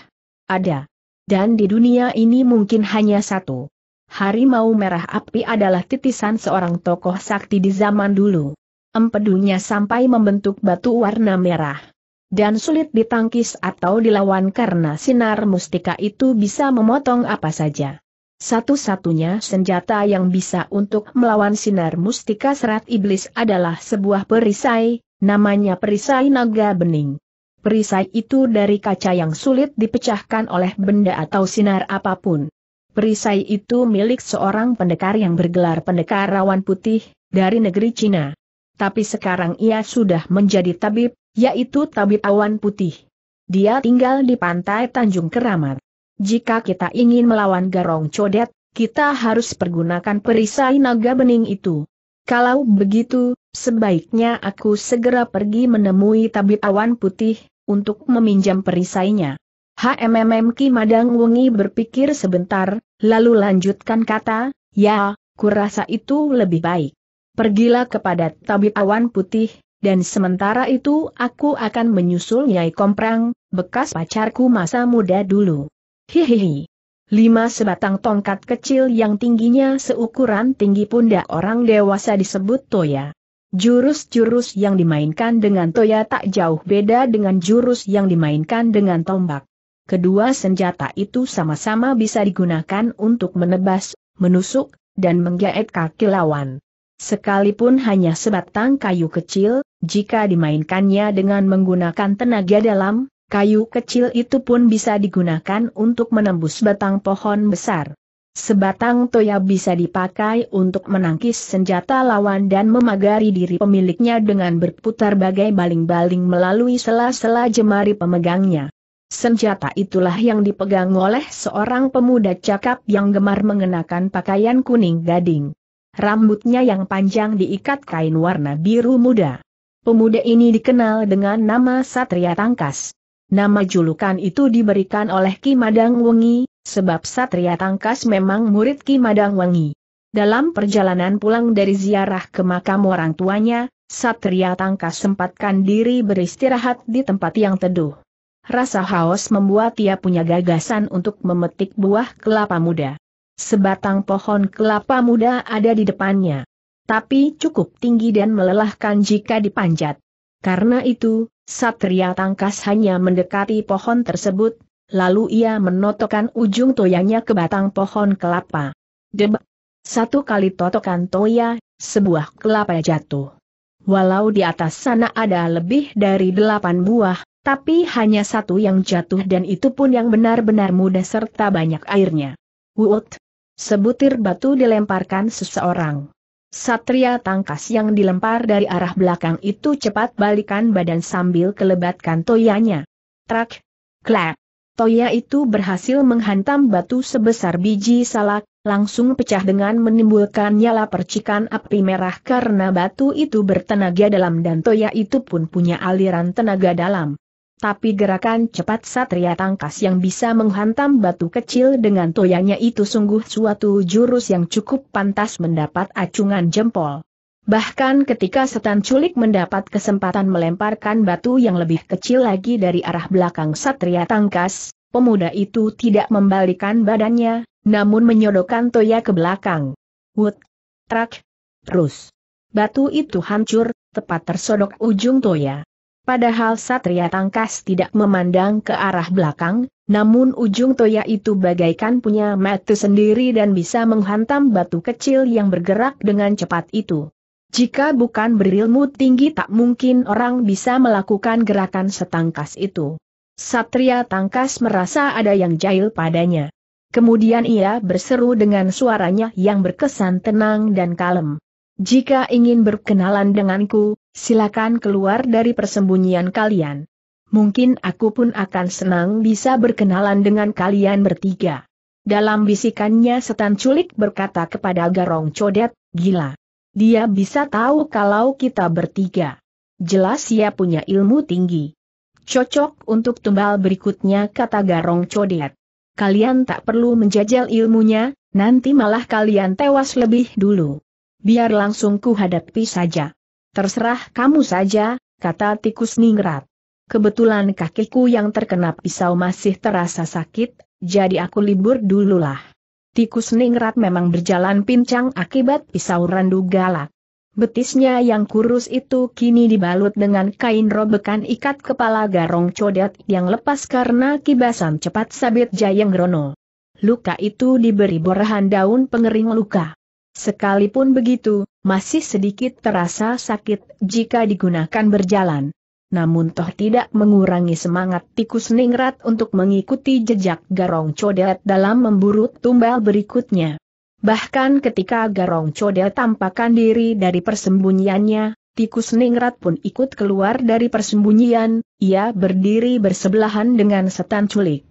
Ada. Dan di dunia ini mungkin hanya satu. Harimau merah api adalah titisan seorang tokoh sakti di zaman dulu. Empedunya sampai membentuk batu warna merah. Dan sulit ditangkis atau dilawan karena sinar mustika itu bisa memotong apa saja. Satu-satunya senjata yang bisa untuk melawan sinar mustika serat iblis adalah sebuah perisai, namanya perisai naga bening. Perisai itu dari kaca yang sulit dipecahkan oleh benda atau sinar apapun. Perisai itu milik seorang pendekar yang bergelar pendekar rawan putih, dari negeri Cina. Tapi sekarang ia sudah menjadi tabib, yaitu tabib awan putih. Dia tinggal di pantai Tanjung Keramat. Jika kita ingin melawan Garong Codet, kita harus pergunakan perisai naga bening itu. Kalau begitu, sebaiknya aku segera pergi menemui tabib awan putih, untuk meminjam perisainya. HMMM Ki Madang Wungi berpikir sebentar, lalu lanjutkan kata, ya, kurasa itu lebih baik. Pergilah kepada tabib awan putih, dan sementara itu aku akan menyusul Nyai Komprang, bekas pacarku masa muda dulu. Hihihi. Lima sebatang tongkat kecil yang tingginya seukuran tinggi pundak orang dewasa disebut toya. Jurus-jurus yang dimainkan dengan toya tak jauh beda dengan jurus yang dimainkan dengan tombak. Kedua senjata itu sama-sama bisa digunakan untuk menebas, menusuk, dan menggaet kaki lawan. Sekalipun hanya sebatang kayu kecil, jika dimainkannya dengan menggunakan tenaga dalam, kayu kecil itu pun bisa digunakan untuk menembus batang pohon besar. Sebatang toya bisa dipakai untuk menangkis senjata lawan dan memagari diri pemiliknya dengan berputar bagai baling-baling melalui sela-sela jemari pemegangnya. Senjata itulah yang dipegang oleh seorang pemuda cakap yang gemar mengenakan pakaian kuning gading. Rambutnya yang panjang diikat kain warna biru muda. Pemuda ini dikenal dengan nama Satria Tangkas. Nama julukan itu diberikan oleh Ki Madang Wengi, sebab Satria Tangkas memang murid Ki Madang Wengi. Dalam perjalanan pulang dari ziarah ke makam orang tuanya, Satria Tangkas sempatkan diri beristirahat di tempat yang teduh. Rasa haus membuat ia punya gagasan untuk memetik buah kelapa muda. Sebatang pohon kelapa muda ada di depannya. Tapi cukup tinggi dan melelahkan jika dipanjat. Karena itu, Satria Tangkas hanya mendekati pohon tersebut, lalu ia menotokkan ujung toyanya ke batang pohon kelapa. Deb! Satu kali totokan toya, sebuah kelapa jatuh. Walau di atas sana ada lebih dari delapan buah, tapi hanya satu yang jatuh dan itu pun yang benar-benar mudah serta banyak airnya. Wut! Sebutir batu dilemparkan seseorang. Satria tangkas yang dilempar dari arah belakang itu cepat balikan badan sambil kelebatkan toyanya. Trak! Klap! Toya itu berhasil menghantam batu sebesar biji salak, langsung pecah dengan menimbulkan nyala percikan api merah karena batu itu bertenaga dalam dan Toya itu pun punya aliran tenaga dalam. Tapi gerakan cepat Satria Tangkas yang bisa menghantam batu kecil dengan toyanya itu sungguh suatu jurus yang cukup pantas mendapat acungan jempol. Bahkan ketika setan culik mendapat kesempatan melemparkan batu yang lebih kecil lagi dari arah belakang Satria Tangkas, pemuda itu tidak membalikan badannya, namun menyodokkan toya ke belakang. Wood, trak, terus. Batu itu hancur, tepat tersodok ujung toya. Padahal Satria Tangkas tidak memandang ke arah belakang, namun ujung toya itu bagaikan punya mata sendiri dan bisa menghantam batu kecil yang bergerak dengan cepat itu. Jika bukan berilmu tinggi tak mungkin orang bisa melakukan gerakan setangkas itu. Satria Tangkas merasa ada yang jahil padanya. Kemudian ia berseru dengan suaranya yang berkesan tenang dan kalem. Jika ingin berkenalan denganku, silakan keluar dari persembunyian kalian. Mungkin aku pun akan senang bisa berkenalan dengan kalian bertiga. Dalam bisikannya setan culik berkata kepada Garong Codet, gila. Dia bisa tahu kalau kita bertiga. Jelas ia punya ilmu tinggi. Cocok untuk tumbal berikutnya kata Garong Codet. Kalian tak perlu menjajal ilmunya, nanti malah kalian tewas lebih dulu. Biar langsung kuhadapi saja. Terserah kamu saja, kata tikus ningrat. Kebetulan kakiku yang terkena pisau masih terasa sakit, jadi aku libur dululah. Tikus ningrat memang berjalan pincang akibat pisau randu galak. Betisnya yang kurus itu kini dibalut dengan kain robekan ikat kepala garong codet yang lepas karena kibasan cepat sabit Jayeng Rono. Luka itu diberi borahan daun pengering luka. Sekalipun begitu, masih sedikit terasa sakit jika digunakan berjalan. Namun toh tidak mengurangi semangat tikus ningrat untuk mengikuti jejak garong codet dalam memburu tumbal berikutnya. Bahkan ketika garong codet tampakkan diri dari persembunyiannya, tikus ningrat pun ikut keluar dari persembunyian, ia berdiri bersebelahan dengan setan culik.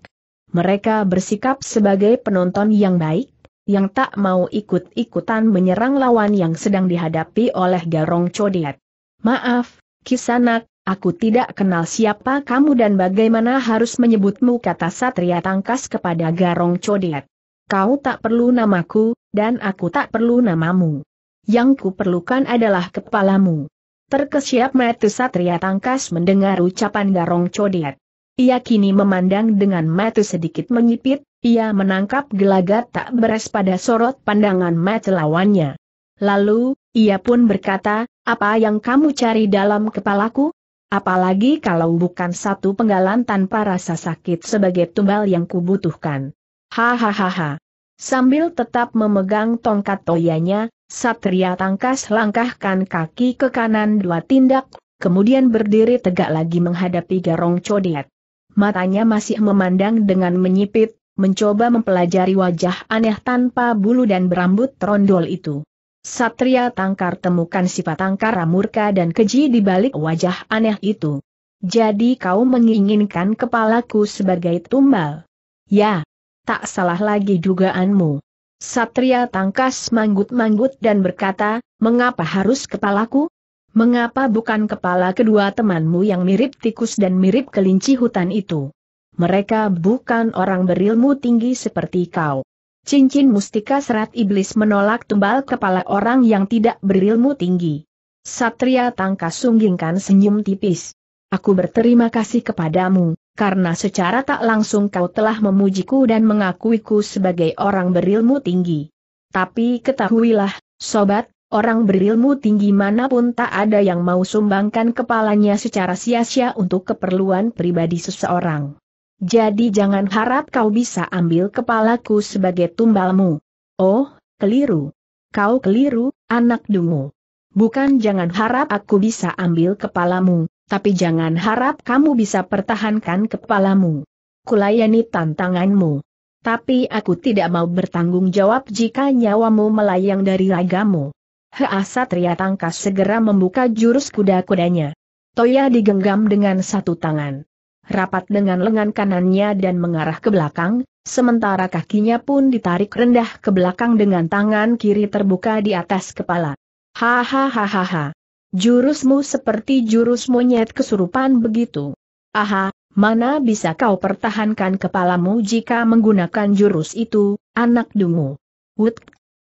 Mereka bersikap sebagai penonton yang baik, yang tak mau ikut-ikutan menyerang lawan yang sedang dihadapi oleh Garong Codiat. Maaf, Kisanak, aku tidak kenal siapa kamu dan bagaimana harus menyebutmu kata Satria Tangkas kepada Garong Codiat. Kau tak perlu namaku, dan aku tak perlu namamu. Yang ku adalah kepalamu. Terkesiap metu Satria Tangkas mendengar ucapan Garong Codiat. Ia kini memandang dengan mata sedikit menyipit, ia menangkap gelagat tak beres pada sorot pandangan mata lawannya. Lalu, ia pun berkata, apa yang kamu cari dalam kepalaku? Apalagi kalau bukan satu penggalan tanpa rasa sakit sebagai tumbal yang kubutuhkan. Hahaha. Sambil tetap memegang tongkat toyanya, Satria Tangkas langkahkan kaki ke kanan dua tindak, kemudian berdiri tegak lagi menghadapi Garong Codet matanya masih memandang dengan menyipit, mencoba mempelajari wajah aneh tanpa bulu dan berambut trondol itu. Satria Tangkar temukan sifat Tangkar murka dan keji di balik wajah aneh itu. Jadi kau menginginkan kepalaku sebagai tumbal? Ya, tak salah lagi dugaanmu. Satria Tangkas manggut-manggut dan berkata, mengapa harus kepalaku? Mengapa bukan kepala kedua temanmu yang mirip tikus dan mirip kelinci hutan itu? Mereka bukan orang berilmu tinggi seperti kau. Cincin mustika serat iblis menolak tumbal kepala orang yang tidak berilmu tinggi. Satria Tangka sunggingkan senyum tipis. Aku berterima kasih kepadamu, karena secara tak langsung kau telah memujiku dan mengakuiku sebagai orang berilmu tinggi. Tapi ketahuilah, sobat, Orang berilmu tinggi manapun tak ada yang mau sumbangkan kepalanya secara sia-sia untuk keperluan pribadi seseorang. Jadi jangan harap kau bisa ambil kepalaku sebagai tumbalmu. Oh, keliru. Kau keliru, anak dungu. Bukan jangan harap aku bisa ambil kepalamu, tapi jangan harap kamu bisa pertahankan kepalamu. Kulayani tantanganmu. Tapi aku tidak mau bertanggung jawab jika nyawamu melayang dari ragamu. Hea Satria Tangkas segera membuka jurus kuda-kudanya. Toya digenggam dengan satu tangan. Rapat dengan lengan kanannya dan mengarah ke belakang, sementara kakinya pun ditarik rendah ke belakang dengan tangan kiri terbuka di atas kepala. Hahaha. Jurusmu seperti jurus monyet kesurupan begitu. Aha, mana bisa kau pertahankan kepalamu jika menggunakan jurus itu, anak dungu. Wut,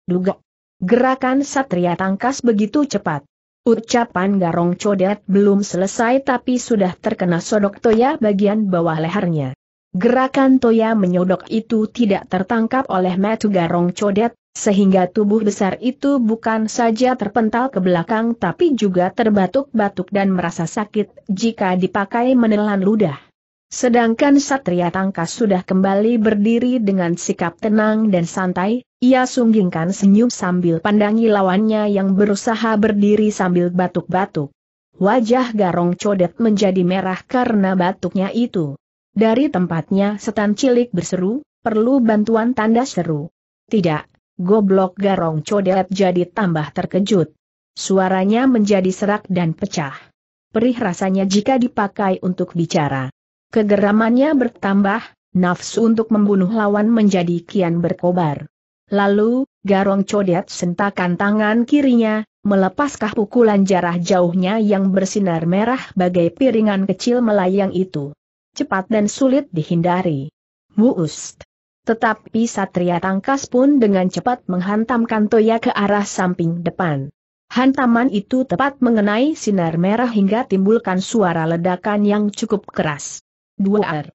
duga. Gerakan Satria Tangkas begitu cepat. Ucapan Garong Codet belum selesai tapi sudah terkena sodok Toya bagian bawah lehernya. Gerakan Toya menyodok itu tidak tertangkap oleh metu Garong Codet, sehingga tubuh besar itu bukan saja terpental ke belakang tapi juga terbatuk-batuk dan merasa sakit jika dipakai menelan ludah. Sedangkan Satria Tangkas sudah kembali berdiri dengan sikap tenang dan santai, ia sunggingkan senyum sambil pandangi lawannya yang berusaha berdiri sambil batuk-batuk. Wajah Garong Codet menjadi merah karena batuknya itu. Dari tempatnya setan cilik berseru, perlu bantuan tanda seru. Tidak, goblok Garong Codet jadi tambah terkejut. Suaranya menjadi serak dan pecah. Perih rasanya jika dipakai untuk bicara. Kegeramannya bertambah, nafsu untuk membunuh lawan menjadi kian berkobar. Lalu, Garong Codet sentakan tangan kirinya, melepaskah pukulan jarah jauhnya yang bersinar merah bagai piringan kecil melayang itu. Cepat dan sulit dihindari. Muust. Tetapi Satria Tangkas pun dengan cepat menghantamkan Toya ke arah samping depan. Hantaman itu tepat mengenai sinar merah hingga timbulkan suara ledakan yang cukup keras. Dua ar.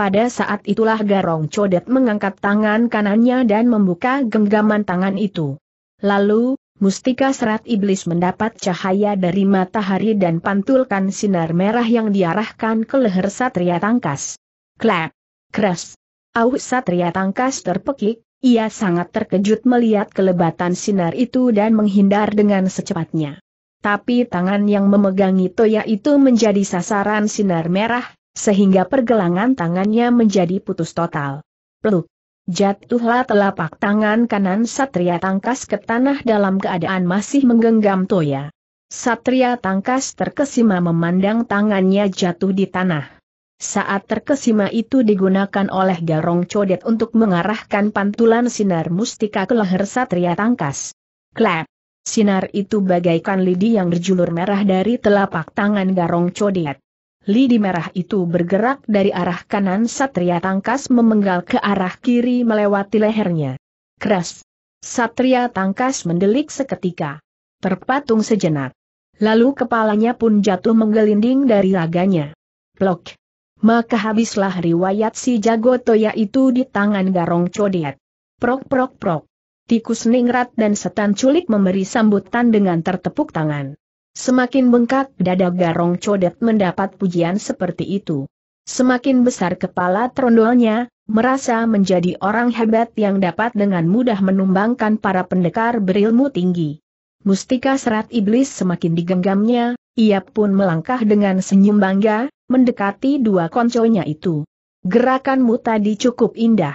Pada saat itulah Garong Codet mengangkat tangan kanannya dan membuka genggaman tangan itu. Lalu, mustika serat iblis mendapat cahaya dari matahari dan pantulkan sinar merah yang diarahkan ke leher Satria Tangkas. Klap! Crash! Auh Satria Tangkas terpekik, ia sangat terkejut melihat kelebatan sinar itu dan menghindar dengan secepatnya. Tapi tangan yang memegangi toya itu menjadi sasaran sinar merah, sehingga pergelangan tangannya menjadi putus total. Peluk. Jatuhlah telapak tangan kanan Satria Tangkas ke tanah dalam keadaan masih menggenggam Toya. Satria Tangkas terkesima memandang tangannya jatuh di tanah. Saat terkesima itu digunakan oleh Garong Codet untuk mengarahkan pantulan sinar mustika ke leher Satria Tangkas. Klap! Sinar itu bagaikan lidi yang berjulur merah dari telapak tangan Garong Codet. Lidi merah itu bergerak dari arah kanan Satria Tangkas memenggal ke arah kiri melewati lehernya. Keras. Satria Tangkas mendelik seketika. Terpatung sejenak. Lalu kepalanya pun jatuh menggelinding dari raganya. Plok. Maka habislah riwayat si jago toya itu di tangan garong codet. Prok prok prok. Tikus ningrat dan setan culik memberi sambutan dengan tertepuk tangan. Semakin bengkak dada garong codet mendapat pujian seperti itu. Semakin besar kepala trondolnya, merasa menjadi orang hebat yang dapat dengan mudah menumbangkan para pendekar berilmu tinggi. Mustika serat iblis semakin digenggamnya, ia pun melangkah dengan senyum bangga, mendekati dua konconya itu. Gerakanmu tadi cukup indah.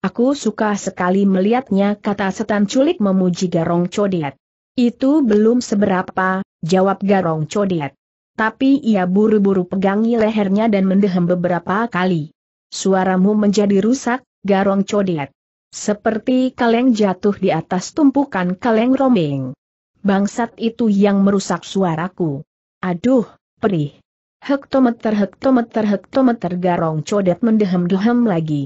Aku suka sekali melihatnya kata setan culik memuji garong codet. Itu belum seberapa, jawab Garong Codet. Tapi ia buru-buru pegangi lehernya dan mendehem beberapa kali. Suaramu menjadi rusak, Garong Codet. Seperti kaleng jatuh di atas tumpukan kaleng romeng. Bangsat itu yang merusak suaraku. Aduh, perih. Hektometer hektometer hektometer garong codet mendehem-dehem lagi.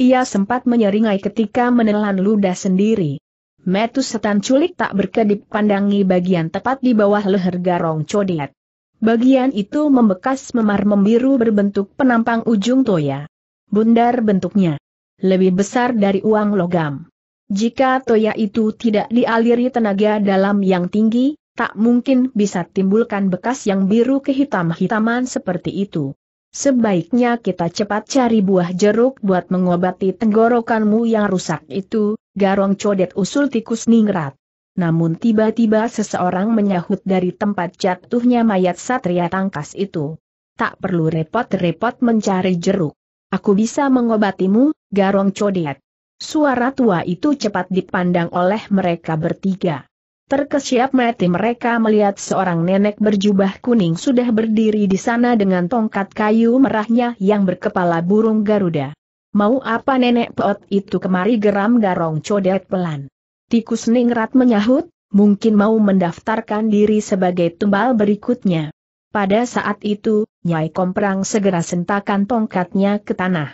Ia sempat menyeringai ketika menelan ludah sendiri. Metu setan culik tak berkedip pandangi bagian tepat di bawah leher garong codet. Bagian itu membekas memar membiru berbentuk penampang ujung toya. Bundar bentuknya. Lebih besar dari uang logam. Jika toya itu tidak dialiri tenaga dalam yang tinggi, tak mungkin bisa timbulkan bekas yang biru kehitam-hitaman seperti itu. Sebaiknya kita cepat cari buah jeruk buat mengobati tenggorokanmu yang rusak itu, garong codet usul tikus ningrat. Namun tiba-tiba seseorang menyahut dari tempat jatuhnya mayat satria tangkas itu. Tak perlu repot-repot mencari jeruk. Aku bisa mengobatimu, garong codet. Suara tua itu cepat dipandang oleh mereka bertiga. Terkesiap mati mereka melihat seorang nenek berjubah kuning sudah berdiri di sana dengan tongkat kayu merahnya yang berkepala burung Garuda. Mau apa nenek peot itu kemari geram garong codet pelan. Tikus ningrat menyahut, mungkin mau mendaftarkan diri sebagai tumbal berikutnya. Pada saat itu, Nyai Komprang segera sentakan tongkatnya ke tanah.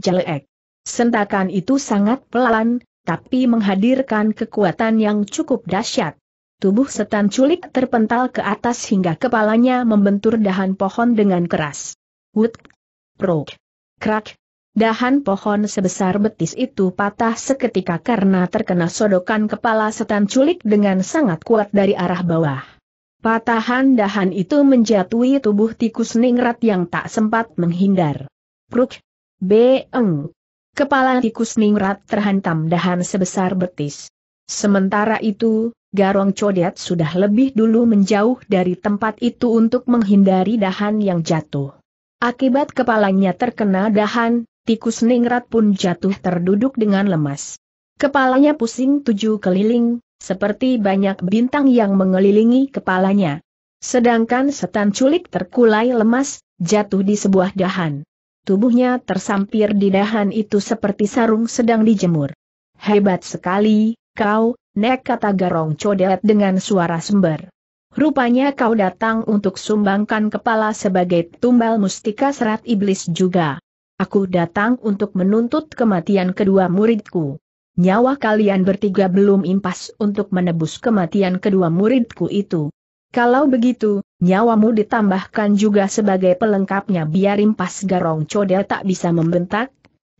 Jelek. Sentakan itu sangat pelan, tapi menghadirkan kekuatan yang cukup dahsyat. Tubuh setan culik terpental ke atas hingga kepalanya membentur dahan pohon dengan keras. Wood. Prok. Krak Dahan pohon sebesar betis itu patah seketika karena terkena sodokan kepala setan culik dengan sangat kuat dari arah bawah. Patahan dahan itu menjatuhi tubuh tikus ningrat yang tak sempat menghindar. Pruk! Beeng! Kepala tikus ningrat terhantam dahan sebesar betis. Sementara itu, Garong Codet sudah lebih dulu menjauh dari tempat itu untuk menghindari dahan yang jatuh. Akibat kepalanya terkena dahan, tikus ningrat pun jatuh terduduk dengan lemas. Kepalanya pusing tujuh keliling, seperti banyak bintang yang mengelilingi kepalanya. Sedangkan setan culik terkulai lemas, jatuh di sebuah dahan. Tubuhnya tersampir di dahan itu seperti sarung sedang dijemur. Hebat sekali, kau, nek kata garong codet dengan suara sember. Rupanya kau datang untuk sumbangkan kepala sebagai tumbal mustika serat iblis juga. Aku datang untuk menuntut kematian kedua muridku. Nyawa kalian bertiga belum impas untuk menebus kematian kedua muridku itu. Kalau begitu, nyawamu ditambahkan juga sebagai pelengkapnya biar impas garong codel tak bisa membentak,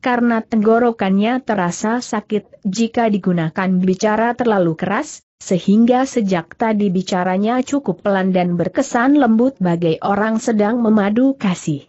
karena tenggorokannya terasa sakit jika digunakan bicara terlalu keras, sehingga sejak tadi bicaranya cukup pelan dan berkesan lembut bagai orang sedang memadu kasih.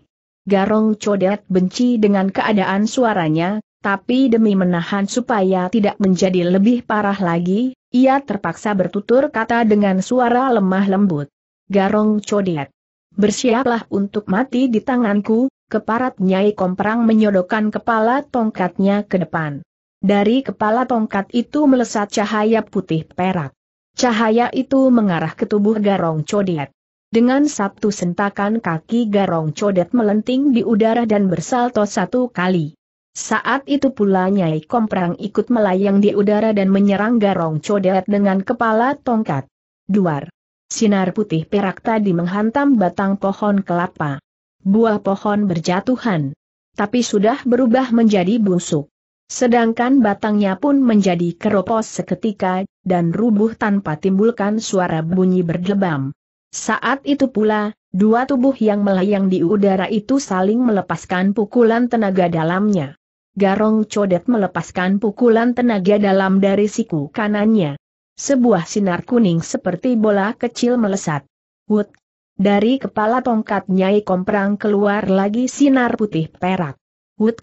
Garong Codet benci dengan keadaan suaranya, tapi demi menahan supaya tidak menjadi lebih parah lagi, ia terpaksa bertutur kata dengan suara lemah lembut. Garong Codet. Bersiaplah untuk mati di tanganku, keparat Nyai Komprang menyodokkan kepala tongkatnya ke depan. Dari kepala tongkat itu melesat cahaya putih perak. Cahaya itu mengarah ke tubuh Garong Codet. Dengan satu sentakan kaki garong codet melenting di udara dan bersalto satu kali. Saat itu pula Nyai Komprang ikut melayang di udara dan menyerang garong codet dengan kepala tongkat. Duar. Sinar putih perak tadi menghantam batang pohon kelapa. Buah pohon berjatuhan. Tapi sudah berubah menjadi busuk. Sedangkan batangnya pun menjadi keropos seketika, dan rubuh tanpa timbulkan suara bunyi berdebam. Saat itu pula, dua tubuh yang melayang di udara itu saling melepaskan pukulan tenaga dalamnya. Garong Codet melepaskan pukulan tenaga dalam dari siku kanannya. Sebuah sinar kuning seperti bola kecil melesat. Wut! Dari kepala tongkat Nyai Komprang keluar lagi sinar putih perak. Wut!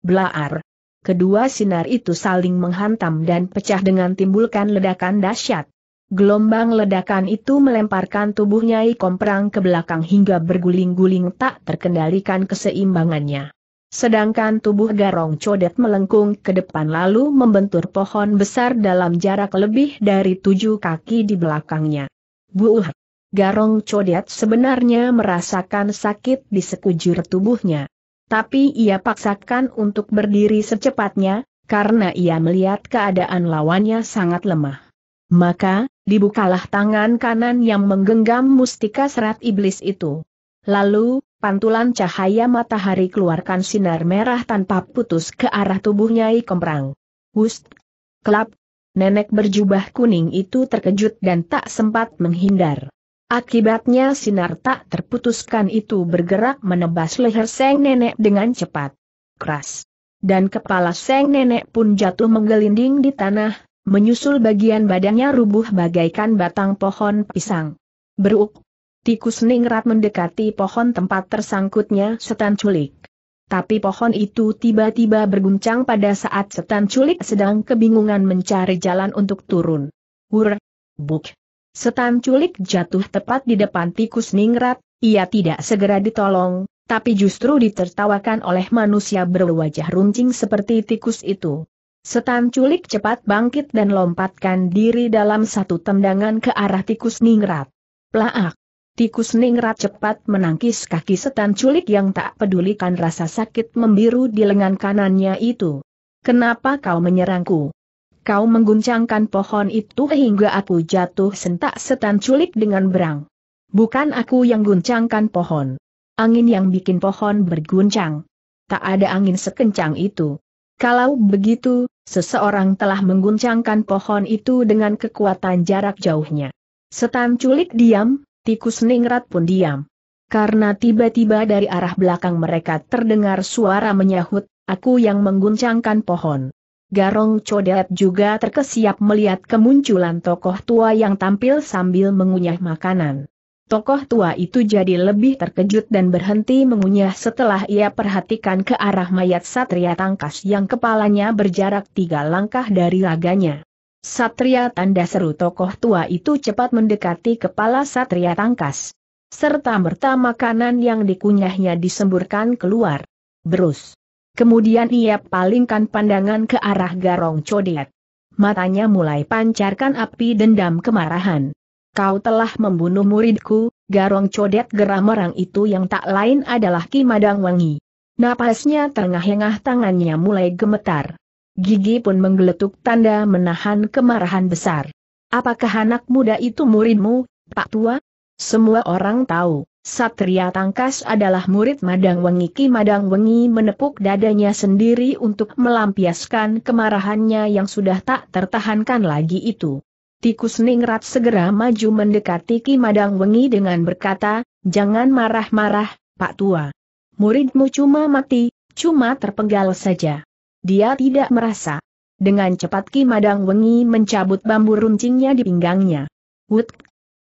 Blaar! Kedua sinar itu saling menghantam dan pecah dengan timbulkan ledakan dahsyat. Gelombang ledakan itu melemparkan tubuh Nyai Komprang ke belakang hingga berguling-guling tak terkendalikan keseimbangannya. Sedangkan tubuh Garong Codet melengkung ke depan lalu membentur pohon besar dalam jarak lebih dari tujuh kaki di belakangnya. Buuh! Garong Codet sebenarnya merasakan sakit di sekujur tubuhnya. Tapi ia paksakan untuk berdiri secepatnya, karena ia melihat keadaan lawannya sangat lemah. Maka, dibukalah tangan kanan yang menggenggam mustika serat iblis itu. Lalu, pantulan cahaya matahari keluarkan sinar merah tanpa putus ke arah tubuhnya Nyai Kemprang. Wust! Kelap! Nenek berjubah kuning itu terkejut dan tak sempat menghindar. Akibatnya sinar tak terputuskan itu bergerak menebas leher Seng Nenek dengan cepat. Keras. Dan kepala Seng Nenek pun jatuh menggelinding di tanah, Menyusul bagian badannya rubuh bagaikan batang pohon pisang. Beruk. Tikus ningrat mendekati pohon tempat tersangkutnya setan culik. Tapi pohon itu tiba-tiba berguncang pada saat setan culik sedang kebingungan mencari jalan untuk turun. Hur. Buk. Setan culik jatuh tepat di depan tikus ningrat, ia tidak segera ditolong, tapi justru ditertawakan oleh manusia berwajah runcing seperti tikus itu. Setan culik cepat bangkit dan lompatkan diri dalam satu tendangan ke arah tikus ningrat. Plaak! Tikus ningrat cepat menangkis kaki setan culik yang tak pedulikan rasa sakit membiru di lengan kanannya itu. Kenapa kau menyerangku? Kau mengguncangkan pohon itu hingga aku jatuh sentak setan culik dengan berang. Bukan aku yang guncangkan pohon. Angin yang bikin pohon berguncang. Tak ada angin sekencang itu. Kalau begitu, Seseorang telah mengguncangkan pohon itu dengan kekuatan jarak jauhnya. Setan culik diam, tikus ningrat pun diam. Karena tiba-tiba dari arah belakang mereka terdengar suara menyahut, aku yang mengguncangkan pohon. Garong Codet juga terkesiap melihat kemunculan tokoh tua yang tampil sambil mengunyah makanan. Tokoh tua itu jadi lebih terkejut dan berhenti mengunyah setelah ia perhatikan ke arah mayat Satria Tangkas yang kepalanya berjarak tiga langkah dari laganya. Satria tanda seru tokoh tua itu cepat mendekati kepala Satria Tangkas. Serta merta makanan yang dikunyahnya disemburkan keluar. Berus. Kemudian ia palingkan pandangan ke arah garong codet. Matanya mulai pancarkan api dendam kemarahan kau telah membunuh muridku, garong codet geram orang itu yang tak lain adalah Ki Madang Wangi. Napasnya terengah-engah tangannya mulai gemetar. Gigi pun menggeletuk tanda menahan kemarahan besar. Apakah anak muda itu muridmu, Pak Tua? Semua orang tahu, Satria Tangkas adalah murid Madang Wengi. Ki Madang Wengi menepuk dadanya sendiri untuk melampiaskan kemarahannya yang sudah tak tertahankan lagi itu. Tikus Ningrat segera maju mendekati Ki Madang Wengi dengan berkata, jangan marah-marah, Pak Tua. Muridmu cuma mati, cuma terpenggal saja. Dia tidak merasa. Dengan cepat Ki Madang Wengi mencabut bambu runcingnya di pinggangnya. Wood,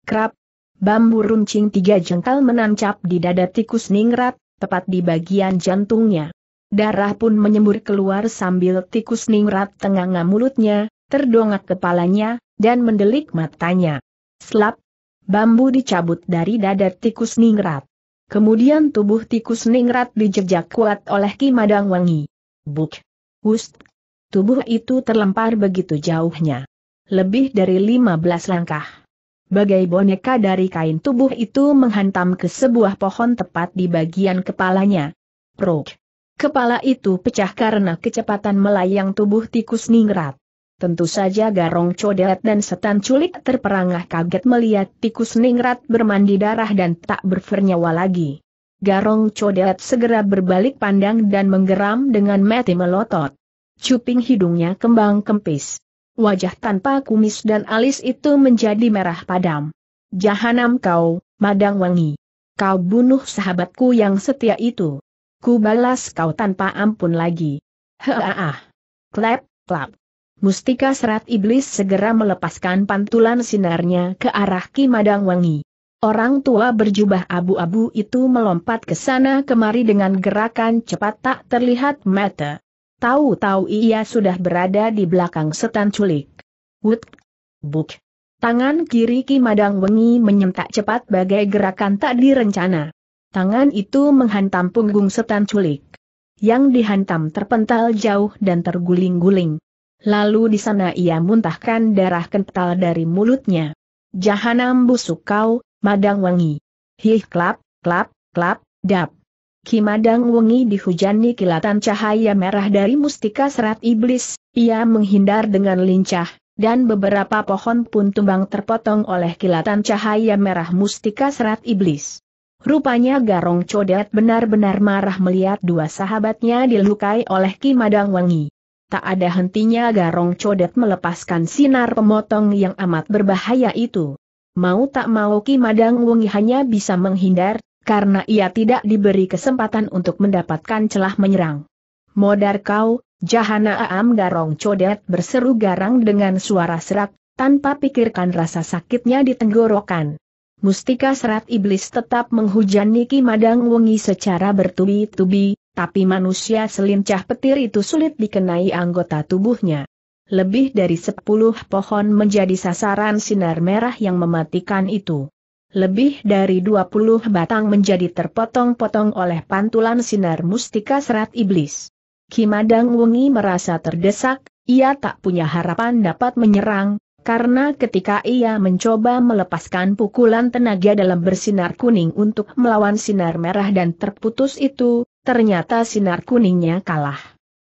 krap, bambu runcing tiga jengkal menancap di dada tikus Ningrat, tepat di bagian jantungnya. Darah pun menyembur keluar sambil tikus Ningrat tengah mulutnya, terdongak kepalanya, dan mendelik matanya. Slap! Bambu dicabut dari dada tikus ningrat. Kemudian tubuh tikus ningrat dijejak kuat oleh Ki Madang Wangi. Buk! Hust! Tubuh itu terlempar begitu jauhnya. Lebih dari 15 langkah. Bagai boneka dari kain tubuh itu menghantam ke sebuah pohon tepat di bagian kepalanya. Prok! Kepala itu pecah karena kecepatan melayang tubuh tikus ningrat. Tentu saja Garong Codet dan Setan Culik terperangah kaget melihat tikus ningrat bermandi darah dan tak bernyawa lagi. Garong Codet segera berbalik pandang dan menggeram dengan mati melotot. Cuping hidungnya kembang kempis. Wajah tanpa kumis dan alis itu menjadi merah padam. Jahanam kau, Madang Wangi. Kau bunuh sahabatku yang setia itu. Ku balas kau tanpa ampun lagi. Heaah. Klep, klap. Mustika Serat Iblis segera melepaskan pantulan sinarnya ke arah Ki Madang Wangi. Orang tua berjubah abu-abu itu melompat ke sana kemari dengan gerakan cepat tak terlihat mata. Tahu-tahu ia sudah berada di belakang setan culik. Wut, buk. Tangan kiri Ki Madang Wengi menyentak cepat bagai gerakan tak direncana. Tangan itu menghantam punggung setan culik. Yang dihantam terpental jauh dan terguling-guling lalu di sana ia muntahkan darah kental dari mulutnya. Jahanam busuk kau, madang wangi. Hih klap, klap, klap, dap. Ki Madang Wengi dihujani kilatan cahaya merah dari mustika serat iblis, ia menghindar dengan lincah, dan beberapa pohon pun tumbang terpotong oleh kilatan cahaya merah mustika serat iblis. Rupanya Garong Codet benar-benar marah melihat dua sahabatnya dilukai oleh Ki Madang Wengi. Tak ada hentinya garong codet melepaskan sinar pemotong yang amat berbahaya itu. Mau tak mau Ki Madang Wungi hanya bisa menghindar, karena ia tidak diberi kesempatan untuk mendapatkan celah menyerang. Modar kau, Jahana Aam Garong Codet berseru garang dengan suara serak, tanpa pikirkan rasa sakitnya di tenggorokan. Mustika serat iblis tetap menghujani Ki Madang Wungi secara bertubi-tubi, tapi manusia selincah petir itu sulit dikenai anggota tubuhnya. Lebih dari sepuluh pohon menjadi sasaran sinar merah yang mematikan itu. Lebih dari dua puluh batang menjadi terpotong-potong oleh pantulan sinar mustika serat iblis. Kimadang Wungi merasa terdesak, ia tak punya harapan dapat menyerang, karena ketika ia mencoba melepaskan pukulan tenaga dalam bersinar kuning untuk melawan sinar merah dan terputus itu, Ternyata sinar kuningnya kalah.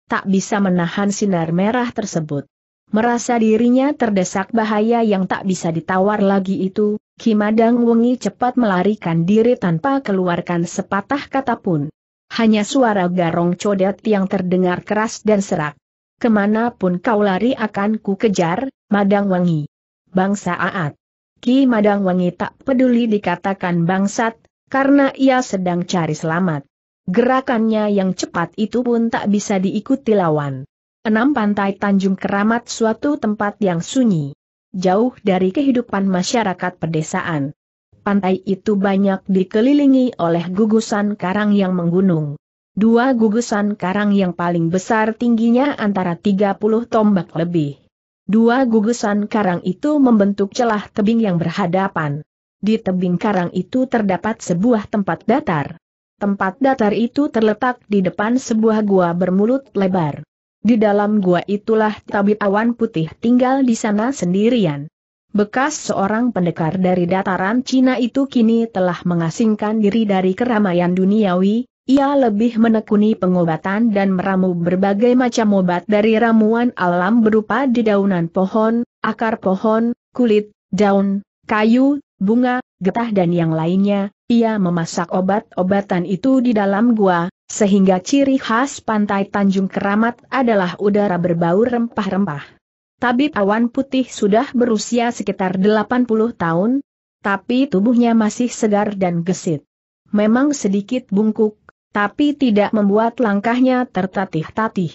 Tak bisa menahan sinar merah tersebut. Merasa dirinya terdesak bahaya yang tak bisa ditawar lagi itu, Kimadang Wengi cepat melarikan diri tanpa keluarkan sepatah kata pun. Hanya suara garong codet yang terdengar keras dan serak. Kemana pun kau lari akan ku kejar, Madang Wangi. Bangsa Aat. Ki Madang Wengi tak peduli dikatakan bangsat, karena ia sedang cari selamat. Gerakannya yang cepat itu pun tak bisa diikuti lawan. Enam pantai Tanjung Keramat suatu tempat yang sunyi. Jauh dari kehidupan masyarakat pedesaan. Pantai itu banyak dikelilingi oleh gugusan karang yang menggunung. Dua gugusan karang yang paling besar tingginya antara 30 tombak lebih. Dua gugusan karang itu membentuk celah tebing yang berhadapan. Di tebing karang itu terdapat sebuah tempat datar. Tempat datar itu terletak di depan sebuah gua bermulut lebar. Di dalam gua itulah tabib awan putih tinggal di sana sendirian. Bekas seorang pendekar dari dataran Cina itu kini telah mengasingkan diri dari keramaian duniawi, ia lebih menekuni pengobatan dan meramu berbagai macam obat dari ramuan alam berupa dedaunan pohon, akar pohon, kulit, daun, kayu, bunga, getah dan yang lainnya, ia memasak obat-obatan itu di dalam gua, sehingga ciri khas pantai Tanjung Keramat adalah udara berbau rempah-rempah. Tabib Awan Putih sudah berusia sekitar 80 tahun, tapi tubuhnya masih segar dan gesit. Memang sedikit bungkuk, tapi tidak membuat langkahnya tertatih-tatih.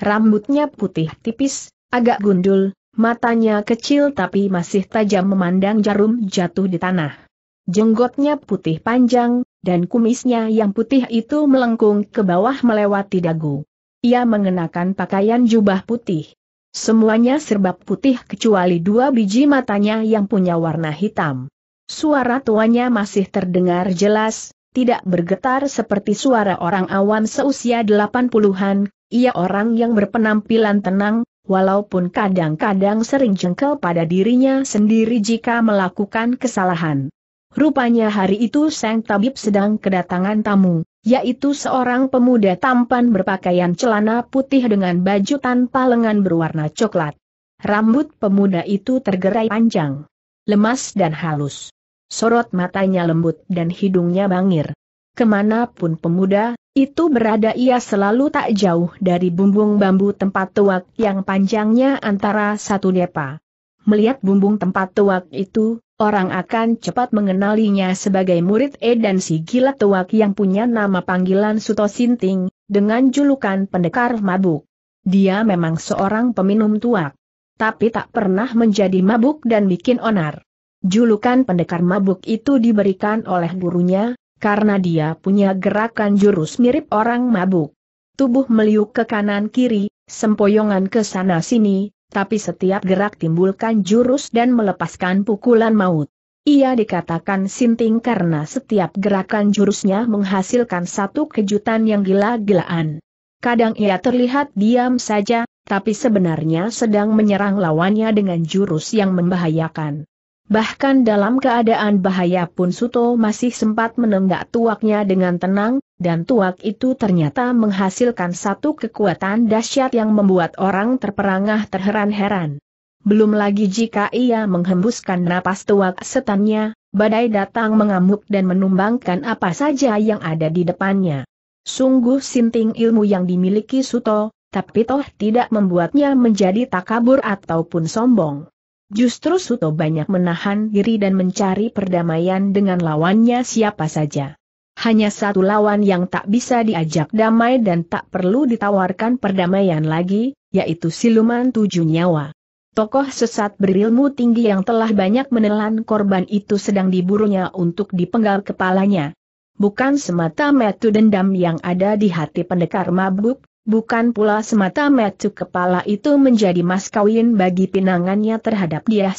Rambutnya putih tipis, agak gundul, matanya kecil tapi masih tajam memandang jarum jatuh di tanah. Jenggotnya putih panjang, dan kumisnya yang putih itu melengkung ke bawah melewati dagu. Ia mengenakan pakaian jubah putih. Semuanya serba putih kecuali dua biji matanya yang punya warna hitam. Suara tuanya masih terdengar jelas, tidak bergetar seperti suara orang awam seusia 80-an, ia orang yang berpenampilan tenang, walaupun kadang-kadang sering jengkel pada dirinya sendiri jika melakukan kesalahan. Rupanya hari itu sang tabib sedang kedatangan tamu, yaitu seorang pemuda tampan berpakaian celana putih dengan baju tanpa lengan berwarna coklat. Rambut pemuda itu tergerai panjang, lemas dan halus. Sorot matanya lembut dan hidungnya bangir. Kemanapun pemuda itu berada ia selalu tak jauh dari bumbung bambu tempat tuak yang panjangnya antara satu depa. Melihat bumbung tempat tuak itu, orang akan cepat mengenalinya sebagai murid Edan si gila tuak yang punya nama panggilan Suto Sinting, dengan julukan pendekar mabuk. Dia memang seorang peminum tua, tapi tak pernah menjadi mabuk dan bikin onar. Julukan pendekar mabuk itu diberikan oleh gurunya, karena dia punya gerakan jurus mirip orang mabuk. Tubuh meliuk ke kanan kiri, sempoyongan ke sana sini, tapi setiap gerak timbulkan jurus dan melepaskan pukulan maut. Ia dikatakan sinting karena setiap gerakan jurusnya menghasilkan satu kejutan yang gila-gilaan. Kadang ia terlihat diam saja, tapi sebenarnya sedang menyerang lawannya dengan jurus yang membahayakan. Bahkan dalam keadaan bahaya pun Suto masih sempat menenggak tuaknya dengan tenang, dan tuak itu ternyata menghasilkan satu kekuatan dahsyat yang membuat orang terperangah terheran-heran. Belum lagi jika ia menghembuskan napas tuak setannya, badai datang mengamuk dan menumbangkan apa saja yang ada di depannya. Sungguh sinting ilmu yang dimiliki Suto, tapi toh tidak membuatnya menjadi takabur ataupun sombong. Justru Suto banyak menahan diri dan mencari perdamaian dengan lawannya siapa saja hanya satu lawan yang tak bisa diajak damai dan tak perlu ditawarkan perdamaian lagi, yaitu siluman tujuh nyawa. Tokoh sesat berilmu tinggi yang telah banyak menelan korban itu sedang diburunya untuk dipenggal kepalanya. Bukan semata metu dendam yang ada di hati pendekar mabuk, bukan pula semata metu kepala itu menjadi mas kawin bagi pinangannya terhadap dia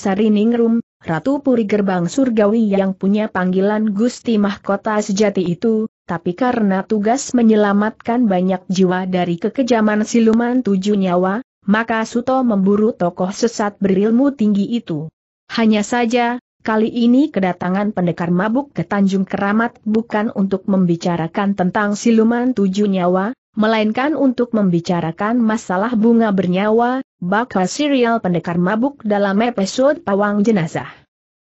Rum, Ratu Puri Gerbang Surgawi yang punya panggilan Gusti Mahkota sejati itu, tapi karena tugas menyelamatkan banyak jiwa dari kekejaman siluman tujuh nyawa, maka Suto memburu tokoh sesat berilmu tinggi itu. Hanya saja, Kali ini kedatangan pendekar mabuk ke Tanjung Keramat bukan untuk membicarakan tentang siluman tujuh nyawa, melainkan untuk membicarakan masalah bunga bernyawa, bakal serial pendekar mabuk dalam episode pawang jenazah.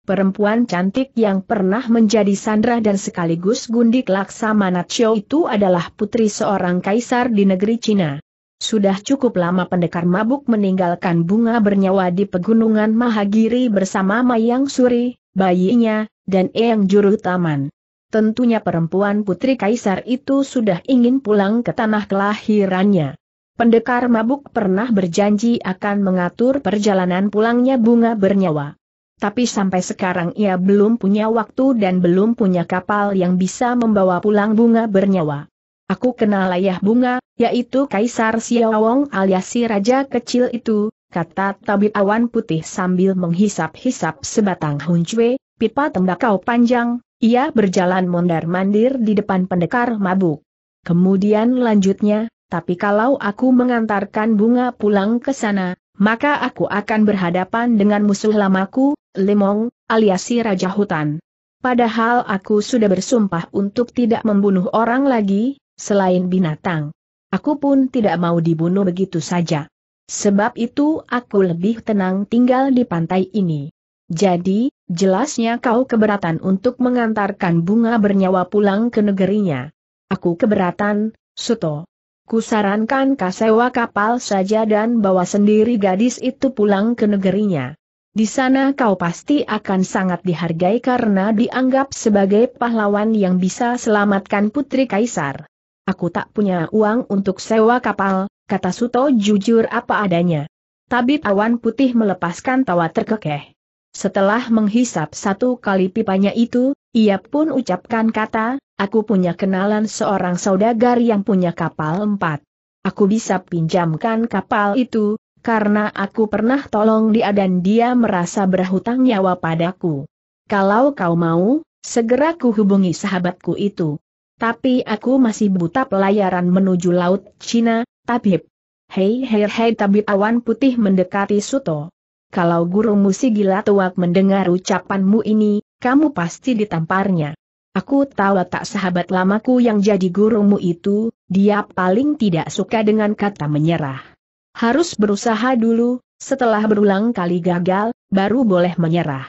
Perempuan cantik yang pernah menjadi sandra dan sekaligus gundik laksamana Chio itu adalah putri seorang kaisar di negeri Cina. Sudah cukup lama pendekar mabuk meninggalkan bunga bernyawa di pegunungan Mahagiri bersama Mayang Suri, bayinya, dan Eyang Juru Taman. Tentunya perempuan putri kaisar itu sudah ingin pulang ke tanah kelahirannya. Pendekar mabuk pernah berjanji akan mengatur perjalanan pulangnya bunga bernyawa. Tapi sampai sekarang ia belum punya waktu dan belum punya kapal yang bisa membawa pulang bunga bernyawa. Aku kenal ayah bunga, yaitu Kaisar Siawong alias si Raja Kecil itu, kata tabib awan putih sambil menghisap-hisap sebatang huncwe, pipa tembakau panjang, ia berjalan mondar-mandir di depan pendekar mabuk. Kemudian lanjutnya, tapi kalau aku mengantarkan bunga pulang ke sana, maka aku akan berhadapan dengan musuh lamaku, Lemong, alias si Raja Hutan. Padahal aku sudah bersumpah untuk tidak membunuh orang lagi, selain binatang. Aku pun tidak mau dibunuh begitu saja. Sebab itu aku lebih tenang tinggal di pantai ini. Jadi, jelasnya kau keberatan untuk mengantarkan bunga bernyawa pulang ke negerinya. Aku keberatan, Suto. Kusarankan sewa kapal saja dan bawa sendiri gadis itu pulang ke negerinya. Di sana kau pasti akan sangat dihargai karena dianggap sebagai pahlawan yang bisa selamatkan putri kaisar. Aku tak punya uang untuk sewa kapal, kata Suto jujur apa adanya. Tabit awan putih melepaskan tawa terkekeh. Setelah menghisap satu kali pipanya itu, ia pun ucapkan kata, aku punya kenalan seorang saudagar yang punya kapal empat. Aku bisa pinjamkan kapal itu, karena aku pernah tolong dia dan dia merasa berhutang nyawa padaku. Kalau kau mau, segera kuhubungi sahabatku itu. Tapi aku masih buta pelayaran menuju Laut Cina, tabib. Hei hei hei tabib awan putih mendekati Suto kalau gurumu si gila tuak mendengar ucapanmu ini, kamu pasti ditamparnya. Aku tahu tak sahabat lamaku yang jadi gurumu itu, dia paling tidak suka dengan kata menyerah. Harus berusaha dulu, setelah berulang kali gagal, baru boleh menyerah.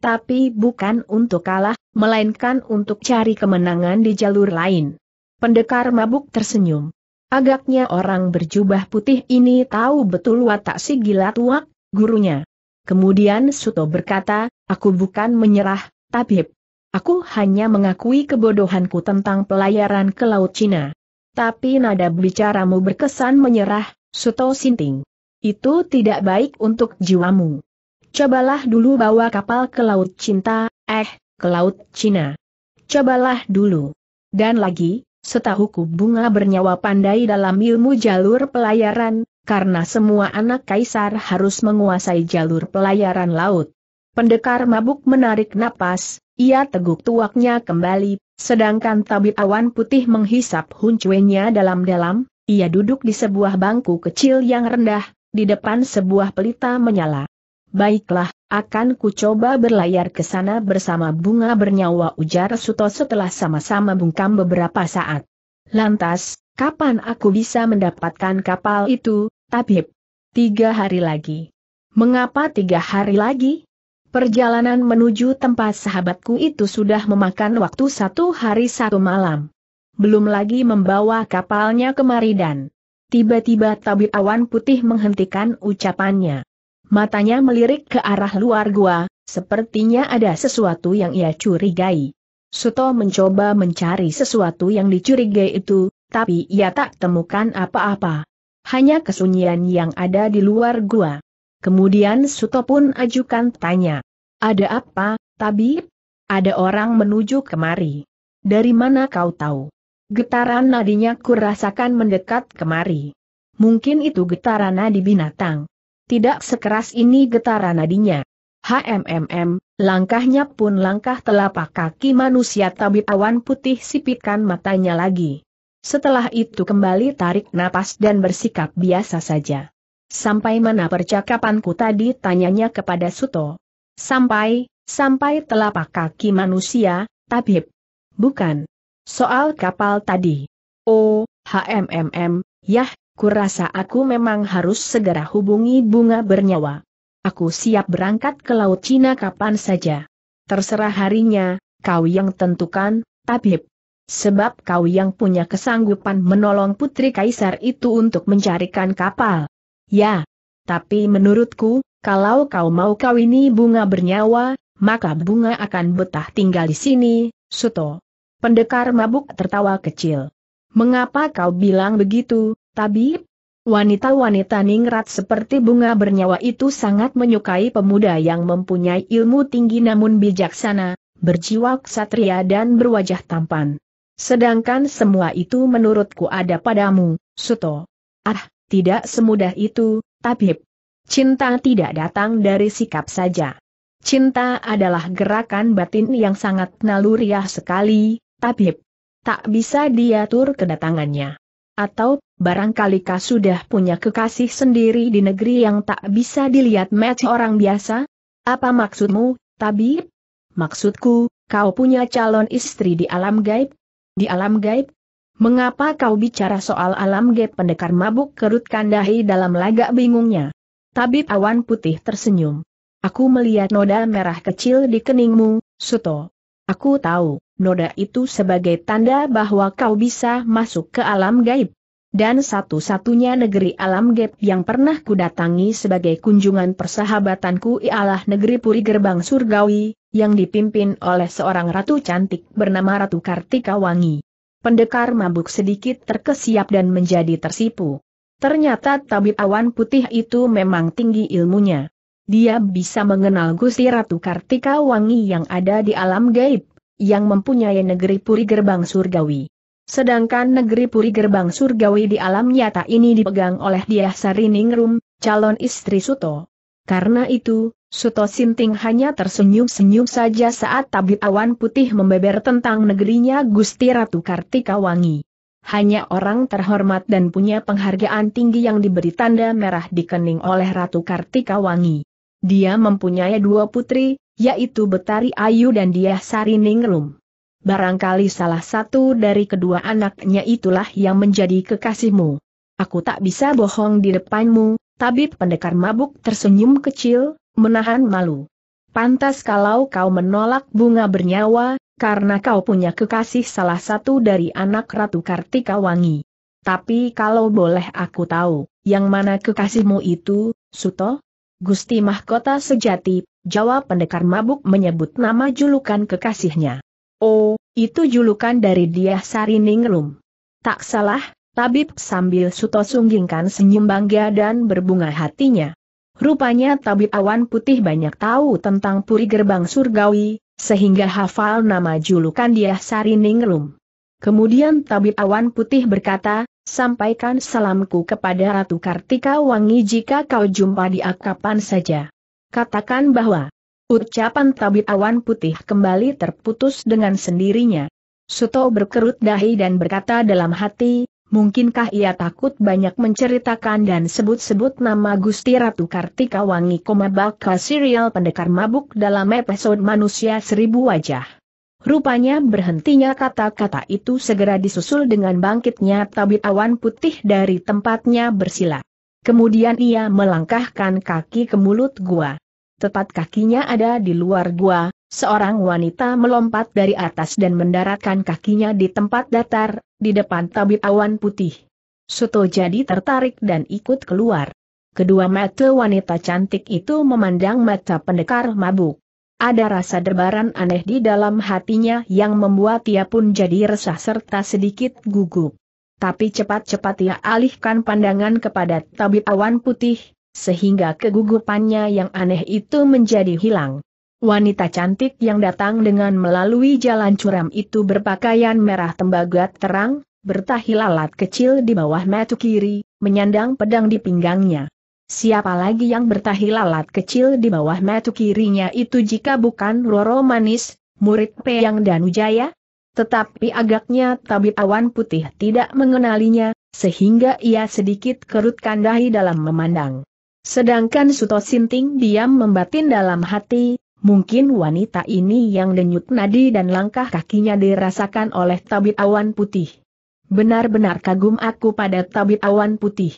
Tapi bukan untuk kalah, melainkan untuk cari kemenangan di jalur lain. Pendekar mabuk tersenyum. Agaknya orang berjubah putih ini tahu betul watak si gila tuak, gurunya. Kemudian Suto berkata, aku bukan menyerah, Tabib. Aku hanya mengakui kebodohanku tentang pelayaran ke Laut Cina. Tapi nada bicaramu berkesan menyerah, Suto Sinting. Itu tidak baik untuk jiwamu. Cobalah dulu bawa kapal ke Laut Cinta, eh, ke Laut Cina. Cobalah dulu. Dan lagi, setahuku bunga bernyawa pandai dalam ilmu jalur pelayaran, karena semua anak kaisar harus menguasai jalur pelayaran laut. Pendekar mabuk menarik napas, ia teguk tuaknya kembali, sedangkan tabib awan putih menghisap huncuenya dalam-dalam, ia duduk di sebuah bangku kecil yang rendah, di depan sebuah pelita menyala. Baiklah, akan ku coba berlayar ke sana bersama bunga bernyawa ujar Suto setelah sama-sama bungkam beberapa saat. Lantas, kapan aku bisa mendapatkan kapal itu? Tabib. Tiga hari lagi. Mengapa tiga hari lagi? Perjalanan menuju tempat sahabatku itu sudah memakan waktu satu hari satu malam. Belum lagi membawa kapalnya kemari dan tiba-tiba tabib awan putih menghentikan ucapannya. Matanya melirik ke arah luar gua, sepertinya ada sesuatu yang ia curigai. Suto mencoba mencari sesuatu yang dicurigai itu, tapi ia tak temukan apa-apa hanya kesunyian yang ada di luar gua. Kemudian Suto pun ajukan tanya. Ada apa, tabib? Ada orang menuju kemari. Dari mana kau tahu? Getaran nadinya kurasakan mendekat kemari. Mungkin itu getaran nadi binatang. Tidak sekeras ini getaran nadinya. HMMM, langkahnya pun langkah telapak kaki manusia tabib awan putih sipitkan matanya lagi. Setelah itu kembali tarik napas dan bersikap biasa saja. Sampai mana percakapanku tadi tanyanya kepada Suto. Sampai, sampai telapak kaki manusia, tabib. Bukan. Soal kapal tadi. Oh, HMMM, yah, kurasa aku memang harus segera hubungi bunga bernyawa. Aku siap berangkat ke Laut Cina kapan saja. Terserah harinya, kau yang tentukan, tabib. Sebab kau yang punya kesanggupan menolong putri kaisar itu untuk mencarikan kapal. Ya. Tapi menurutku, kalau kau mau kawini bunga bernyawa, maka bunga akan betah tinggal di sini, Suto. Pendekar mabuk tertawa kecil. Mengapa kau bilang begitu, Tabib? Wanita-wanita ningrat seperti bunga bernyawa itu sangat menyukai pemuda yang mempunyai ilmu tinggi namun bijaksana, berjiwa ksatria dan berwajah tampan. Sedangkan semua itu menurutku ada padamu, Suto. Ah, tidak semudah itu, Tabib. Cinta tidak datang dari sikap saja. Cinta adalah gerakan batin yang sangat naluriah sekali, Tabib. Tak bisa diatur kedatangannya. Atau, barangkali kau sudah punya kekasih sendiri di negeri yang tak bisa dilihat match orang biasa? Apa maksudmu, Tabib? Maksudku, kau punya calon istri di alam gaib? Di alam gaib? Mengapa kau bicara soal alam gaib pendekar mabuk kerutkan dahi dalam lagak bingungnya? Tabib awan putih tersenyum. Aku melihat noda merah kecil di keningmu, Suto. Aku tahu, noda itu sebagai tanda bahwa kau bisa masuk ke alam gaib. Dan satu-satunya negeri alam gaib yang pernah kudatangi sebagai kunjungan persahabatanku ialah negeri Puri Gerbang Surgawi, yang dipimpin oleh seorang ratu cantik bernama Ratu Kartika Wangi. Pendekar mabuk sedikit terkesiap dan menjadi tersipu. Ternyata tabib awan putih itu memang tinggi ilmunya. Dia bisa mengenal Gusti Ratu Kartika Wangi yang ada di alam gaib, yang mempunyai negeri puri gerbang surgawi. Sedangkan negeri puri gerbang surgawi di alam nyata ini dipegang oleh Diah Sariningrum, calon istri Suto. Karena itu, Suto Sinting hanya tersenyum-senyum saja saat tabib awan putih membeber tentang negerinya Gusti Ratu Kartika Wangi. Hanya orang terhormat dan punya penghargaan tinggi yang diberi tanda merah di kening oleh Ratu Kartika Wangi. Dia mempunyai dua putri, yaitu Betari Ayu dan Diah Sari Ningrum. Barangkali salah satu dari kedua anaknya itulah yang menjadi kekasihmu. Aku tak bisa bohong di depanmu, tabib pendekar mabuk tersenyum kecil, menahan malu. Pantas kalau kau menolak bunga bernyawa, karena kau punya kekasih salah satu dari anak Ratu Kartika Wangi. Tapi kalau boleh aku tahu, yang mana kekasihmu itu, Suto? Gusti Mahkota Sejati, jawab pendekar mabuk menyebut nama julukan kekasihnya. Oh, itu julukan dari dia Sariningrum. Tak salah, tabib sambil Suto sunggingkan senyum bangga dan berbunga hatinya. Rupanya tabib awan putih banyak tahu tentang puri gerbang surgawi, sehingga hafal nama julukan dia Sari Ningrum. Kemudian tabib awan putih berkata, sampaikan salamku kepada Ratu Kartika Wangi jika kau jumpa di akapan saja. Katakan bahwa ucapan tabib awan putih kembali terputus dengan sendirinya. Suto berkerut dahi dan berkata dalam hati, Mungkinkah ia takut banyak menceritakan dan sebut-sebut nama Gusti Ratu Kartika Wangi koma bakal serial pendekar mabuk dalam episode Manusia Seribu Wajah. Rupanya berhentinya kata-kata itu segera disusul dengan bangkitnya tabir awan putih dari tempatnya bersila. Kemudian ia melangkahkan kaki ke mulut gua. Tepat kakinya ada di luar gua, seorang wanita melompat dari atas dan mendaratkan kakinya di tempat datar, di depan tabir awan putih. Soto jadi tertarik dan ikut keluar. Kedua mata wanita cantik itu memandang mata pendekar mabuk. Ada rasa derbaran aneh di dalam hatinya yang membuat ia pun jadi resah serta sedikit gugup. Tapi cepat-cepat ia alihkan pandangan kepada tabib awan putih, sehingga kegugupannya yang aneh itu menjadi hilang. Wanita cantik yang datang dengan melalui jalan curam itu berpakaian merah tembaga terang, bertahi lalat kecil di bawah mata kiri, menyandang pedang di pinggangnya. Siapa lagi yang bertahi lalat kecil di bawah mata kirinya itu jika bukan Roro Manis, murid Peyang Danujaya? Tetapi agaknya tabib awan putih tidak mengenalinya, sehingga ia sedikit kerutkan dahi dalam memandang. Sedangkan Suto Sinting diam membatin dalam hati, mungkin wanita ini yang denyut nadi dan langkah kakinya dirasakan oleh Tabib awan putih. Benar-benar kagum aku pada Tabib awan putih.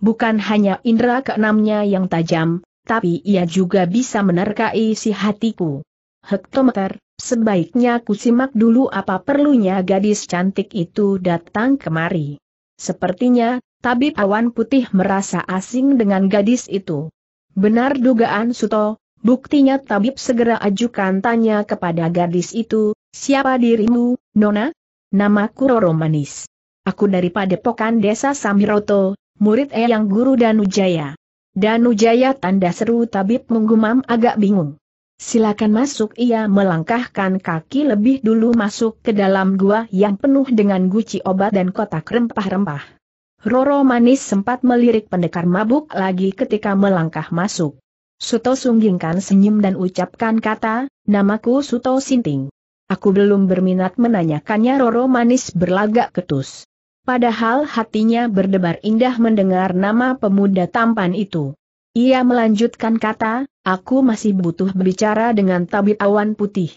Bukan hanya indera keenamnya yang tajam, tapi ia juga bisa menerka isi hatiku. Hektometer, sebaiknya ku simak dulu apa perlunya gadis cantik itu datang kemari. Sepertinya, tabib awan putih merasa asing dengan gadis itu. Benar dugaan Suto, Buktinya tabib segera ajukan tanya kepada gadis itu, siapa dirimu, Nona? Namaku Roro Manis. Aku dari Padepokan Desa Samiroto, murid Eyang Guru Danujaya. Danujaya tanda seru tabib menggumam agak bingung. Silakan masuk ia melangkahkan kaki lebih dulu masuk ke dalam gua yang penuh dengan guci obat dan kotak rempah-rempah. Roro Manis sempat melirik pendekar mabuk lagi ketika melangkah masuk. Suto sunggingkan senyum dan ucapkan kata, namaku Suto Sinting. Aku belum berminat menanyakannya Roro manis berlagak ketus. Padahal hatinya berdebar indah mendengar nama pemuda tampan itu. Ia melanjutkan kata, aku masih butuh berbicara dengan tabib awan putih.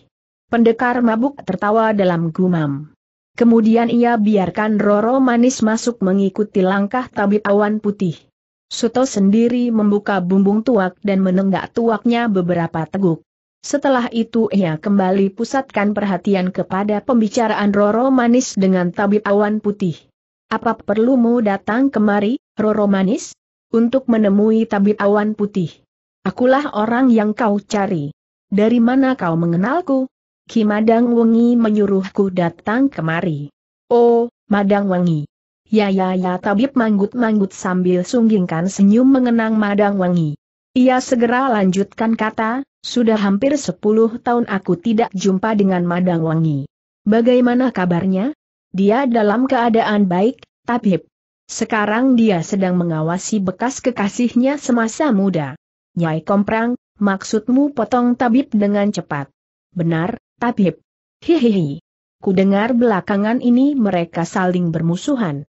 Pendekar mabuk tertawa dalam gumam. Kemudian ia biarkan Roro Manis masuk mengikuti langkah tabib awan putih. Suto sendiri membuka bumbung tuak dan menenggak tuaknya beberapa teguk. Setelah itu ia kembali pusatkan perhatian kepada pembicaraan Roro Manis dengan tabib awan putih. Apa perlumu datang kemari, Roro Manis? Untuk menemui tabib awan putih. Akulah orang yang kau cari. Dari mana kau mengenalku? Ki Madang Wengi menyuruhku datang kemari. Oh, Madang Wengi. Ya ya ya tabib manggut-manggut sambil sunggingkan senyum mengenang madang wangi. Ia segera lanjutkan kata, sudah hampir sepuluh tahun aku tidak jumpa dengan madang wangi. Bagaimana kabarnya? Dia dalam keadaan baik, tabib. Sekarang dia sedang mengawasi bekas kekasihnya semasa muda. Nyai Komprang, maksudmu potong tabib dengan cepat. Benar, tabib. Hihihi. Ku dengar belakangan ini mereka saling bermusuhan.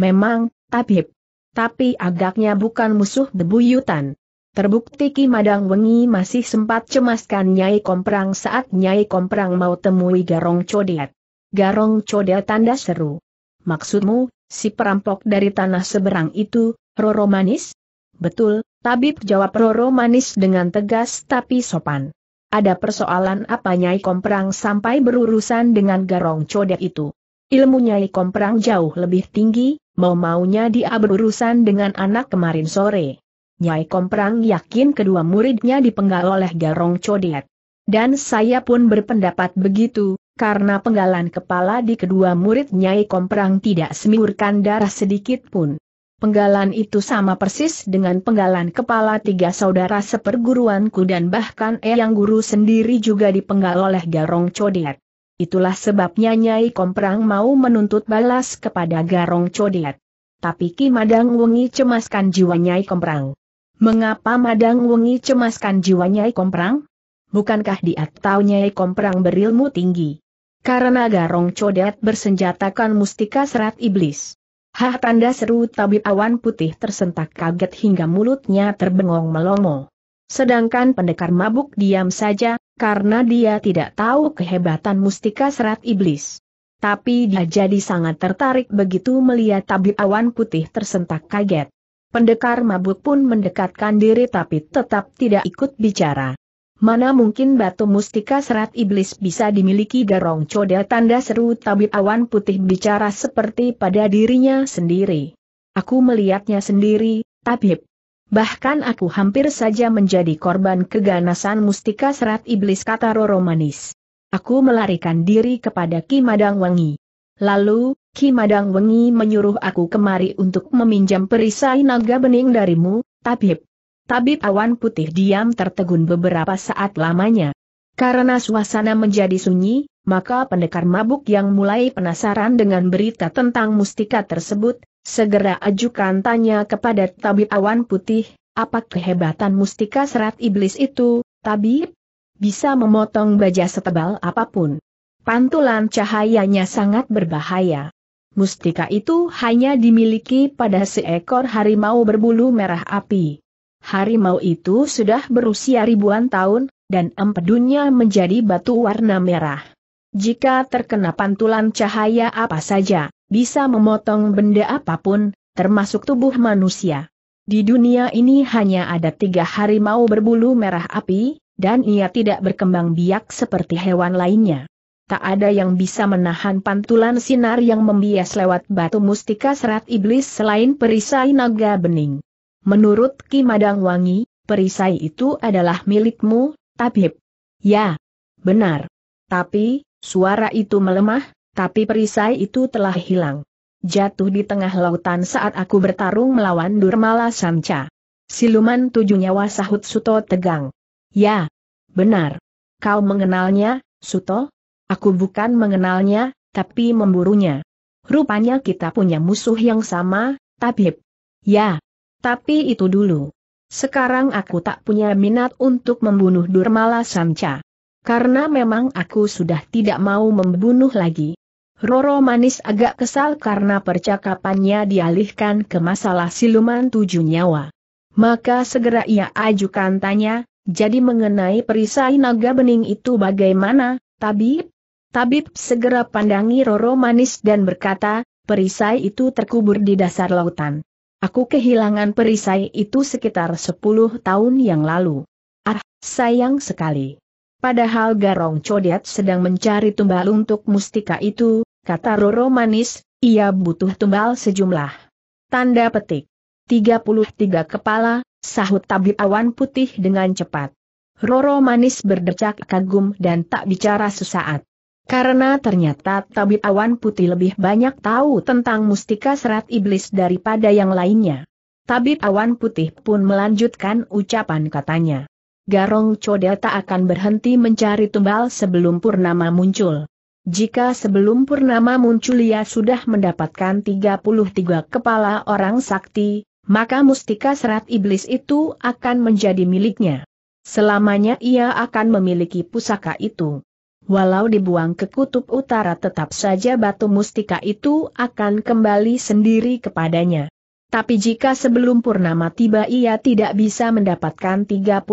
Memang, tabib. Tapi agaknya bukan musuh bebuyutan. Terbukti Ki Madang Wengi masih sempat cemaskan Nyai Komprang saat Nyai Komprang mau temui Garong Codet. Garong Codet tanda seru. Maksudmu, si perampok dari tanah seberang itu, Roro Manis? Betul, tabib jawab Roro Manis dengan tegas tapi sopan. Ada persoalan apa Nyai Komprang sampai berurusan dengan Garong Codet itu? Ilmu Nyai Komprang jauh lebih tinggi, mau-maunya dia berurusan dengan anak kemarin sore. Nyai Komprang yakin kedua muridnya dipenggal oleh Garong Codet. Dan saya pun berpendapat begitu, karena penggalan kepala di kedua murid Nyai Komprang tidak semiurkan darah sedikit pun. Penggalan itu sama persis dengan penggalan kepala tiga saudara seperguruanku dan bahkan Eyang Guru sendiri juga dipenggal oleh Garong Codet. Itulah sebabnya Nyai Komprang mau menuntut balas kepada Garong Codiat. Tapi Ki Madang Wengi cemaskan jiwa Nyai Komprang. Mengapa Madang Wengi cemaskan jiwa Nyai Komprang? Bukankah dia tahu Nyai Komprang berilmu tinggi? Karena Garong Codet bersenjatakan mustika serat iblis. Hah tanda seru tabib awan putih tersentak kaget hingga mulutnya terbengong melongo. Sedangkan pendekar mabuk diam saja, karena dia tidak tahu kehebatan mustika serat iblis. Tapi dia jadi sangat tertarik begitu melihat tabib awan putih tersentak kaget. Pendekar mabuk pun mendekatkan diri tapi tetap tidak ikut bicara. Mana mungkin batu mustika serat iblis bisa dimiliki Darong Coda tanda seru tabib awan putih bicara seperti pada dirinya sendiri. Aku melihatnya sendiri, tabib. Bahkan aku hampir saja menjadi korban keganasan mustika serat iblis kata Roro Manis. Aku melarikan diri kepada Ki Madang Wengi. Lalu, Ki Madang Wengi menyuruh aku kemari untuk meminjam perisai naga bening darimu, Tabib. Tabib awan putih diam tertegun beberapa saat lamanya. Karena suasana menjadi sunyi, maka pendekar mabuk yang mulai penasaran dengan berita tentang mustika tersebut, Segera ajukan tanya kepada tabib awan putih, apa kehebatan mustika serat iblis itu, tabib? Bisa memotong baja setebal apapun. Pantulan cahayanya sangat berbahaya. Mustika itu hanya dimiliki pada seekor harimau berbulu merah api. Harimau itu sudah berusia ribuan tahun, dan empedunya menjadi batu warna merah. Jika terkena pantulan cahaya apa saja, bisa memotong benda apapun, termasuk tubuh manusia. Di dunia ini hanya ada tiga harimau berbulu merah api, dan ia tidak berkembang biak seperti hewan lainnya. Tak ada yang bisa menahan pantulan sinar yang membias lewat batu mustika serat iblis selain perisai naga bening. Menurut Ki Madang Wangi, perisai itu adalah milikmu, Tabib. Ya, benar. Tapi, suara itu melemah, tapi perisai itu telah hilang. Jatuh di tengah lautan saat aku bertarung melawan Durmala Samca. Siluman tujuh nyawa sahut Suto tegang. Ya, benar. Kau mengenalnya, Suto? Aku bukan mengenalnya, tapi memburunya. Rupanya kita punya musuh yang sama, Tabib. Ya, tapi itu dulu. Sekarang aku tak punya minat untuk membunuh Durmala Samca. Karena memang aku sudah tidak mau membunuh lagi. Roro Manis agak kesal karena percakapannya dialihkan ke masalah siluman tujuh nyawa. Maka segera ia ajukan tanya, jadi mengenai perisai naga bening itu bagaimana, tabib? Tabib segera pandangi Roro Manis dan berkata, perisai itu terkubur di dasar lautan. Aku kehilangan perisai itu sekitar 10 tahun yang lalu. Ah, sayang sekali. Padahal Garong Codet sedang mencari tumbal untuk mustika itu, kata Roro manis, ia butuh tumbal sejumlah. Tanda petik. 33 kepala, sahut tabib awan putih dengan cepat. Roro manis berdecak kagum dan tak bicara sesaat. Karena ternyata tabib awan putih lebih banyak tahu tentang mustika serat iblis daripada yang lainnya. Tabib awan putih pun melanjutkan ucapan katanya. Garong Coda tak akan berhenti mencari tumbal sebelum Purnama muncul. Jika sebelum Purnama muncul ia sudah mendapatkan 33 kepala orang sakti, maka mustika serat iblis itu akan menjadi miliknya. Selamanya ia akan memiliki pusaka itu. Walau dibuang ke kutub utara tetap saja batu mustika itu akan kembali sendiri kepadanya. Tapi jika sebelum purnama tiba ia tidak bisa mendapatkan 33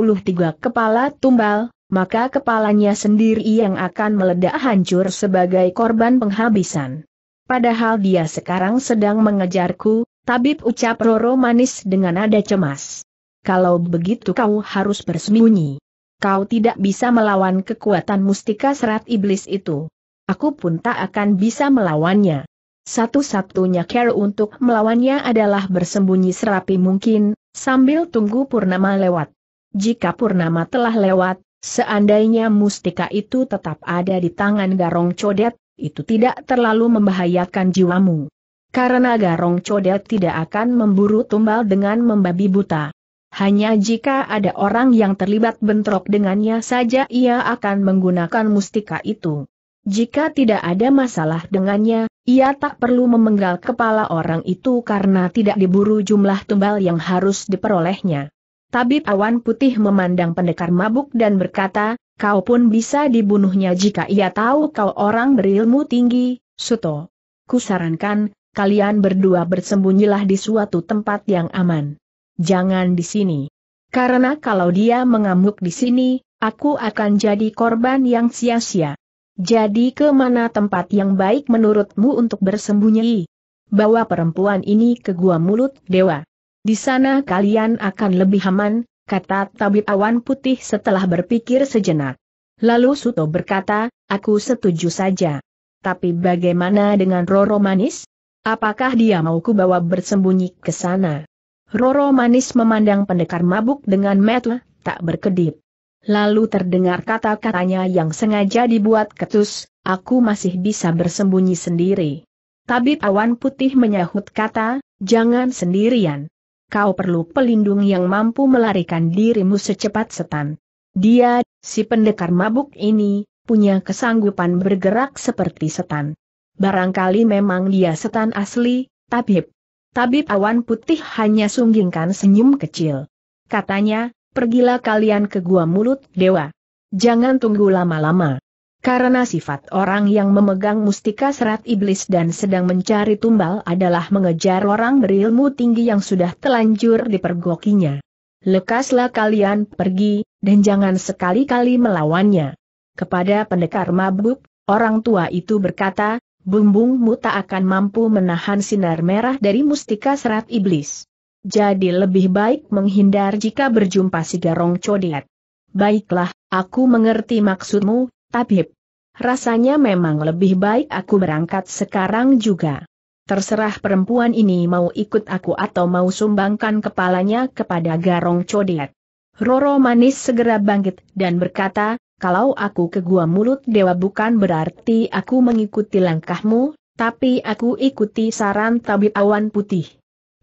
kepala tumbal, maka kepalanya sendiri yang akan meledak hancur sebagai korban penghabisan. Padahal dia sekarang sedang mengejarku, tabib ucap Roro manis dengan nada cemas. Kalau begitu kau harus bersembunyi. Kau tidak bisa melawan kekuatan mustika serat iblis itu. Aku pun tak akan bisa melawannya. Satu-satunya care untuk melawannya adalah bersembunyi serapi mungkin, sambil tunggu Purnama lewat. Jika Purnama telah lewat, Seandainya mustika itu tetap ada di tangan Garong Codet, itu tidak terlalu membahayakan jiwamu. Karena Garong Codet tidak akan memburu tumbal dengan membabi buta. Hanya jika ada orang yang terlibat bentrok dengannya saja ia akan menggunakan mustika itu. Jika tidak ada masalah dengannya, ia tak perlu memenggal kepala orang itu karena tidak diburu jumlah tumbal yang harus diperolehnya. Tabib Awan Putih memandang pendekar mabuk dan berkata, kau pun bisa dibunuhnya jika ia tahu kau orang berilmu tinggi, Suto. Kusarankan, kalian berdua bersembunyilah di suatu tempat yang aman. Jangan di sini. Karena kalau dia mengamuk di sini, aku akan jadi korban yang sia-sia. Jadi kemana tempat yang baik menurutmu untuk bersembunyi? Bawa perempuan ini ke gua mulut dewa. Di sana kalian akan lebih aman, kata tabib awan putih setelah berpikir sejenak. Lalu Suto berkata, aku setuju saja. Tapi bagaimana dengan Roro Manis? Apakah dia mau bawa bersembunyi ke sana? Roro Manis memandang pendekar mabuk dengan metu, tak berkedip. Lalu terdengar kata-katanya yang sengaja dibuat ketus, aku masih bisa bersembunyi sendiri. Tabib awan putih menyahut kata, jangan sendirian kau perlu pelindung yang mampu melarikan dirimu secepat setan. Dia, si pendekar mabuk ini, punya kesanggupan bergerak seperti setan. Barangkali memang dia setan asli, tabib. Tabib awan putih hanya sunggingkan senyum kecil. Katanya, pergilah kalian ke gua mulut dewa. Jangan tunggu lama-lama. Karena sifat orang yang memegang mustika serat iblis dan sedang mencari tumbal adalah mengejar orang berilmu tinggi yang sudah telanjur dipergokinya. Lekaslah kalian pergi, dan jangan sekali-kali melawannya. Kepada pendekar mabuk, orang tua itu berkata, bumbungmu tak akan mampu menahan sinar merah dari mustika serat iblis. Jadi lebih baik menghindar jika berjumpa si garong codet. Baiklah, aku mengerti maksudmu, Tabib. Rasanya memang lebih baik aku berangkat sekarang juga. Terserah perempuan ini mau ikut aku atau mau sumbangkan kepalanya kepada Garong Codet. Roro manis segera bangkit dan berkata, kalau aku ke gua mulut dewa bukan berarti aku mengikuti langkahmu, tapi aku ikuti saran tabib awan putih.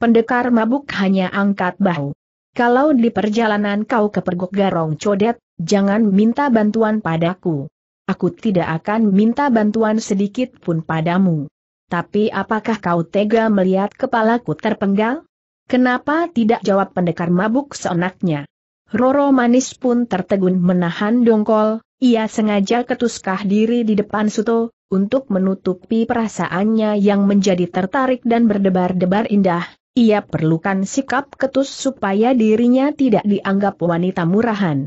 Pendekar mabuk hanya angkat bahu. Kalau di perjalanan kau ke pergok Garong Codet, jangan minta bantuan padaku. Aku tidak akan minta bantuan sedikit pun padamu. Tapi apakah kau tega melihat kepalaku terpenggal? Kenapa tidak jawab pendekar mabuk seenaknya? Roro manis pun tertegun menahan dongkol, ia sengaja ketuskah diri di depan Suto, untuk menutupi perasaannya yang menjadi tertarik dan berdebar-debar indah, ia perlukan sikap ketus supaya dirinya tidak dianggap wanita murahan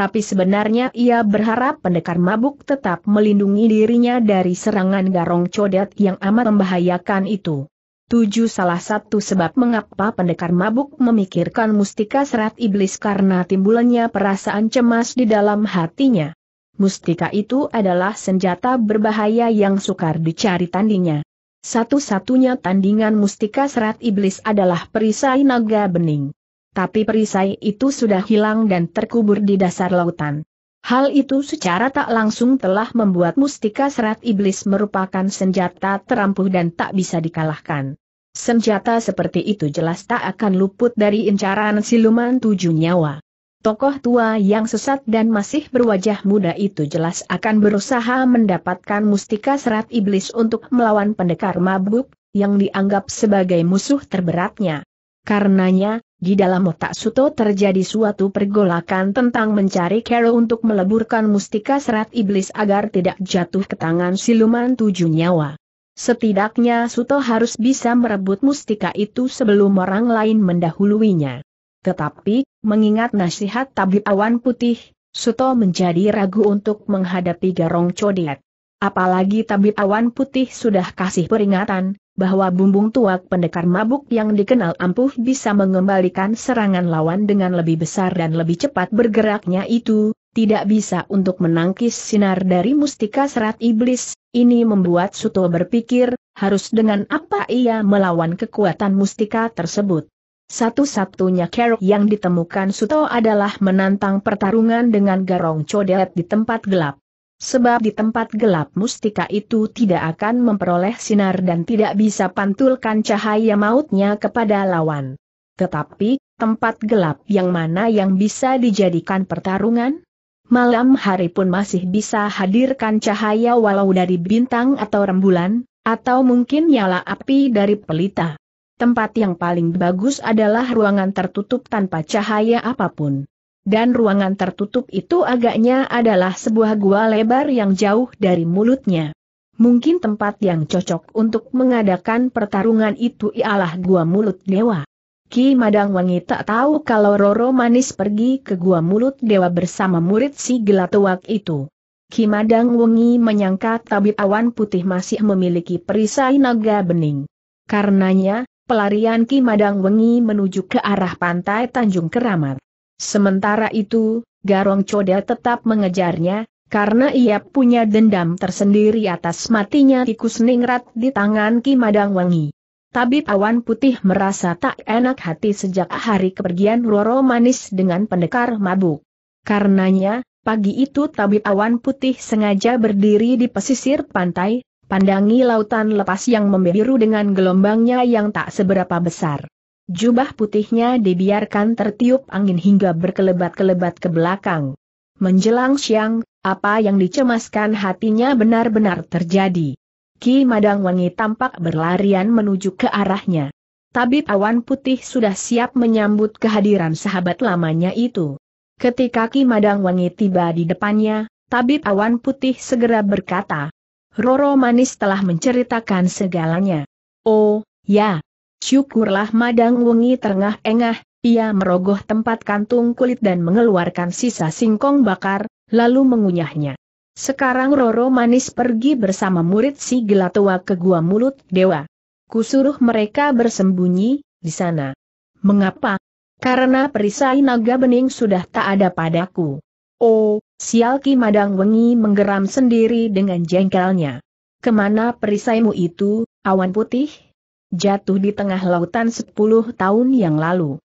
tapi sebenarnya ia berharap pendekar mabuk tetap melindungi dirinya dari serangan garong codet yang amat membahayakan itu. Tujuh salah satu sebab mengapa pendekar mabuk memikirkan mustika serat iblis karena timbulannya perasaan cemas di dalam hatinya. Mustika itu adalah senjata berbahaya yang sukar dicari tandingnya. Satu-satunya tandingan mustika serat iblis adalah perisai naga bening tapi perisai itu sudah hilang dan terkubur di dasar lautan. Hal itu secara tak langsung telah membuat mustika serat iblis merupakan senjata terampuh dan tak bisa dikalahkan. Senjata seperti itu jelas tak akan luput dari incaran siluman tujuh nyawa. Tokoh tua yang sesat dan masih berwajah muda itu jelas akan berusaha mendapatkan mustika serat iblis untuk melawan pendekar mabuk, yang dianggap sebagai musuh terberatnya. Karenanya, di dalam otak Suto terjadi suatu pergolakan tentang mencari Kero untuk meleburkan mustika serat iblis agar tidak jatuh ke tangan siluman tujuh nyawa. Setidaknya Suto harus bisa merebut mustika itu sebelum orang lain mendahuluinya. Tetapi, mengingat nasihat tabib awan putih, Suto menjadi ragu untuk menghadapi garong codet. Apalagi tabib awan putih sudah kasih peringatan, bahwa bumbung tuak pendekar mabuk yang dikenal ampuh bisa mengembalikan serangan lawan dengan lebih besar dan lebih cepat bergeraknya itu, tidak bisa untuk menangkis sinar dari mustika serat iblis, ini membuat Suto berpikir, harus dengan apa ia melawan kekuatan mustika tersebut. Satu-satunya kerok yang ditemukan Suto adalah menantang pertarungan dengan garong codet di tempat gelap. Sebab di tempat gelap mustika itu tidak akan memperoleh sinar dan tidak bisa pantulkan cahaya mautnya kepada lawan. Tetapi, tempat gelap yang mana yang bisa dijadikan pertarungan? Malam hari pun masih bisa hadirkan cahaya walau dari bintang atau rembulan, atau mungkin nyala api dari pelita. Tempat yang paling bagus adalah ruangan tertutup tanpa cahaya apapun dan ruangan tertutup itu agaknya adalah sebuah gua lebar yang jauh dari mulutnya. Mungkin tempat yang cocok untuk mengadakan pertarungan itu ialah gua mulut dewa. Ki Madang Wangi tak tahu kalau Roro Manis pergi ke gua mulut dewa bersama murid si gelatuak itu. Ki Madang Wangi menyangka tabib awan putih masih memiliki perisai naga bening. Karenanya, pelarian Ki Madang Wangi menuju ke arah pantai Tanjung Keramat. Sementara itu, Garong Coda tetap mengejarnya, karena ia punya dendam tersendiri atas matinya tikus ningrat di tangan Ki Madang Wangi. Tabib Awan Putih merasa tak enak hati sejak hari kepergian Roro Manis dengan pendekar mabuk. Karenanya, pagi itu Tabib Awan Putih sengaja berdiri di pesisir pantai, pandangi lautan lepas yang membiru dengan gelombangnya yang tak seberapa besar. Jubah putihnya dibiarkan tertiup angin hingga berkelebat-kelebat ke belakang. Menjelang siang, apa yang dicemaskan hatinya benar-benar terjadi. Ki Madang Wangi tampak berlarian menuju ke arahnya. Tabib awan putih sudah siap menyambut kehadiran sahabat lamanya itu. Ketika Ki Madang Wangi tiba di depannya, tabib awan putih segera berkata, Roro Manis telah menceritakan segalanya. Oh, ya, Syukurlah madang wengi tengah engah, ia merogoh tempat kantung kulit dan mengeluarkan sisa singkong bakar, lalu mengunyahnya. Sekarang Roro Manis pergi bersama murid si Gelatua ke gua mulut dewa. Kusuruh mereka bersembunyi, di sana. Mengapa? Karena perisai naga bening sudah tak ada padaku. Oh, sial Ki Madang Wengi menggeram sendiri dengan jengkelnya. Kemana perisaimu itu, awan putih? jatuh di tengah lautan 10 tahun yang lalu.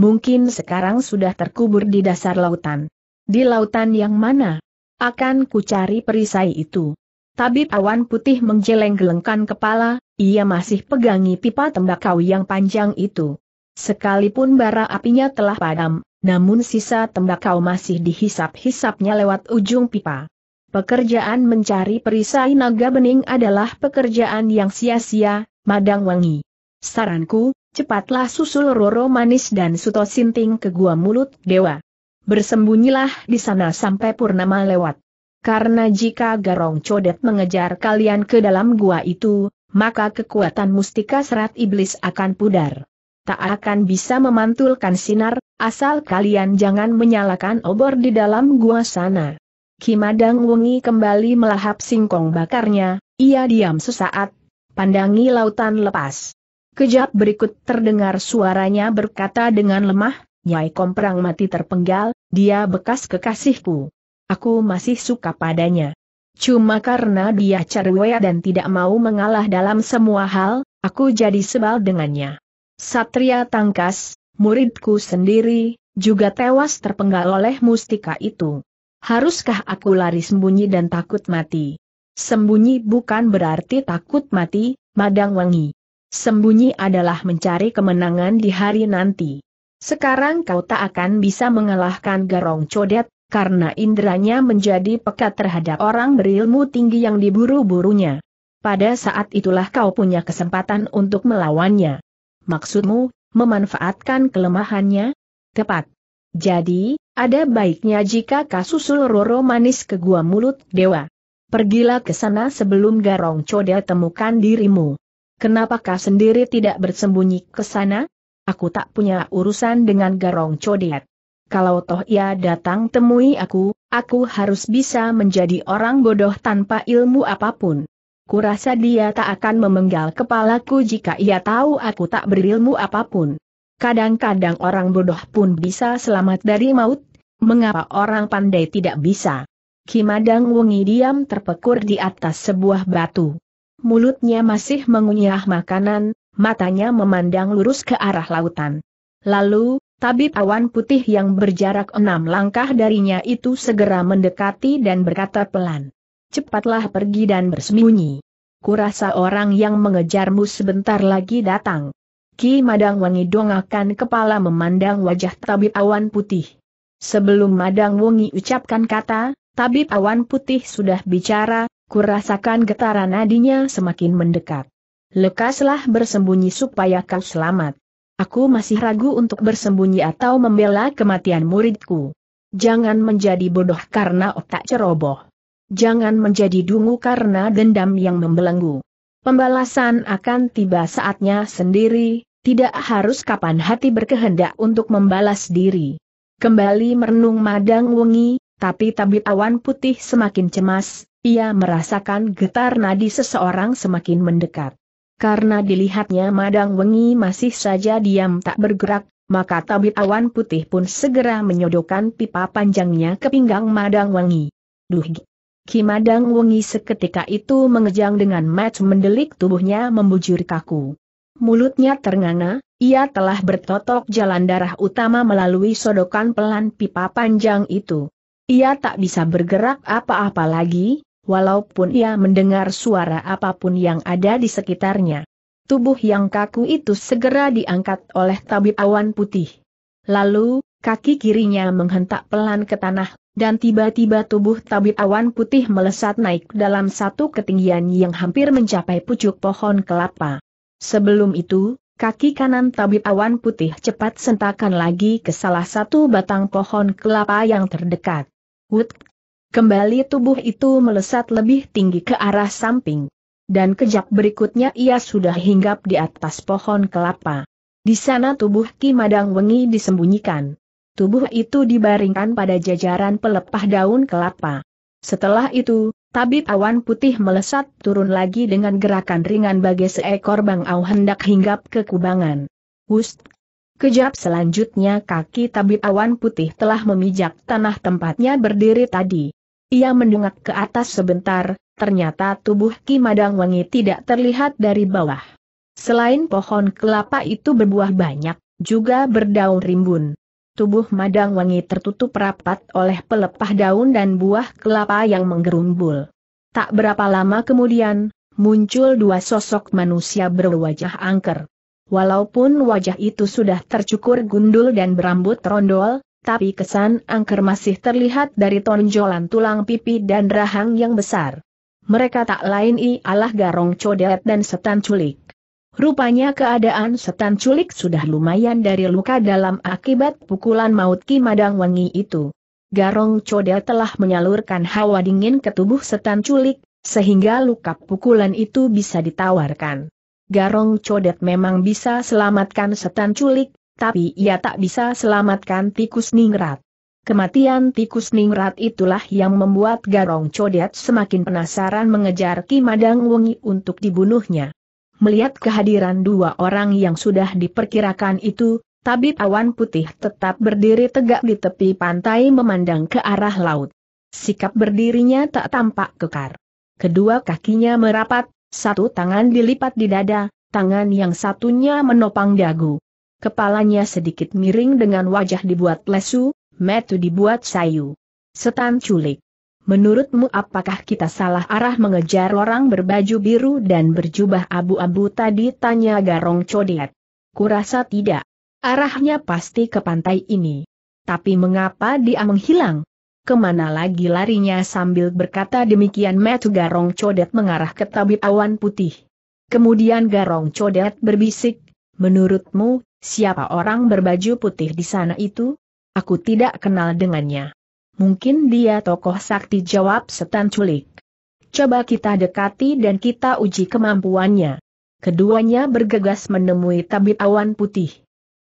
Mungkin sekarang sudah terkubur di dasar lautan. Di lautan yang mana? Akan ku cari perisai itu. Tabib awan putih menjeleng-gelengkan kepala, ia masih pegangi pipa tembakau yang panjang itu. Sekalipun bara apinya telah padam, namun sisa tembakau masih dihisap-hisapnya lewat ujung pipa. Pekerjaan mencari perisai naga bening adalah pekerjaan yang sia-sia, Madang Wangi. Saranku, cepatlah susul Roro Manis dan Suto Sinting ke Gua Mulut Dewa. Bersembunyilah di sana sampai purnama lewat. Karena jika Garong Codet mengejar kalian ke dalam gua itu, maka kekuatan mustika serat iblis akan pudar. Tak akan bisa memantulkan sinar, asal kalian jangan menyalakan obor di dalam gua sana. Kimadang Wungi kembali melahap singkong bakarnya, ia diam sesaat, pandangi lautan lepas. Kejap berikut terdengar suaranya berkata dengan lemah, Nyai Komprang mati terpenggal, dia bekas kekasihku. Aku masih suka padanya. Cuma karena dia cerwaya dan tidak mau mengalah dalam semua hal, aku jadi sebal dengannya. Satria Tangkas, muridku sendiri, juga tewas terpenggal oleh mustika itu. Haruskah aku lari sembunyi dan takut mati? Sembunyi bukan berarti takut mati, Madang Wangi. Sembunyi adalah mencari kemenangan di hari nanti. Sekarang kau tak akan bisa mengalahkan Garong Codet, karena inderanya menjadi pekat terhadap orang berilmu tinggi yang diburu-burunya. Pada saat itulah kau punya kesempatan untuk melawannya. Maksudmu, memanfaatkan kelemahannya? Tepat. Jadi, ada baiknya jika kasusul Roro manis ke gua mulut dewa. Pergilah ke sana sebelum Garong Coda temukan dirimu. Kenapakah sendiri tidak bersembunyi ke sana? Aku tak punya urusan dengan Garong Codet. Kalau toh ia datang temui aku, aku harus bisa menjadi orang bodoh tanpa ilmu apapun. Kurasa dia tak akan memenggal kepalaku jika ia tahu aku tak berilmu apapun. Kadang-kadang orang bodoh pun bisa selamat dari maut, mengapa orang pandai tidak bisa? Kimadang Wengi diam terpekur di atas sebuah batu. Mulutnya masih mengunyah makanan, matanya memandang lurus ke arah lautan. Lalu, tabib awan putih yang berjarak enam langkah darinya itu segera mendekati dan berkata pelan. Cepatlah pergi dan bersembunyi. Kurasa orang yang mengejarmu sebentar lagi datang. Ki Madang Wangi dongakan kepala memandang wajah tabib awan putih. Sebelum Madang Wangi ucapkan kata, Tabib Awan Putih sudah bicara, kurasakan getaran nadinya semakin mendekat. Lekaslah bersembunyi supaya kau selamat. Aku masih ragu untuk bersembunyi atau membela kematian muridku. Jangan menjadi bodoh karena otak ceroboh. Jangan menjadi dungu karena dendam yang membelenggu. Pembalasan akan tiba saatnya sendiri, tidak harus kapan hati berkehendak untuk membalas diri. Kembali merenung madang wengi, tapi tabit awan putih semakin cemas, ia merasakan getar nadi seseorang semakin mendekat. Karena dilihatnya Madang Wengi masih saja diam tak bergerak, maka tabit awan putih pun segera menyodokkan pipa panjangnya ke pinggang Madang Wengi. Duh! Ki Madang Wengi seketika itu mengejang dengan match mendelik tubuhnya membujur kaku. Mulutnya ternganga, ia telah bertotok jalan darah utama melalui sodokan pelan pipa panjang itu. Ia tak bisa bergerak apa-apa lagi, walaupun ia mendengar suara apapun yang ada di sekitarnya. Tubuh yang kaku itu segera diangkat oleh tabib awan putih. Lalu, kaki kirinya menghentak pelan ke tanah, dan tiba-tiba tubuh tabib awan putih melesat naik dalam satu ketinggian yang hampir mencapai pucuk pohon kelapa. Sebelum itu, Kaki kanan tabib awan putih cepat sentakan lagi ke salah satu batang pohon kelapa yang terdekat. Wut! Kembali tubuh itu melesat lebih tinggi ke arah samping. Dan kejap berikutnya ia sudah hinggap di atas pohon kelapa. Di sana tubuh Ki Madang Wengi disembunyikan. Tubuh itu dibaringkan pada jajaran pelepah daun kelapa. Setelah itu, tabib awan putih melesat turun lagi dengan gerakan ringan bagai seekor bangau hendak hinggap ke kubangan. Wust! Kejap selanjutnya kaki tabib awan putih telah memijak tanah tempatnya berdiri tadi. Ia mendongak ke atas sebentar, ternyata tubuh Ki Madang Wangi tidak terlihat dari bawah. Selain pohon kelapa itu berbuah banyak, juga berdaun rimbun. Tubuh Madang Wangi tertutup rapat oleh pelepah daun dan buah kelapa yang menggerumbul. Tak berapa lama kemudian, muncul dua sosok manusia berwajah angker. Walaupun wajah itu sudah tercukur gundul dan berambut rondol, tapi kesan angker masih terlihat dari tonjolan tulang pipi dan rahang yang besar. Mereka tak lain ialah garong codet dan setan culik. Rupanya keadaan setan culik sudah lumayan dari luka dalam akibat pukulan maut Ki Madang Wangi itu. Garong codet telah menyalurkan hawa dingin ke tubuh setan culik, sehingga luka pukulan itu bisa ditawarkan. Garong Codet memang bisa selamatkan setan culik, tapi ia tak bisa selamatkan tikus ningrat. Kematian tikus ningrat itulah yang membuat Garong Codet semakin penasaran mengejar Ki Madang Wengi untuk dibunuhnya. Melihat kehadiran dua orang yang sudah diperkirakan itu, tabib awan putih tetap berdiri tegak di tepi pantai memandang ke arah laut. Sikap berdirinya tak tampak kekar. Kedua kakinya merapat, satu tangan dilipat di dada, tangan yang satunya menopang dagu. Kepalanya sedikit miring dengan wajah dibuat lesu, metu dibuat sayu. Setan culik. Menurutmu apakah kita salah arah mengejar orang berbaju biru dan berjubah abu-abu tadi tanya Garong Codet. Kurasa tidak. Arahnya pasti ke pantai ini. Tapi mengapa dia menghilang? kemana lagi larinya sambil berkata demikian metu garong codet mengarah ke tabib awan putih. Kemudian garong codet berbisik, menurutmu, siapa orang berbaju putih di sana itu? Aku tidak kenal dengannya. Mungkin dia tokoh sakti jawab setan culik. Coba kita dekati dan kita uji kemampuannya. Keduanya bergegas menemui tabib awan putih.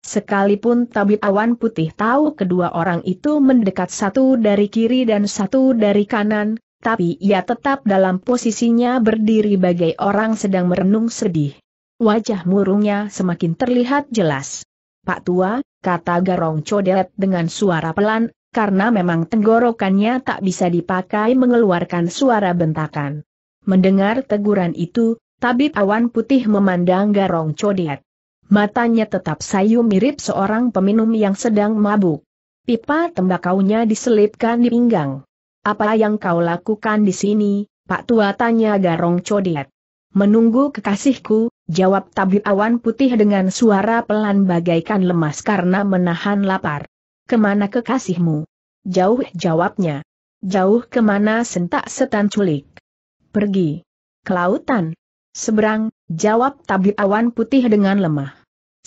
Sekalipun tabib awan putih tahu kedua orang itu mendekat satu dari kiri dan satu dari kanan, tapi ia tetap dalam posisinya berdiri bagai orang sedang merenung sedih. Wajah murungnya semakin terlihat jelas. Pak Tua, kata Garong Codet dengan suara pelan, karena memang tenggorokannya tak bisa dipakai mengeluarkan suara bentakan. Mendengar teguran itu, tabib awan putih memandang Garong Codet. Matanya tetap sayu mirip seorang peminum yang sedang mabuk. Pipa tembakaunya diselipkan di pinggang. Apa yang kau lakukan di sini, Pak Tua tanya Garong Codet. Menunggu kekasihku, jawab tabib awan putih dengan suara pelan bagaikan lemas karena menahan lapar. Kemana kekasihmu? Jauh jawabnya. Jauh kemana sentak setan culik? Pergi. Kelautan. Seberang, jawab tabib awan putih dengan lemah.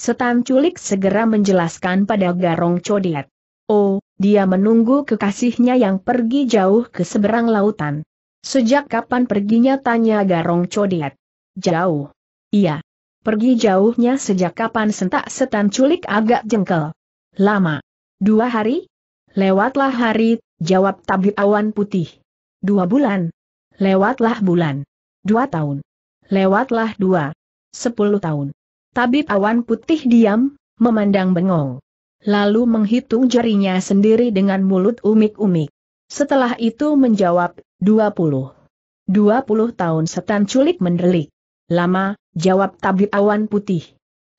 Setan culik segera menjelaskan pada Garong Codiat. Oh, dia menunggu kekasihnya yang pergi jauh ke seberang lautan. Sejak kapan perginya tanya Garong Codiat? Jauh. Iya. Pergi jauhnya sejak kapan sentak setan culik agak jengkel. Lama. Dua hari? Lewatlah hari, jawab tabib awan putih. Dua bulan. Lewatlah bulan. Dua tahun. Lewatlah dua. Sepuluh tahun. Tabib awan putih diam, memandang bengong. Lalu menghitung jarinya sendiri dengan mulut umik-umik. Setelah itu menjawab, 20. 20 tahun setan culik mendelik. Lama, jawab tabib awan putih.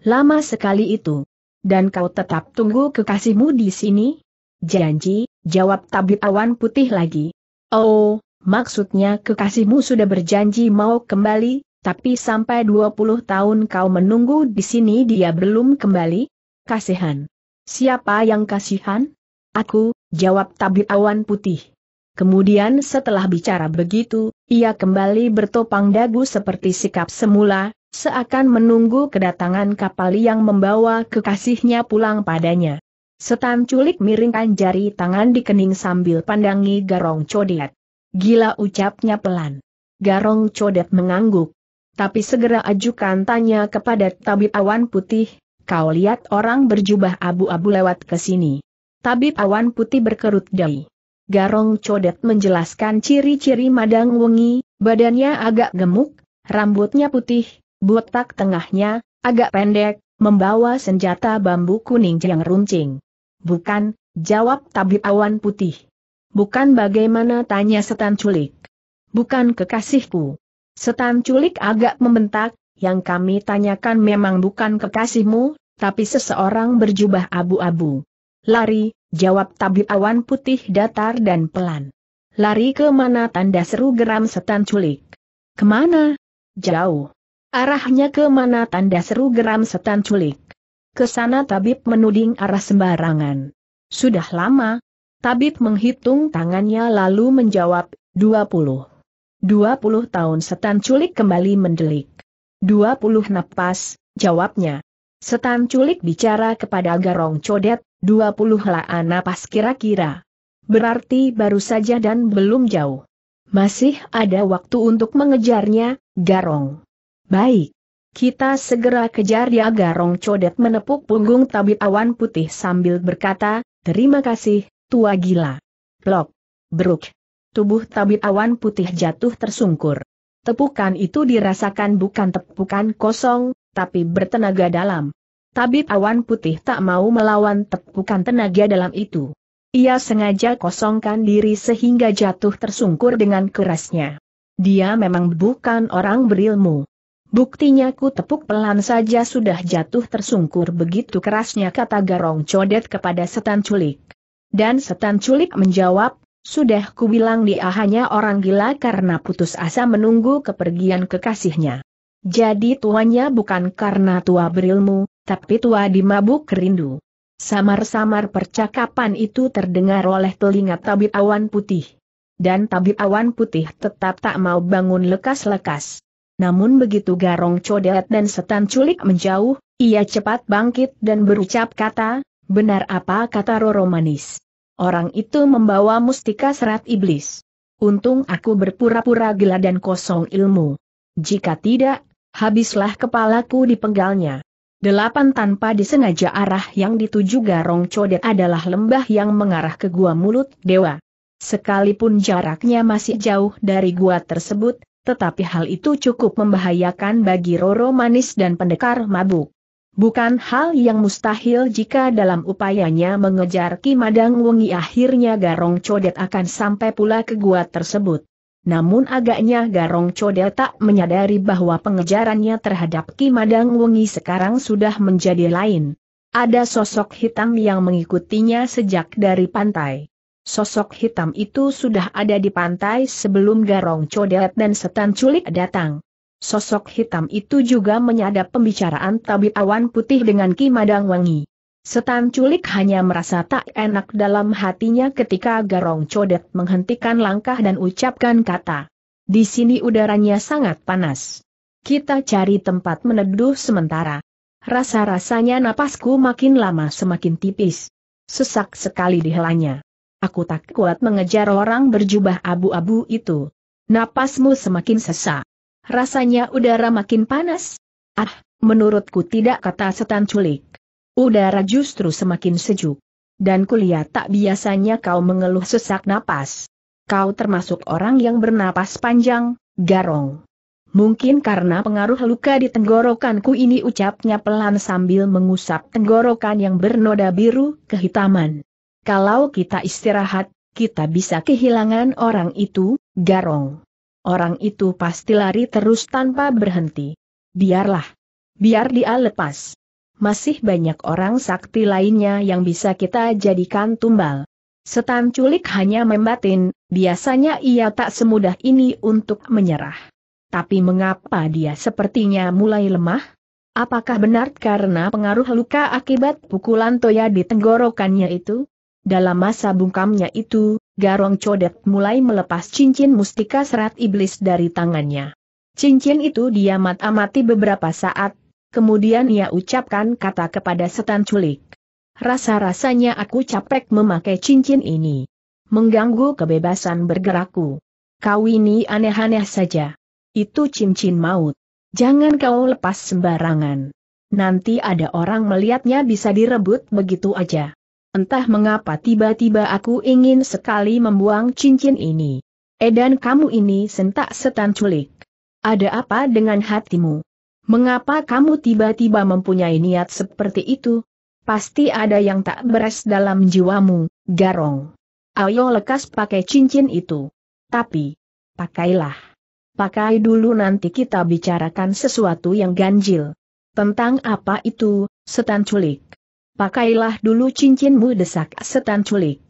Lama sekali itu. Dan kau tetap tunggu kekasihmu di sini? Janji, jawab tabib awan putih lagi. Oh, maksudnya kekasihmu sudah berjanji mau kembali, tapi sampai 20 tahun kau menunggu di sini dia belum kembali? Kasihan. Siapa yang kasihan? Aku, jawab tabir awan putih. Kemudian setelah bicara begitu, ia kembali bertopang dagu seperti sikap semula, seakan menunggu kedatangan kapal yang membawa kekasihnya pulang padanya. Setan culik miringkan jari tangan di kening sambil pandangi Garong Codet. Gila ucapnya pelan. Garong Codet mengangguk. Tapi segera ajukan tanya kepada tabib awan putih, kau lihat orang berjubah abu-abu lewat ke sini. Tabib awan putih berkerut dahi. Garong Codet menjelaskan ciri-ciri madang wengi, badannya agak gemuk, rambutnya putih, botak tengahnya, agak pendek, membawa senjata bambu kuning yang runcing. Bukan, jawab tabib awan putih. Bukan bagaimana tanya setan culik. Bukan kekasihku. Setan culik agak membentak, yang kami tanyakan memang bukan kekasihmu, tapi seseorang berjubah abu-abu. Lari, jawab tabib awan putih datar dan pelan. Lari ke mana tanda seru geram setan culik? Kemana? Jauh. Arahnya ke mana tanda seru geram setan culik? Ke sana tabib menuding arah sembarangan. Sudah lama, Tabib menghitung tangannya lalu menjawab, 20. 20 tahun setan culik kembali mendelik. Dua puluh napas, jawabnya. Setan culik bicara kepada Garong Codet, puluh laan ah napas kira-kira. Berarti baru saja dan belum jauh. Masih ada waktu untuk mengejarnya, Garong. Baik. Kita segera kejar ya Garong Codet menepuk punggung tabib awan putih sambil berkata, terima kasih, tua gila. Blok. Bruk tubuh tabib awan putih jatuh tersungkur. Tepukan itu dirasakan bukan tepukan kosong, tapi bertenaga dalam. Tabib awan putih tak mau melawan tepukan tenaga dalam itu. Ia sengaja kosongkan diri sehingga jatuh tersungkur dengan kerasnya. Dia memang bukan orang berilmu. Buktinya ku tepuk pelan saja sudah jatuh tersungkur begitu kerasnya kata Garong Codet kepada setan culik. Dan setan culik menjawab, sudah kubilang dia hanya orang gila karena putus asa menunggu kepergian kekasihnya. Jadi tuanya bukan karena tua berilmu, tapi tua dimabuk kerindu. Samar-samar percakapan itu terdengar oleh telinga tabib awan putih. Dan tabib awan putih tetap tak mau bangun lekas-lekas. Namun begitu garong codet dan setan culik menjauh, ia cepat bangkit dan berucap kata, benar apa kata Roro Manis. Orang itu membawa mustika serat iblis. Untung aku berpura-pura gila dan kosong ilmu. Jika tidak, habislah kepalaku dipenggalnya. Delapan tanpa disengaja arah yang dituju garong codet adalah lembah yang mengarah ke gua mulut dewa. Sekalipun jaraknya masih jauh dari gua tersebut, tetapi hal itu cukup membahayakan bagi Roro Manis dan pendekar mabuk. Bukan hal yang mustahil jika dalam upayanya mengejar Kimadang Wengi akhirnya Garong Codet akan sampai pula ke gua tersebut. Namun agaknya Garong Codet tak menyadari bahwa pengejarannya terhadap Kimadang Wengi sekarang sudah menjadi lain. Ada sosok hitam yang mengikutinya sejak dari pantai. Sosok hitam itu sudah ada di pantai sebelum Garong Codet dan Setan Culik datang. Sosok hitam itu juga menyadap pembicaraan tabib awan putih dengan Ki Madang Wangi. Setan culik hanya merasa tak enak dalam hatinya ketika Garong Codet menghentikan langkah dan ucapkan kata. Di sini udaranya sangat panas. Kita cari tempat meneduh sementara. Rasa-rasanya napasku makin lama semakin tipis. Sesak sekali dihelanya. Aku tak kuat mengejar orang berjubah abu-abu itu. Napasmu semakin sesak. Rasanya udara makin panas. Ah, menurutku tidak kata setan culik. Udara justru semakin sejuk. Dan kulihat tak biasanya kau mengeluh sesak napas. Kau termasuk orang yang bernapas panjang, garong. Mungkin karena pengaruh luka di tenggorokanku ini ucapnya pelan sambil mengusap tenggorokan yang bernoda biru, kehitaman. Kalau kita istirahat, kita bisa kehilangan orang itu, garong orang itu pasti lari terus tanpa berhenti. Biarlah. Biar dia lepas. Masih banyak orang sakti lainnya yang bisa kita jadikan tumbal. Setan culik hanya membatin, biasanya ia tak semudah ini untuk menyerah. Tapi mengapa dia sepertinya mulai lemah? Apakah benar karena pengaruh luka akibat pukulan toya di tenggorokannya itu? Dalam masa bungkamnya itu, Garong Codet mulai melepas cincin mustika serat iblis dari tangannya. Cincin itu dia mat-amati beberapa saat, kemudian ia ucapkan kata kepada setan culik. Rasa-rasanya aku capek memakai cincin ini. Mengganggu kebebasan bergerakku. Kau ini aneh-aneh saja. Itu cincin maut. Jangan kau lepas sembarangan. Nanti ada orang melihatnya bisa direbut begitu aja. Entah mengapa tiba-tiba aku ingin sekali membuang cincin ini. Edan kamu ini sentak setan culik. Ada apa dengan hatimu? Mengapa kamu tiba-tiba mempunyai niat seperti itu? Pasti ada yang tak beres dalam jiwamu, garong. Ayo lekas pakai cincin itu. Tapi, pakailah. Pakai dulu nanti kita bicarakan sesuatu yang ganjil. Tentang apa itu, setan culik? pakailah dulu cincinmu desak setan culik.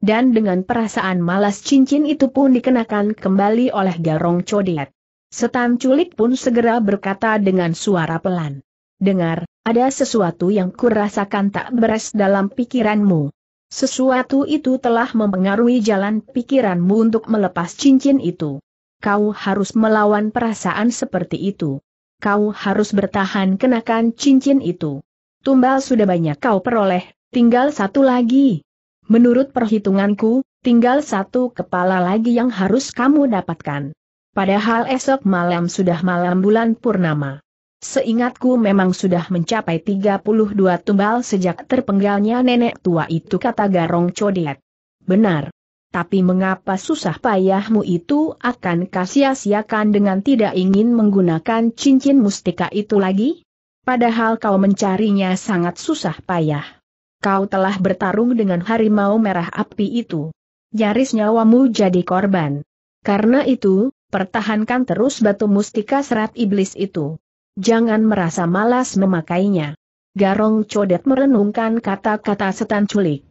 Dan dengan perasaan malas cincin itu pun dikenakan kembali oleh garong codet. Setan culik pun segera berkata dengan suara pelan. Dengar, ada sesuatu yang kurasakan tak beres dalam pikiranmu. Sesuatu itu telah mempengaruhi jalan pikiranmu untuk melepas cincin itu. Kau harus melawan perasaan seperti itu. Kau harus bertahan kenakan cincin itu. Tumbal sudah banyak kau peroleh, tinggal satu lagi. Menurut perhitunganku, tinggal satu kepala lagi yang harus kamu dapatkan. Padahal esok malam sudah malam bulan purnama. Seingatku memang sudah mencapai 32 tumbal sejak terpenggalnya nenek tua itu kata Garong Codet. Benar. Tapi mengapa susah payahmu itu akan kasia-siakan dengan tidak ingin menggunakan cincin mustika itu lagi? Padahal kau mencarinya sangat susah payah. Kau telah bertarung dengan harimau merah api itu. Nyaris nyawamu jadi korban. Karena itu, pertahankan terus batu mustika serat iblis itu. Jangan merasa malas memakainya. Garong Codet merenungkan kata-kata setan culik.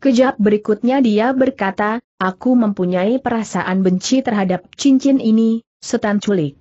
Kejap berikutnya dia berkata, aku mempunyai perasaan benci terhadap cincin ini, setan culik.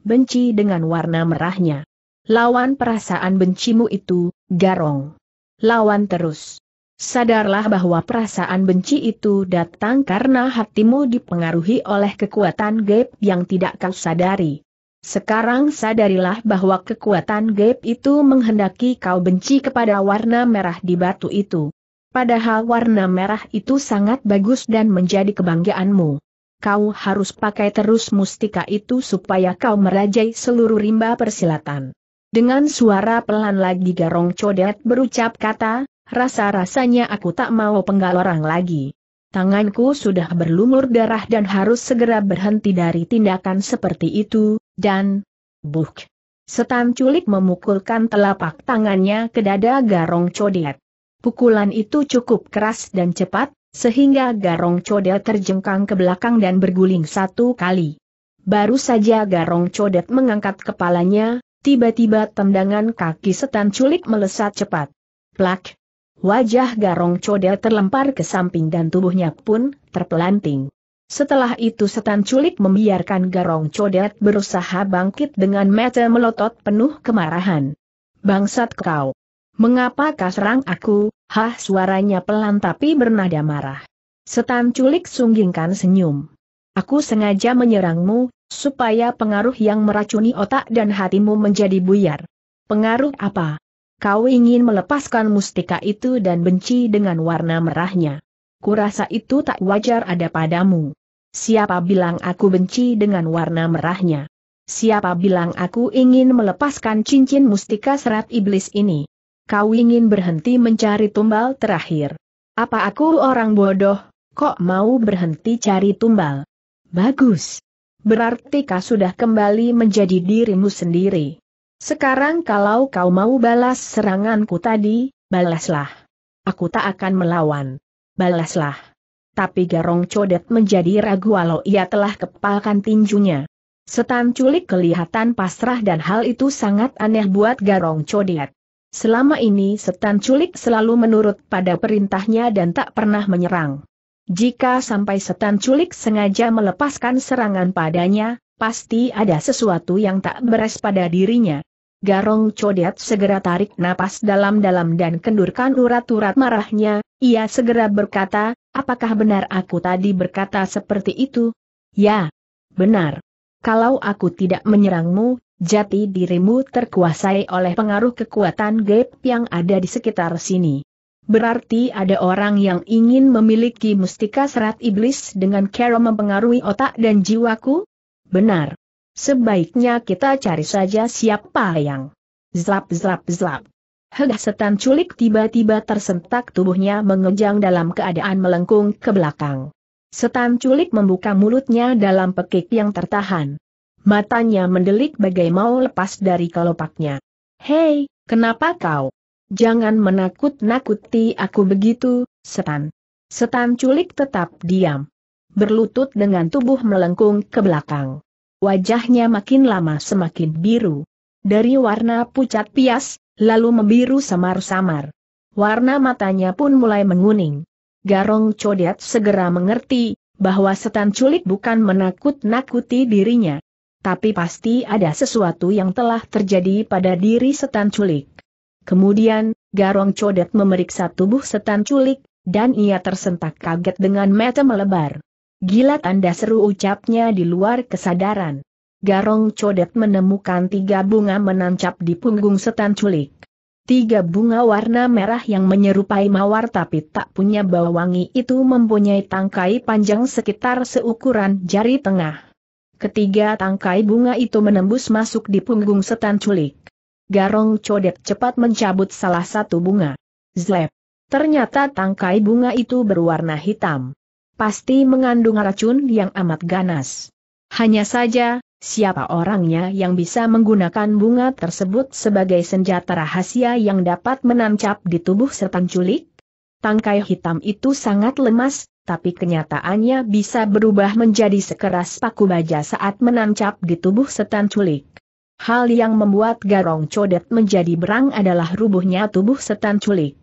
Benci dengan warna merahnya. Lawan perasaan bencimu itu, garong. Lawan terus. Sadarlah bahwa perasaan benci itu datang karena hatimu dipengaruhi oleh kekuatan gaib yang tidak kau sadari. Sekarang sadarilah bahwa kekuatan gaib itu menghendaki kau benci kepada warna merah di batu itu. Padahal warna merah itu sangat bagus dan menjadi kebanggaanmu kau harus pakai terus mustika itu supaya kau merajai seluruh rimba persilatan. Dengan suara pelan lagi Garong Codet berucap kata, rasa-rasanya aku tak mau penggal orang lagi. Tanganku sudah berlumur darah dan harus segera berhenti dari tindakan seperti itu, dan... Buk! Setan culik memukulkan telapak tangannya ke dada Garong Codet. Pukulan itu cukup keras dan cepat, sehingga Garong Codet terjengkang ke belakang dan berguling satu kali. Baru saja Garong Codet mengangkat kepalanya, Tiba-tiba tendangan kaki setan culik melesat cepat. Plak! Wajah Garong Codel terlempar ke samping dan tubuhnya pun terpelanting. Setelah itu setan culik membiarkan Garong Codet berusaha bangkit dengan mata melotot penuh kemarahan. Bangsat kau! Mengapa kau serang aku? Hah suaranya pelan tapi bernada marah. Setan culik sunggingkan senyum. Aku sengaja menyerangmu, supaya pengaruh yang meracuni otak dan hatimu menjadi buyar. Pengaruh apa? Kau ingin melepaskan mustika itu dan benci dengan warna merahnya. Kurasa itu tak wajar ada padamu. Siapa bilang aku benci dengan warna merahnya? Siapa bilang aku ingin melepaskan cincin mustika serat iblis ini? Kau ingin berhenti mencari tumbal terakhir. Apa aku orang bodoh, kok mau berhenti cari tumbal? Bagus berarti kau sudah kembali menjadi dirimu sendiri. Sekarang kalau kau mau balas seranganku tadi, balaslah. Aku tak akan melawan. Balaslah. Tapi Garong Codet menjadi ragu walau ia telah kepalkan tinjunya. Setan culik kelihatan pasrah dan hal itu sangat aneh buat Garong Codet. Selama ini setan culik selalu menurut pada perintahnya dan tak pernah menyerang. Jika sampai setan culik sengaja melepaskan serangan padanya, pasti ada sesuatu yang tak beres pada dirinya. Garong Codet segera tarik napas dalam-dalam dan kendurkan urat-urat marahnya, ia segera berkata, apakah benar aku tadi berkata seperti itu? Ya, benar. Kalau aku tidak menyerangmu, jati dirimu terkuasai oleh pengaruh kekuatan gaib yang ada di sekitar sini. Berarti ada orang yang ingin memiliki mustika serat iblis dengan cara mempengaruhi otak dan jiwaku? Benar. Sebaiknya kita cari saja siapa yang... Zlap zlap zlap. Hegah setan culik tiba-tiba tersentak tubuhnya mengejang dalam keadaan melengkung ke belakang. Setan culik membuka mulutnya dalam pekik yang tertahan. Matanya mendelik bagai mau lepas dari kelopaknya. Hei, kenapa kau? Jangan menakut-nakuti aku begitu, setan. Setan culik tetap diam. Berlutut dengan tubuh melengkung ke belakang. Wajahnya makin lama semakin biru. Dari warna pucat pias, lalu membiru samar-samar. Warna matanya pun mulai menguning. Garong Codet segera mengerti, bahwa setan culik bukan menakut-nakuti dirinya. Tapi pasti ada sesuatu yang telah terjadi pada diri setan culik. Kemudian, Garong Codet memeriksa tubuh setan culik, dan ia tersentak kaget dengan mata melebar. Gila tanda seru ucapnya di luar kesadaran. Garong Codet menemukan tiga bunga menancap di punggung setan culik. Tiga bunga warna merah yang menyerupai mawar tapi tak punya bau wangi itu mempunyai tangkai panjang sekitar seukuran jari tengah. Ketiga tangkai bunga itu menembus masuk di punggung setan culik. Garong Codet cepat mencabut salah satu bunga. Zlep. Ternyata tangkai bunga itu berwarna hitam. Pasti mengandung racun yang amat ganas. Hanya saja, siapa orangnya yang bisa menggunakan bunga tersebut sebagai senjata rahasia yang dapat menancap di tubuh setan culik? Tangkai hitam itu sangat lemas, tapi kenyataannya bisa berubah menjadi sekeras paku baja saat menancap di tubuh setan culik. Hal yang membuat Garong Codet menjadi berang adalah rubuhnya tubuh setan culik.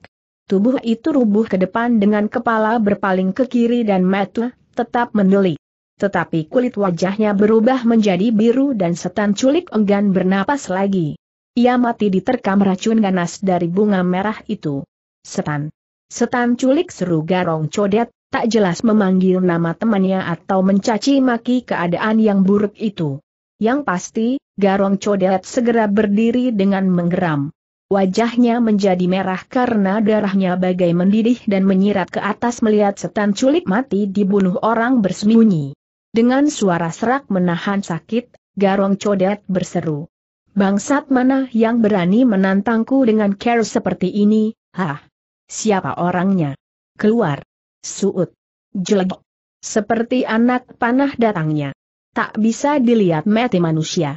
Tubuh itu rubuh ke depan dengan kepala berpaling ke kiri dan mata tetap mendelik. Tetapi kulit wajahnya berubah menjadi biru dan setan culik enggan bernapas lagi. Ia mati diterkam racun ganas dari bunga merah itu. Setan. Setan culik seru Garong Codet, tak jelas memanggil nama temannya atau mencaci maki keadaan yang buruk itu. Yang pasti, Garong Codet segera berdiri dengan menggeram. Wajahnya menjadi merah karena darahnya bagai mendidih dan menyirat ke atas melihat setan culik mati dibunuh orang bersembunyi. Dengan suara serak menahan sakit, Garong Codet berseru. Bangsat mana yang berani menantangku dengan care seperti ini, hah? Siapa orangnya? Keluar. Suut. Jelek. Seperti anak panah datangnya. Tak bisa dilihat mati manusia.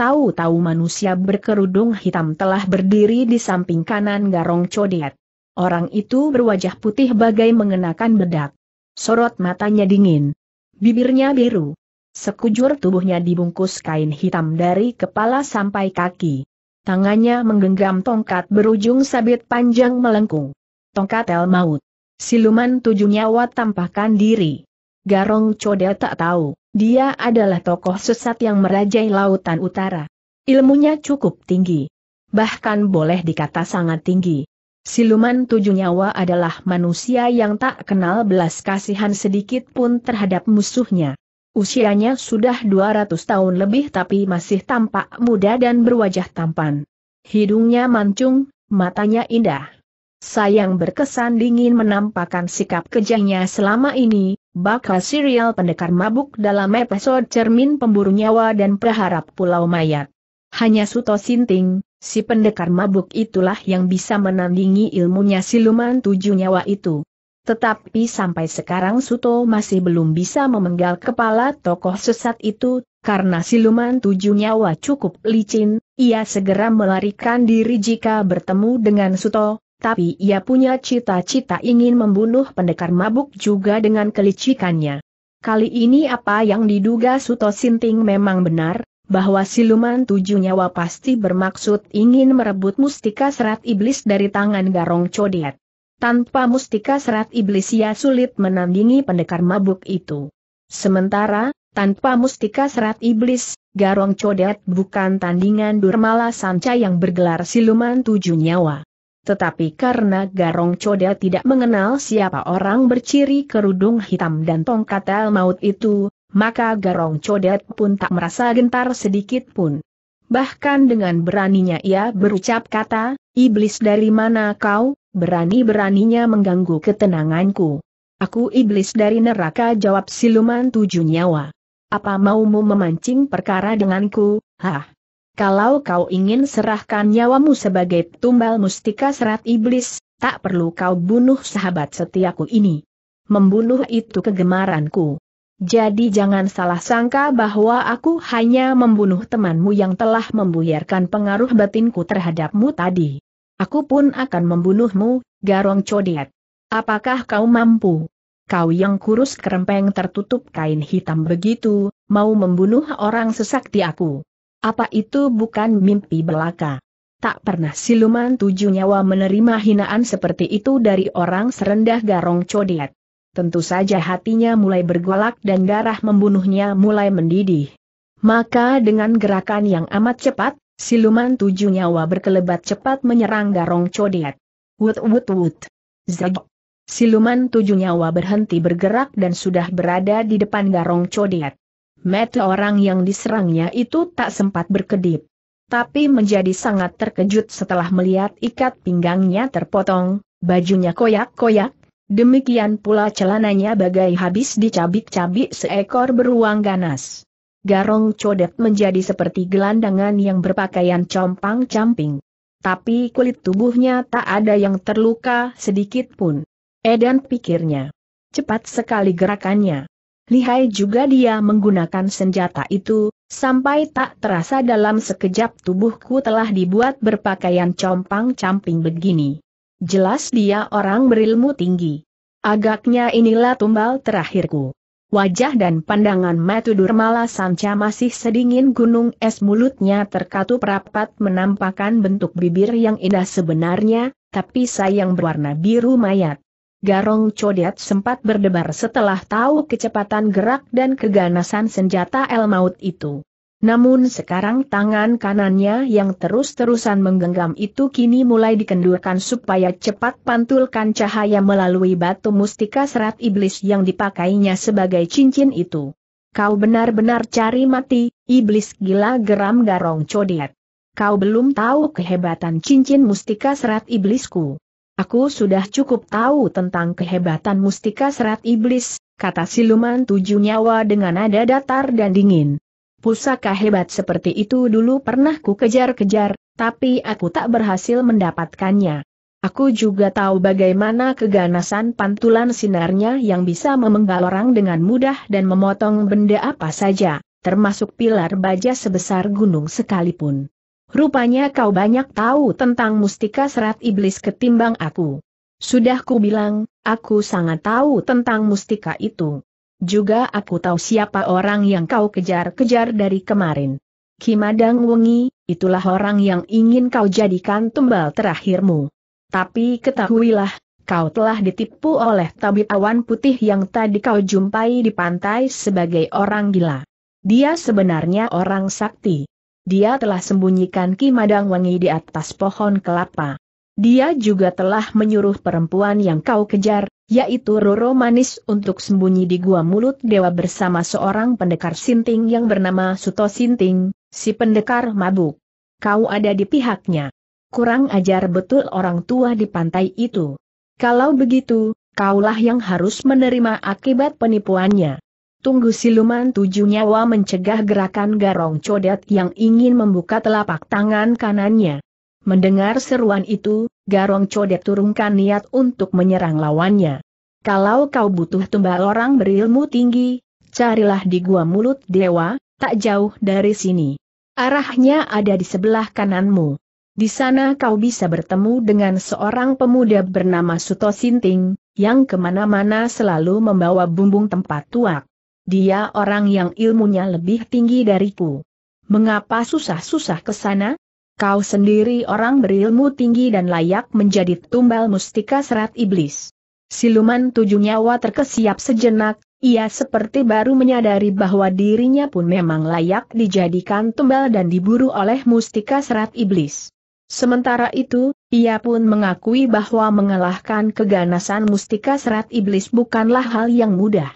Tahu-tahu manusia berkerudung hitam telah berdiri di samping kanan Garong Codet. Orang itu berwajah putih bagai mengenakan bedak. Sorot matanya dingin. Bibirnya biru. Sekujur tubuhnya dibungkus kain hitam dari kepala sampai kaki. Tangannya menggenggam tongkat berujung sabit panjang melengkung. Tongkat el maut. Siluman tujuh nyawa tampakkan diri. Garong Coda tak tahu, dia adalah tokoh sesat yang merajai lautan utara. Ilmunya cukup tinggi. Bahkan boleh dikata sangat tinggi. Siluman tujuh nyawa adalah manusia yang tak kenal belas kasihan sedikit pun terhadap musuhnya. Usianya sudah 200 tahun lebih tapi masih tampak muda dan berwajah tampan. Hidungnya mancung, matanya indah Sayang berkesan dingin menampakkan sikap kejahnya selama ini, bakal serial pendekar mabuk dalam episode Cermin Pemburu Nyawa dan Perharap Pulau Mayat. Hanya Suto Sinting, si pendekar mabuk itulah yang bisa menandingi ilmunya siluman tujuh nyawa itu. Tetapi sampai sekarang Suto masih belum bisa memenggal kepala tokoh sesat itu, karena siluman tujuh nyawa cukup licin, ia segera melarikan diri jika bertemu dengan Suto, tapi ia punya cita-cita ingin membunuh pendekar mabuk juga dengan kelicikannya. Kali ini apa yang diduga Suto Sinting memang benar, bahwa siluman tujuh nyawa pasti bermaksud ingin merebut mustika serat iblis dari tangan Garong Codet. Tanpa mustika serat iblis ia sulit menandingi pendekar mabuk itu. Sementara, tanpa mustika serat iblis, Garong Codet bukan tandingan Durmala Sanca yang bergelar siluman tujuh nyawa. Tetapi karena Garong Coda tidak mengenal siapa orang berciri kerudung hitam dan tongkat el maut itu, maka Garong Codet pun tak merasa gentar sedikit pun. Bahkan dengan beraninya ia berucap kata, Iblis dari mana kau, berani-beraninya mengganggu ketenanganku. Aku iblis dari neraka jawab siluman tujuh nyawa. Apa maumu memancing perkara denganku, hah? Kalau kau ingin serahkan nyawamu sebagai tumbal mustika serat iblis, tak perlu kau bunuh sahabat setiaku ini. Membunuh itu kegemaranku. Jadi jangan salah sangka bahwa aku hanya membunuh temanmu yang telah membuyarkan pengaruh batinku terhadapmu tadi. Aku pun akan membunuhmu, Garong Codiat. Apakah kau mampu? Kau yang kurus kerempeng tertutup kain hitam begitu, mau membunuh orang sesakti aku. Apa itu bukan mimpi belaka? Tak pernah siluman tujuh nyawa menerima hinaan seperti itu dari orang serendah garong Codiat. Tentu saja hatinya mulai bergolak dan darah membunuhnya mulai mendidih. Maka dengan gerakan yang amat cepat, siluman tujuh nyawa berkelebat cepat menyerang garong Codiat. Wut wut wut. Zag. Siluman tujuh nyawa berhenti bergerak dan sudah berada di depan garong Codiat. Mata orang yang diserangnya itu tak sempat berkedip. Tapi menjadi sangat terkejut setelah melihat ikat pinggangnya terpotong, bajunya koyak-koyak, demikian pula celananya bagai habis dicabik-cabik seekor beruang ganas. Garong codet menjadi seperti gelandangan yang berpakaian compang-camping. Tapi kulit tubuhnya tak ada yang terluka sedikit pun. Edan pikirnya. Cepat sekali gerakannya. Lihai juga dia menggunakan senjata itu, sampai tak terasa dalam sekejap tubuhku telah dibuat berpakaian compang-camping begini. Jelas dia orang berilmu tinggi. Agaknya inilah tumbal terakhirku. Wajah dan pandangan Matu Durmala Sanca masih sedingin gunung es mulutnya terkatup rapat menampakkan bentuk bibir yang indah sebenarnya, tapi sayang berwarna biru mayat. Garong Codet sempat berdebar setelah tahu kecepatan gerak dan keganasan senjata El Maut itu. Namun sekarang tangan kanannya yang terus-terusan menggenggam itu kini mulai dikendurkan supaya cepat pantulkan cahaya melalui batu mustika serat iblis yang dipakainya sebagai cincin itu. Kau benar-benar cari mati, iblis gila geram garong codiat. Kau belum tahu kehebatan cincin mustika serat iblisku. Aku sudah cukup tahu tentang kehebatan mustika serat iblis, kata siluman tujuh nyawa dengan nada datar dan dingin. Pusaka hebat seperti itu dulu pernah ku kejar-kejar, tapi aku tak berhasil mendapatkannya. Aku juga tahu bagaimana keganasan pantulan sinarnya yang bisa memenggal orang dengan mudah dan memotong benda apa saja, termasuk pilar baja sebesar gunung sekalipun. Rupanya kau banyak tahu tentang mustika serat iblis ketimbang aku. Sudah ku bilang, aku sangat tahu tentang mustika itu. Juga aku tahu siapa orang yang kau kejar-kejar dari kemarin. Kimadang Wengi, itulah orang yang ingin kau jadikan tumbal terakhirmu. Tapi ketahuilah, kau telah ditipu oleh tabib awan putih yang tadi kau jumpai di pantai sebagai orang gila. Dia sebenarnya orang sakti dia telah sembunyikan Ki Madang Wangi di atas pohon kelapa. Dia juga telah menyuruh perempuan yang kau kejar, yaitu Roro Manis untuk sembunyi di gua mulut dewa bersama seorang pendekar sinting yang bernama Suto Sinting, si pendekar mabuk. Kau ada di pihaknya. Kurang ajar betul orang tua di pantai itu. Kalau begitu, kaulah yang harus menerima akibat penipuannya. Tunggu siluman tujuh nyawa mencegah gerakan garong codet yang ingin membuka telapak tangan kanannya. Mendengar seruan itu, garong codet turunkan niat untuk menyerang lawannya. Kalau kau butuh tumbal orang berilmu tinggi, carilah di gua mulut dewa, tak jauh dari sini. Arahnya ada di sebelah kananmu. Di sana kau bisa bertemu dengan seorang pemuda bernama Suto Sinting, yang kemana-mana selalu membawa bumbung tempat tuak. Dia orang yang ilmunya lebih tinggi dariku. Mengapa susah-susah ke sana? Kau sendiri orang berilmu tinggi dan layak menjadi tumbal mustika serat iblis. Siluman tujuh nyawa terkesiap sejenak, ia seperti baru menyadari bahwa dirinya pun memang layak dijadikan tumbal dan diburu oleh mustika serat iblis. Sementara itu, ia pun mengakui bahwa mengalahkan keganasan mustika serat iblis bukanlah hal yang mudah.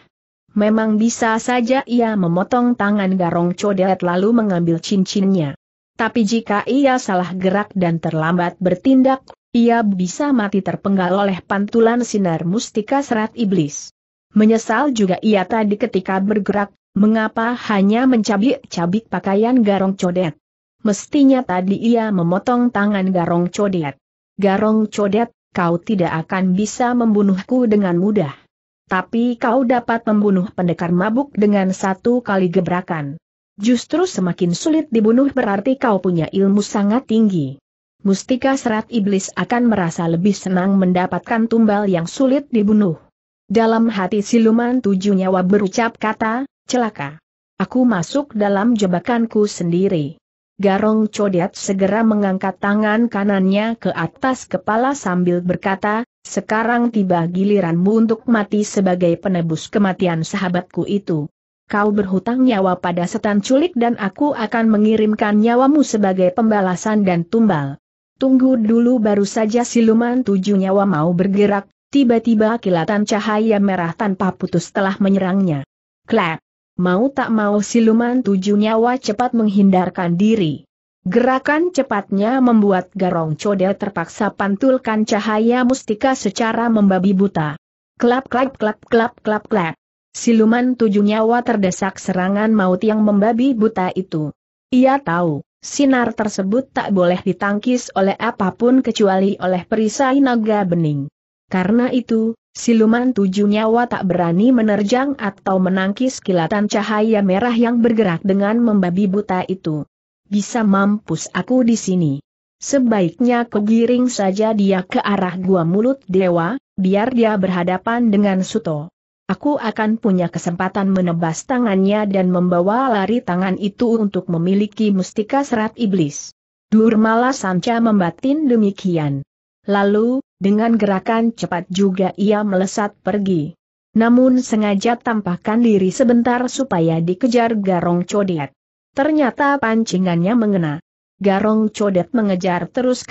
Memang bisa saja ia memotong tangan garong codet lalu mengambil cincinnya. Tapi jika ia salah gerak dan terlambat bertindak, ia bisa mati terpenggal oleh pantulan sinar mustika serat iblis. Menyesal juga ia tadi ketika bergerak, mengapa hanya mencabik-cabik pakaian garong codet. Mestinya tadi ia memotong tangan garong codet. Garong codet, kau tidak akan bisa membunuhku dengan mudah. Tapi kau dapat membunuh pendekar mabuk dengan satu kali gebrakan. Justru semakin sulit dibunuh berarti kau punya ilmu sangat tinggi. Mustika serat iblis akan merasa lebih senang mendapatkan tumbal yang sulit dibunuh. Dalam hati siluman tujuh nyawa berucap kata, celaka. Aku masuk dalam jebakanku sendiri. Garong Codet segera mengangkat tangan kanannya ke atas kepala sambil berkata, sekarang tiba giliranmu untuk mati sebagai penebus kematian sahabatku itu. Kau berhutang nyawa pada setan culik dan aku akan mengirimkan nyawamu sebagai pembalasan dan tumbal. Tunggu dulu baru saja siluman tujuh nyawa mau bergerak, tiba-tiba kilatan cahaya merah tanpa putus telah menyerangnya. Klap! Mau tak mau siluman tujuh nyawa cepat menghindarkan diri. Gerakan cepatnya membuat Garong Codel terpaksa pantulkan cahaya mustika secara membabi buta. Klap klap klap klap klap klap. Siluman tujuh nyawa terdesak serangan maut yang membabi buta itu. Ia tahu, sinar tersebut tak boleh ditangkis oleh apapun kecuali oleh perisai naga bening. Karena itu, siluman tujuh nyawa tak berani menerjang atau menangkis kilatan cahaya merah yang bergerak dengan membabi buta itu. Bisa mampus aku di sini. Sebaiknya kegiring saja dia ke arah gua mulut dewa, biar dia berhadapan dengan Suto. Aku akan punya kesempatan menebas tangannya dan membawa lari tangan itu untuk memiliki mustika serat iblis. Durmala Sanca membatin demikian. Lalu, dengan gerakan cepat juga ia melesat pergi. Namun sengaja tampakkan diri sebentar supaya dikejar garong codet. Ternyata pancingannya mengena. Garong codet mengejar terus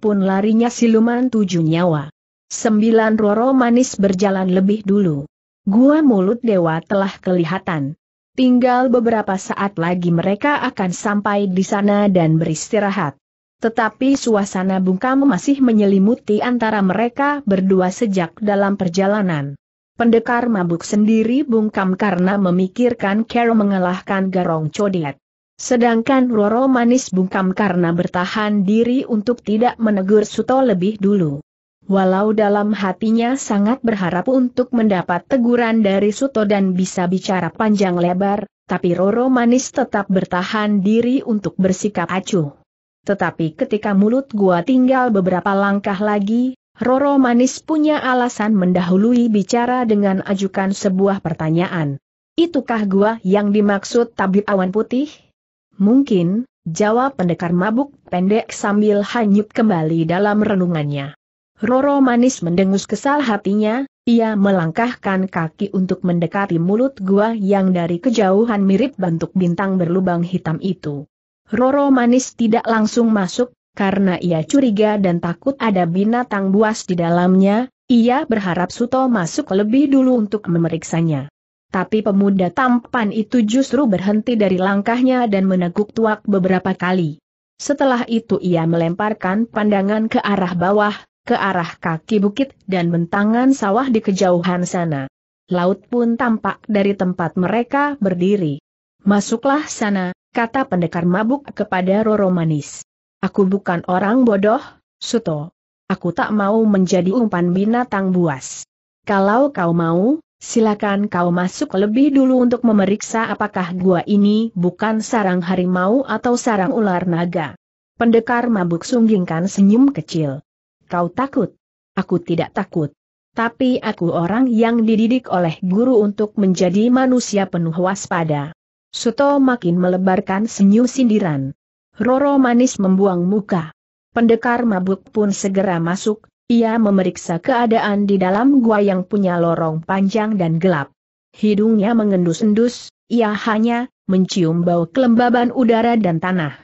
pun larinya siluman tujuh nyawa. Sembilan roro manis berjalan lebih dulu. Gua mulut dewa telah kelihatan. Tinggal beberapa saat lagi mereka akan sampai di sana dan beristirahat. Tetapi suasana bungkam masih menyelimuti antara mereka berdua sejak dalam perjalanan. Pendekar mabuk sendiri bungkam karena memikirkan Carol mengalahkan Garong Codet. Sedangkan Roro Manis bungkam karena bertahan diri untuk tidak menegur Suto lebih dulu. Walau dalam hatinya sangat berharap untuk mendapat teguran dari Suto dan bisa bicara panjang lebar, tapi Roro Manis tetap bertahan diri untuk bersikap acuh. Tetapi ketika mulut gua tinggal beberapa langkah lagi, Roro Manis punya alasan mendahului bicara dengan ajukan sebuah pertanyaan. Itukah gua yang dimaksud tabib awan putih? Mungkin, jawab pendekar mabuk pendek sambil hanyut kembali dalam renungannya. Roro Manis mendengus kesal hatinya, ia melangkahkan kaki untuk mendekati mulut gua yang dari kejauhan mirip bentuk bintang berlubang hitam itu. Roro Manis tidak langsung masuk, karena ia curiga dan takut ada binatang buas di dalamnya, ia berharap Suto masuk lebih dulu untuk memeriksanya. Tapi pemuda tampan itu justru berhenti dari langkahnya dan meneguk tuak beberapa kali. Setelah itu ia melemparkan pandangan ke arah bawah, ke arah kaki bukit dan bentangan sawah di kejauhan sana. Laut pun tampak dari tempat mereka berdiri. Masuklah sana, kata pendekar mabuk kepada Roro Manis. Aku bukan orang bodoh, Suto. Aku tak mau menjadi umpan binatang buas. Kalau kau mau, silakan kau masuk lebih dulu untuk memeriksa apakah gua ini bukan sarang harimau atau sarang ular naga. Pendekar mabuk sunggingkan senyum kecil. Kau takut? Aku tidak takut. Tapi aku orang yang dididik oleh guru untuk menjadi manusia penuh waspada. Suto makin melebarkan senyum sindiran. Roro manis membuang muka. Pendekar mabuk pun segera masuk, ia memeriksa keadaan di dalam gua yang punya lorong panjang dan gelap. Hidungnya mengendus-endus, ia hanya mencium bau kelembaban udara dan tanah.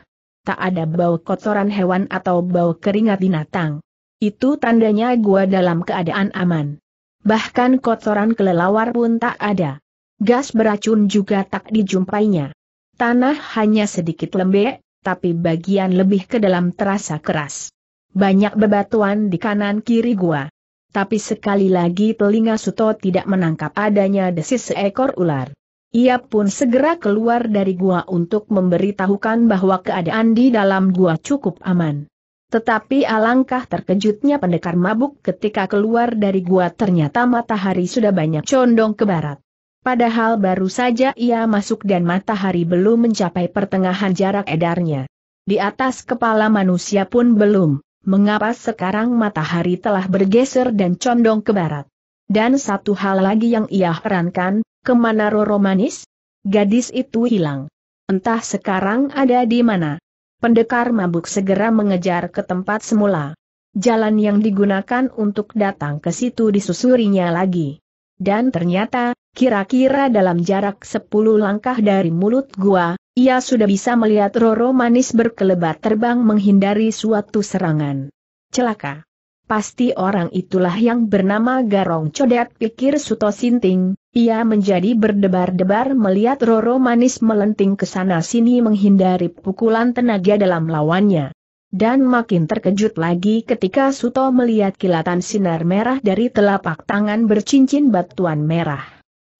Tak ada bau kotoran hewan atau bau keringat binatang. Itu tandanya gua dalam keadaan aman. Bahkan kotoran kelelawar pun tak ada. Gas beracun juga tak dijumpainya. Tanah hanya sedikit lembek, tapi bagian lebih ke dalam terasa keras. Banyak bebatuan di kanan kiri gua. Tapi sekali lagi telinga Suto tidak menangkap adanya desis seekor ular. Ia pun segera keluar dari gua untuk memberitahukan bahwa keadaan di dalam gua cukup aman. Tetapi alangkah terkejutnya pendekar mabuk ketika keluar dari gua ternyata matahari sudah banyak condong ke barat. Padahal baru saja ia masuk dan matahari belum mencapai pertengahan jarak edarnya. Di atas kepala manusia pun belum, mengapa sekarang matahari telah bergeser dan condong ke barat. Dan satu hal lagi yang ia herankan, kemana Roro Manis? Gadis itu hilang. Entah sekarang ada di mana. Pendekar mabuk segera mengejar ke tempat semula. Jalan yang digunakan untuk datang ke situ disusurinya lagi. Dan ternyata, kira-kira dalam jarak sepuluh langkah dari mulut gua, ia sudah bisa melihat Roro Manis berkelebat terbang menghindari suatu serangan. Celaka. Pasti orang itulah yang bernama Garong Codet pikir Suto Sinting, ia menjadi berdebar-debar melihat Roro Manis melenting ke sana sini menghindari pukulan tenaga dalam lawannya. Dan makin terkejut lagi ketika Suto melihat kilatan sinar merah dari telapak tangan bercincin batuan merah.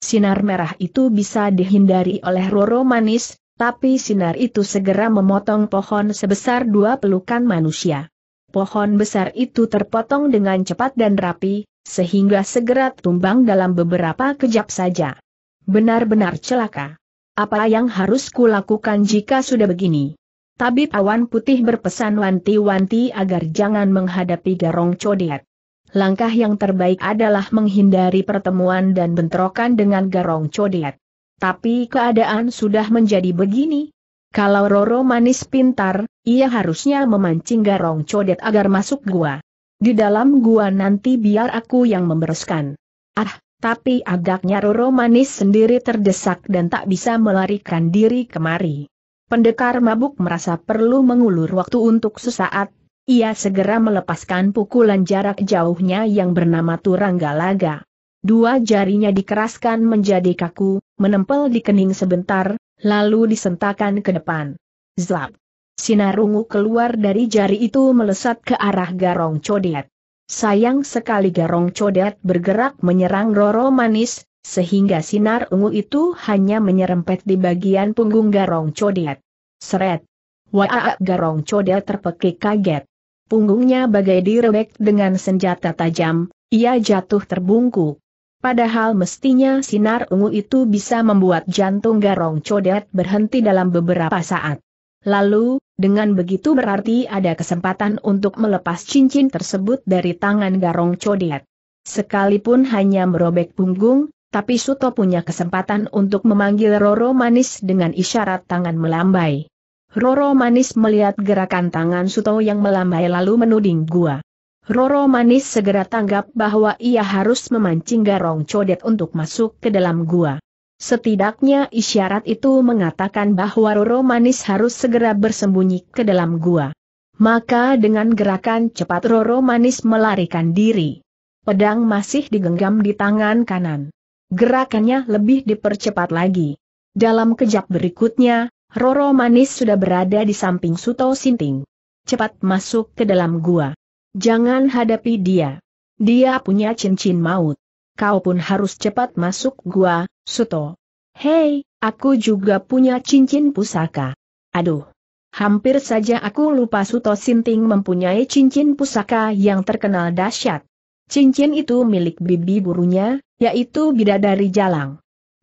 Sinar merah itu bisa dihindari oleh Roro Manis, tapi sinar itu segera memotong pohon sebesar dua pelukan manusia. Pohon besar itu terpotong dengan cepat dan rapi, sehingga segera tumbang dalam beberapa kejap saja. Benar-benar celaka. Apa yang harus kulakukan jika sudah begini? Tabib awan putih berpesan wanti-wanti agar jangan menghadapi garong Codet. Langkah yang terbaik adalah menghindari pertemuan dan bentrokan dengan garong Codet. Tapi keadaan sudah menjadi begini. Kalau Roro manis pintar, ia harusnya memancing garong codet agar masuk gua. Di dalam gua nanti biar aku yang membereskan. Ah, tapi agaknya Roro manis sendiri terdesak dan tak bisa melarikan diri kemari. Pendekar mabuk merasa perlu mengulur waktu untuk sesaat, ia segera melepaskan pukulan jarak jauhnya yang bernama Turanggalaga. Dua jarinya dikeraskan menjadi kaku, menempel di kening sebentar, lalu disentakan ke depan. Zlap! Sinar ungu keluar dari jari itu melesat ke arah garong codet. Sayang sekali garong codet bergerak menyerang Roro Manis, sehingga sinar ungu itu hanya menyerempet di bagian punggung Garong Codet. Seret. Waaak Garong Codet terpekik kaget. Punggungnya bagai direbek dengan senjata tajam, ia jatuh terbungkuk. Padahal mestinya sinar ungu itu bisa membuat jantung Garong Codet berhenti dalam beberapa saat. Lalu, dengan begitu berarti ada kesempatan untuk melepas cincin tersebut dari tangan Garong Codet. Sekalipun hanya merobek punggung, tapi Suto punya kesempatan untuk memanggil Roro Manis dengan isyarat tangan melambai. Roro Manis melihat gerakan tangan Suto yang melambai lalu menuding gua. Roro Manis segera tanggap bahwa ia harus memancing Garong Codet untuk masuk ke dalam gua. Setidaknya isyarat itu mengatakan bahwa Roro Manis harus segera bersembunyi ke dalam gua. Maka dengan gerakan cepat Roro Manis melarikan diri. Pedang masih digenggam di tangan kanan. Gerakannya lebih dipercepat lagi. Dalam kejap berikutnya, Roro Manis sudah berada di samping Suto Sinting. Cepat masuk ke dalam gua. Jangan hadapi dia. Dia punya cincin maut. Kau pun harus cepat masuk gua, Suto. Hei, aku juga punya cincin pusaka. Aduh. Hampir saja aku lupa Suto Sinting mempunyai cincin pusaka yang terkenal dahsyat. Cincin itu milik bibi burunya, yaitu bidadari jalang.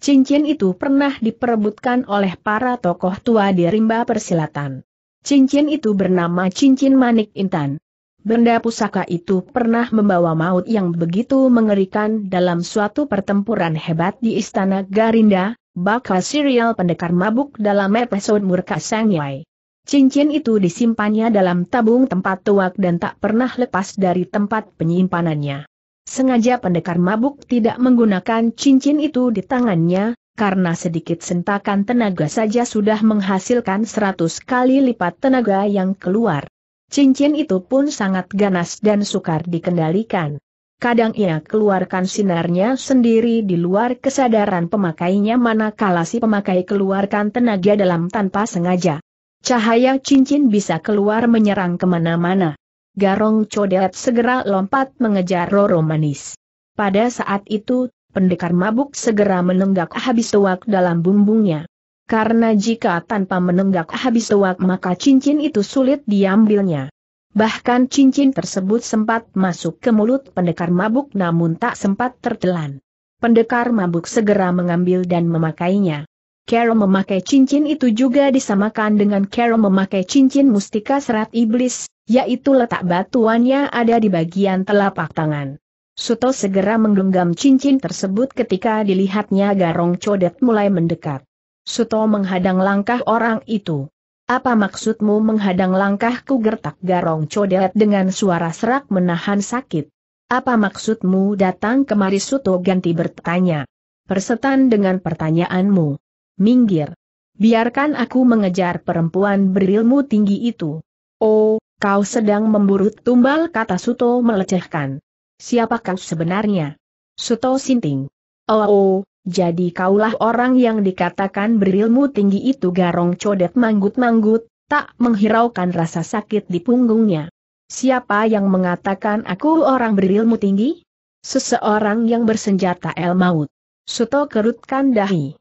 Cincin itu pernah diperebutkan oleh para tokoh tua di rimba persilatan. Cincin itu bernama cincin manik intan. Benda pusaka itu pernah membawa maut yang begitu mengerikan dalam suatu pertempuran hebat di istana Garinda, bakal serial pendekar mabuk dalam episode Murka Sangyai. Cincin itu disimpannya dalam tabung tempat tuak dan tak pernah lepas dari tempat penyimpanannya. Sengaja pendekar mabuk tidak menggunakan cincin itu di tangannya, karena sedikit sentakan tenaga saja sudah menghasilkan seratus kali lipat tenaga yang keluar. Cincin itu pun sangat ganas dan sukar dikendalikan. Kadang ia keluarkan sinarnya sendiri di luar kesadaran pemakainya manakala si pemakai keluarkan tenaga dalam tanpa sengaja. Cahaya cincin bisa keluar menyerang kemana-mana. Garong Codet segera lompat mengejar Roro Manis. Pada saat itu, pendekar mabuk segera menenggak habis tuak dalam bumbungnya. Karena jika tanpa menenggak habis tuak maka cincin itu sulit diambilnya. Bahkan cincin tersebut sempat masuk ke mulut pendekar mabuk namun tak sempat tertelan. Pendekar mabuk segera mengambil dan memakainya. Carol memakai cincin itu juga disamakan dengan Carol memakai cincin mustika serat iblis, yaitu letak batuannya ada di bagian telapak tangan. Suto segera menggenggam cincin tersebut ketika dilihatnya garong codet mulai mendekat. Suto menghadang langkah orang itu. Apa maksudmu menghadang langkahku gertak garong codet dengan suara serak menahan sakit? Apa maksudmu datang kemari Suto ganti bertanya? Persetan dengan pertanyaanmu minggir. Biarkan aku mengejar perempuan berilmu tinggi itu. Oh, kau sedang memburu tumbal kata Suto melecehkan. Siapa kau sebenarnya? Suto Sinting. Oh, oh, jadi kaulah orang yang dikatakan berilmu tinggi itu garong codet manggut-manggut, tak menghiraukan rasa sakit di punggungnya. Siapa yang mengatakan aku orang berilmu tinggi? Seseorang yang bersenjata el maut. Suto kerutkan dahi.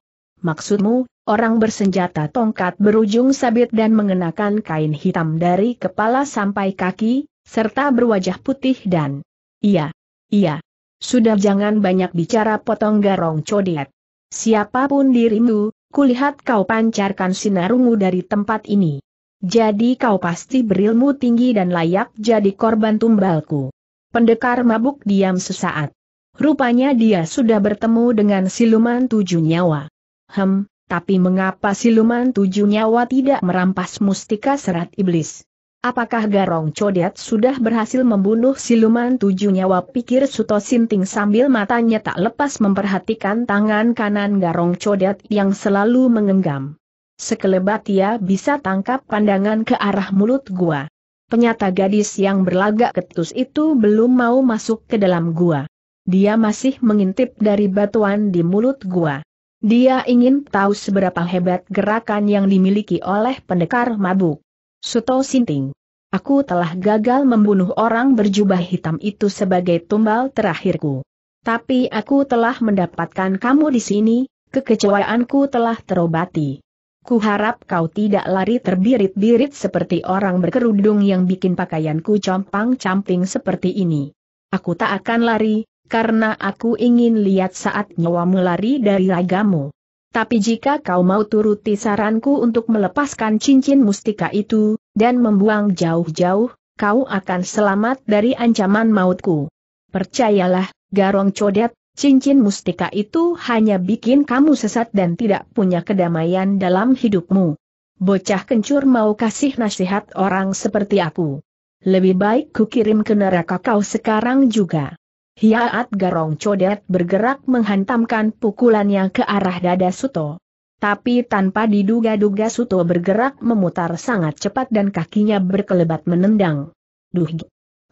Maksudmu, orang bersenjata tongkat berujung sabit dan mengenakan kain hitam dari kepala sampai kaki, serta berwajah putih dan... Iya, iya. Sudah jangan banyak bicara potong garong codet. Siapapun dirimu, kulihat kau pancarkan sinarungu dari tempat ini. Jadi kau pasti berilmu tinggi dan layak jadi korban tumbalku. Pendekar mabuk diam sesaat. Rupanya dia sudah bertemu dengan siluman tujuh nyawa. Hem, tapi mengapa siluman tujuh nyawa tidak merampas mustika serat iblis? Apakah Garong Codet sudah berhasil membunuh siluman tujuh nyawa pikir Suto Sinting sambil matanya tak lepas memperhatikan tangan kanan Garong Codet yang selalu mengenggam. Sekelebat ia bisa tangkap pandangan ke arah mulut gua. Penyata gadis yang berlagak ketus itu belum mau masuk ke dalam gua. Dia masih mengintip dari batuan di mulut gua. Dia ingin tahu seberapa hebat gerakan yang dimiliki oleh pendekar mabuk. Suto Sinting. Aku telah gagal membunuh orang berjubah hitam itu sebagai tumbal terakhirku. Tapi aku telah mendapatkan kamu di sini, kekecewaanku telah terobati. Kuharap kau tidak lari terbirit-birit seperti orang berkerudung yang bikin pakaianku compang-camping seperti ini. Aku tak akan lari, karena aku ingin lihat saat nyawamu lari dari ragamu. Tapi jika kau mau turuti saranku untuk melepaskan cincin mustika itu, dan membuang jauh-jauh, kau akan selamat dari ancaman mautku. Percayalah, Garong Codet, cincin mustika itu hanya bikin kamu sesat dan tidak punya kedamaian dalam hidupmu. Bocah kencur mau kasih nasihat orang seperti aku. Lebih baik kukirim ke neraka kau sekarang juga. Hiaat garong codet bergerak menghantamkan pukulannya ke arah dada Suto. Tapi tanpa diduga-duga Suto bergerak memutar sangat cepat dan kakinya berkelebat menendang. Duh!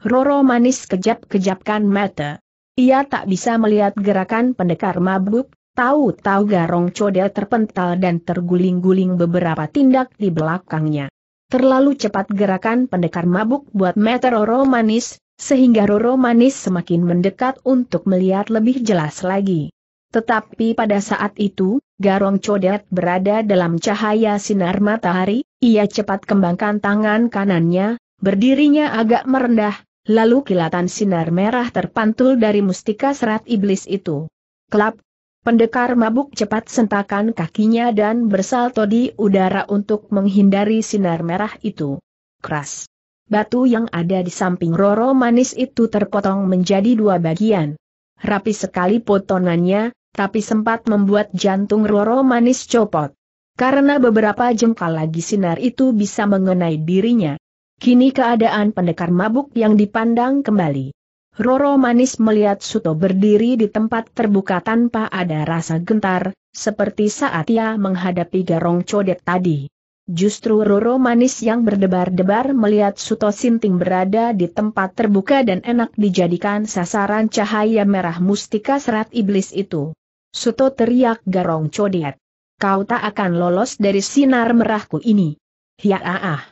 Roro manis kejap-kejapkan mata. Ia tak bisa melihat gerakan pendekar mabuk, tahu-tahu garong codet terpental dan terguling-guling beberapa tindak di belakangnya. Terlalu cepat gerakan pendekar mabuk buat Meteroro manis, sehingga Roro Manis semakin mendekat untuk melihat lebih jelas lagi. Tetapi pada saat itu, Garong Codet berada dalam cahaya sinar matahari, ia cepat kembangkan tangan kanannya, berdirinya agak merendah, lalu kilatan sinar merah terpantul dari mustika serat iblis itu. Klap! Pendekar mabuk cepat sentakan kakinya dan bersalto di udara untuk menghindari sinar merah itu. Keras! Batu yang ada di samping Roro Manis itu terpotong menjadi dua bagian. Rapi sekali potongannya, tapi sempat membuat jantung Roro Manis copot. Karena beberapa jengkal lagi sinar itu bisa mengenai dirinya. Kini keadaan pendekar mabuk yang dipandang kembali. Roro Manis melihat Suto berdiri di tempat terbuka tanpa ada rasa gentar, seperti saat ia menghadapi garong codet tadi. Justru Roro Manis yang berdebar-debar melihat Suto Sinting berada di tempat terbuka dan enak dijadikan sasaran cahaya merah mustika serat iblis itu. Suto teriak garong codet. Kau tak akan lolos dari sinar merahku ini. Ya ah ah.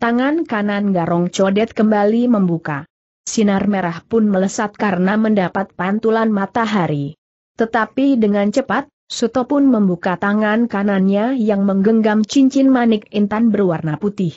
Tangan kanan garong codet kembali membuka. Sinar merah pun melesat karena mendapat pantulan matahari. Tetapi dengan cepat, Suto pun membuka tangan kanannya yang menggenggam cincin manik intan berwarna putih.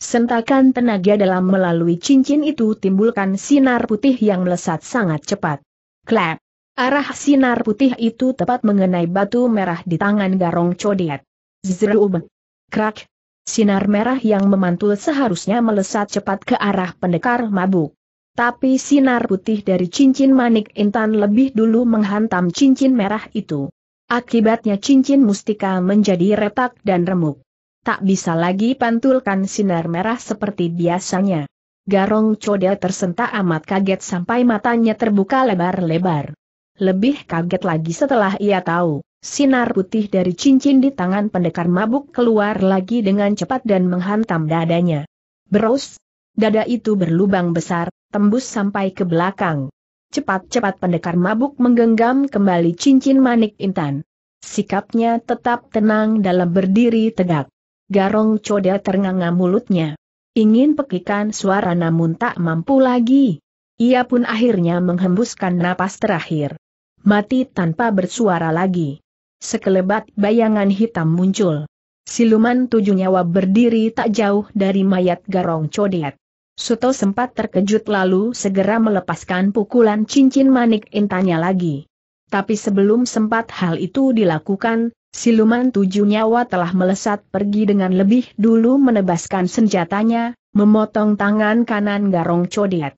Sentakan tenaga dalam melalui cincin itu timbulkan sinar putih yang melesat sangat cepat. Klap! Arah sinar putih itu tepat mengenai batu merah di tangan Garong Codiat. Zerub! Krak! Sinar merah yang memantul seharusnya melesat cepat ke arah pendekar mabuk. Tapi sinar putih dari cincin manik intan lebih dulu menghantam cincin merah itu. Akibatnya cincin mustika menjadi retak dan remuk. Tak bisa lagi pantulkan sinar merah seperti biasanya. Garong Coda tersentak amat kaget sampai matanya terbuka lebar-lebar. Lebih kaget lagi setelah ia tahu, sinar putih dari cincin di tangan pendekar mabuk keluar lagi dengan cepat dan menghantam dadanya. Bros, dada itu berlubang besar, tembus sampai ke belakang. Cepat-cepat pendekar mabuk menggenggam kembali cincin manik intan. Sikapnya tetap tenang dalam berdiri tegak. Garong coda ternganga mulutnya. Ingin pekikan suara namun tak mampu lagi. Ia pun akhirnya menghembuskan napas terakhir. Mati tanpa bersuara lagi. Sekelebat bayangan hitam muncul. Siluman tujuh nyawa berdiri tak jauh dari mayat Garong Codet. Suto sempat terkejut lalu segera melepaskan pukulan cincin manik intanya lagi. Tapi sebelum sempat hal itu dilakukan, siluman tujuh nyawa telah melesat pergi dengan lebih dulu menebaskan senjatanya, memotong tangan kanan Garong Codiat.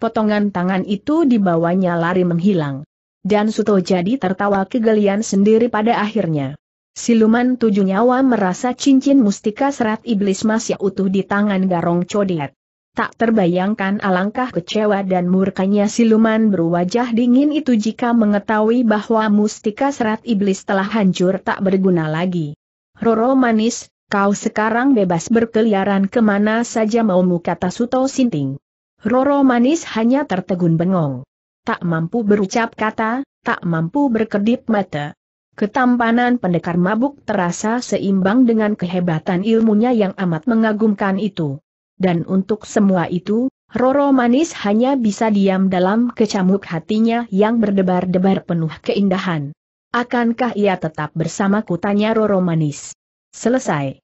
Potongan tangan itu dibawanya lari menghilang. Dan Suto jadi tertawa kegelian sendiri pada akhirnya. Siluman tujuh nyawa merasa cincin mustika serat iblis masih utuh di tangan Garong Codiat. Tak terbayangkan alangkah kecewa dan murkanya siluman berwajah dingin itu jika mengetahui bahwa mustika serat iblis telah hancur tak berguna lagi. Roro manis, kau sekarang bebas berkeliaran kemana saja maumu kata Suto Sinting. Roro manis hanya tertegun bengong. Tak mampu berucap kata, tak mampu berkedip mata. Ketampanan pendekar mabuk terasa seimbang dengan kehebatan ilmunya yang amat mengagumkan itu. Dan untuk semua itu, Roro Manis hanya bisa diam dalam kecamuk hatinya yang berdebar-debar penuh keindahan. Akankah ia tetap bersama tanya Roro Manis. Selesai.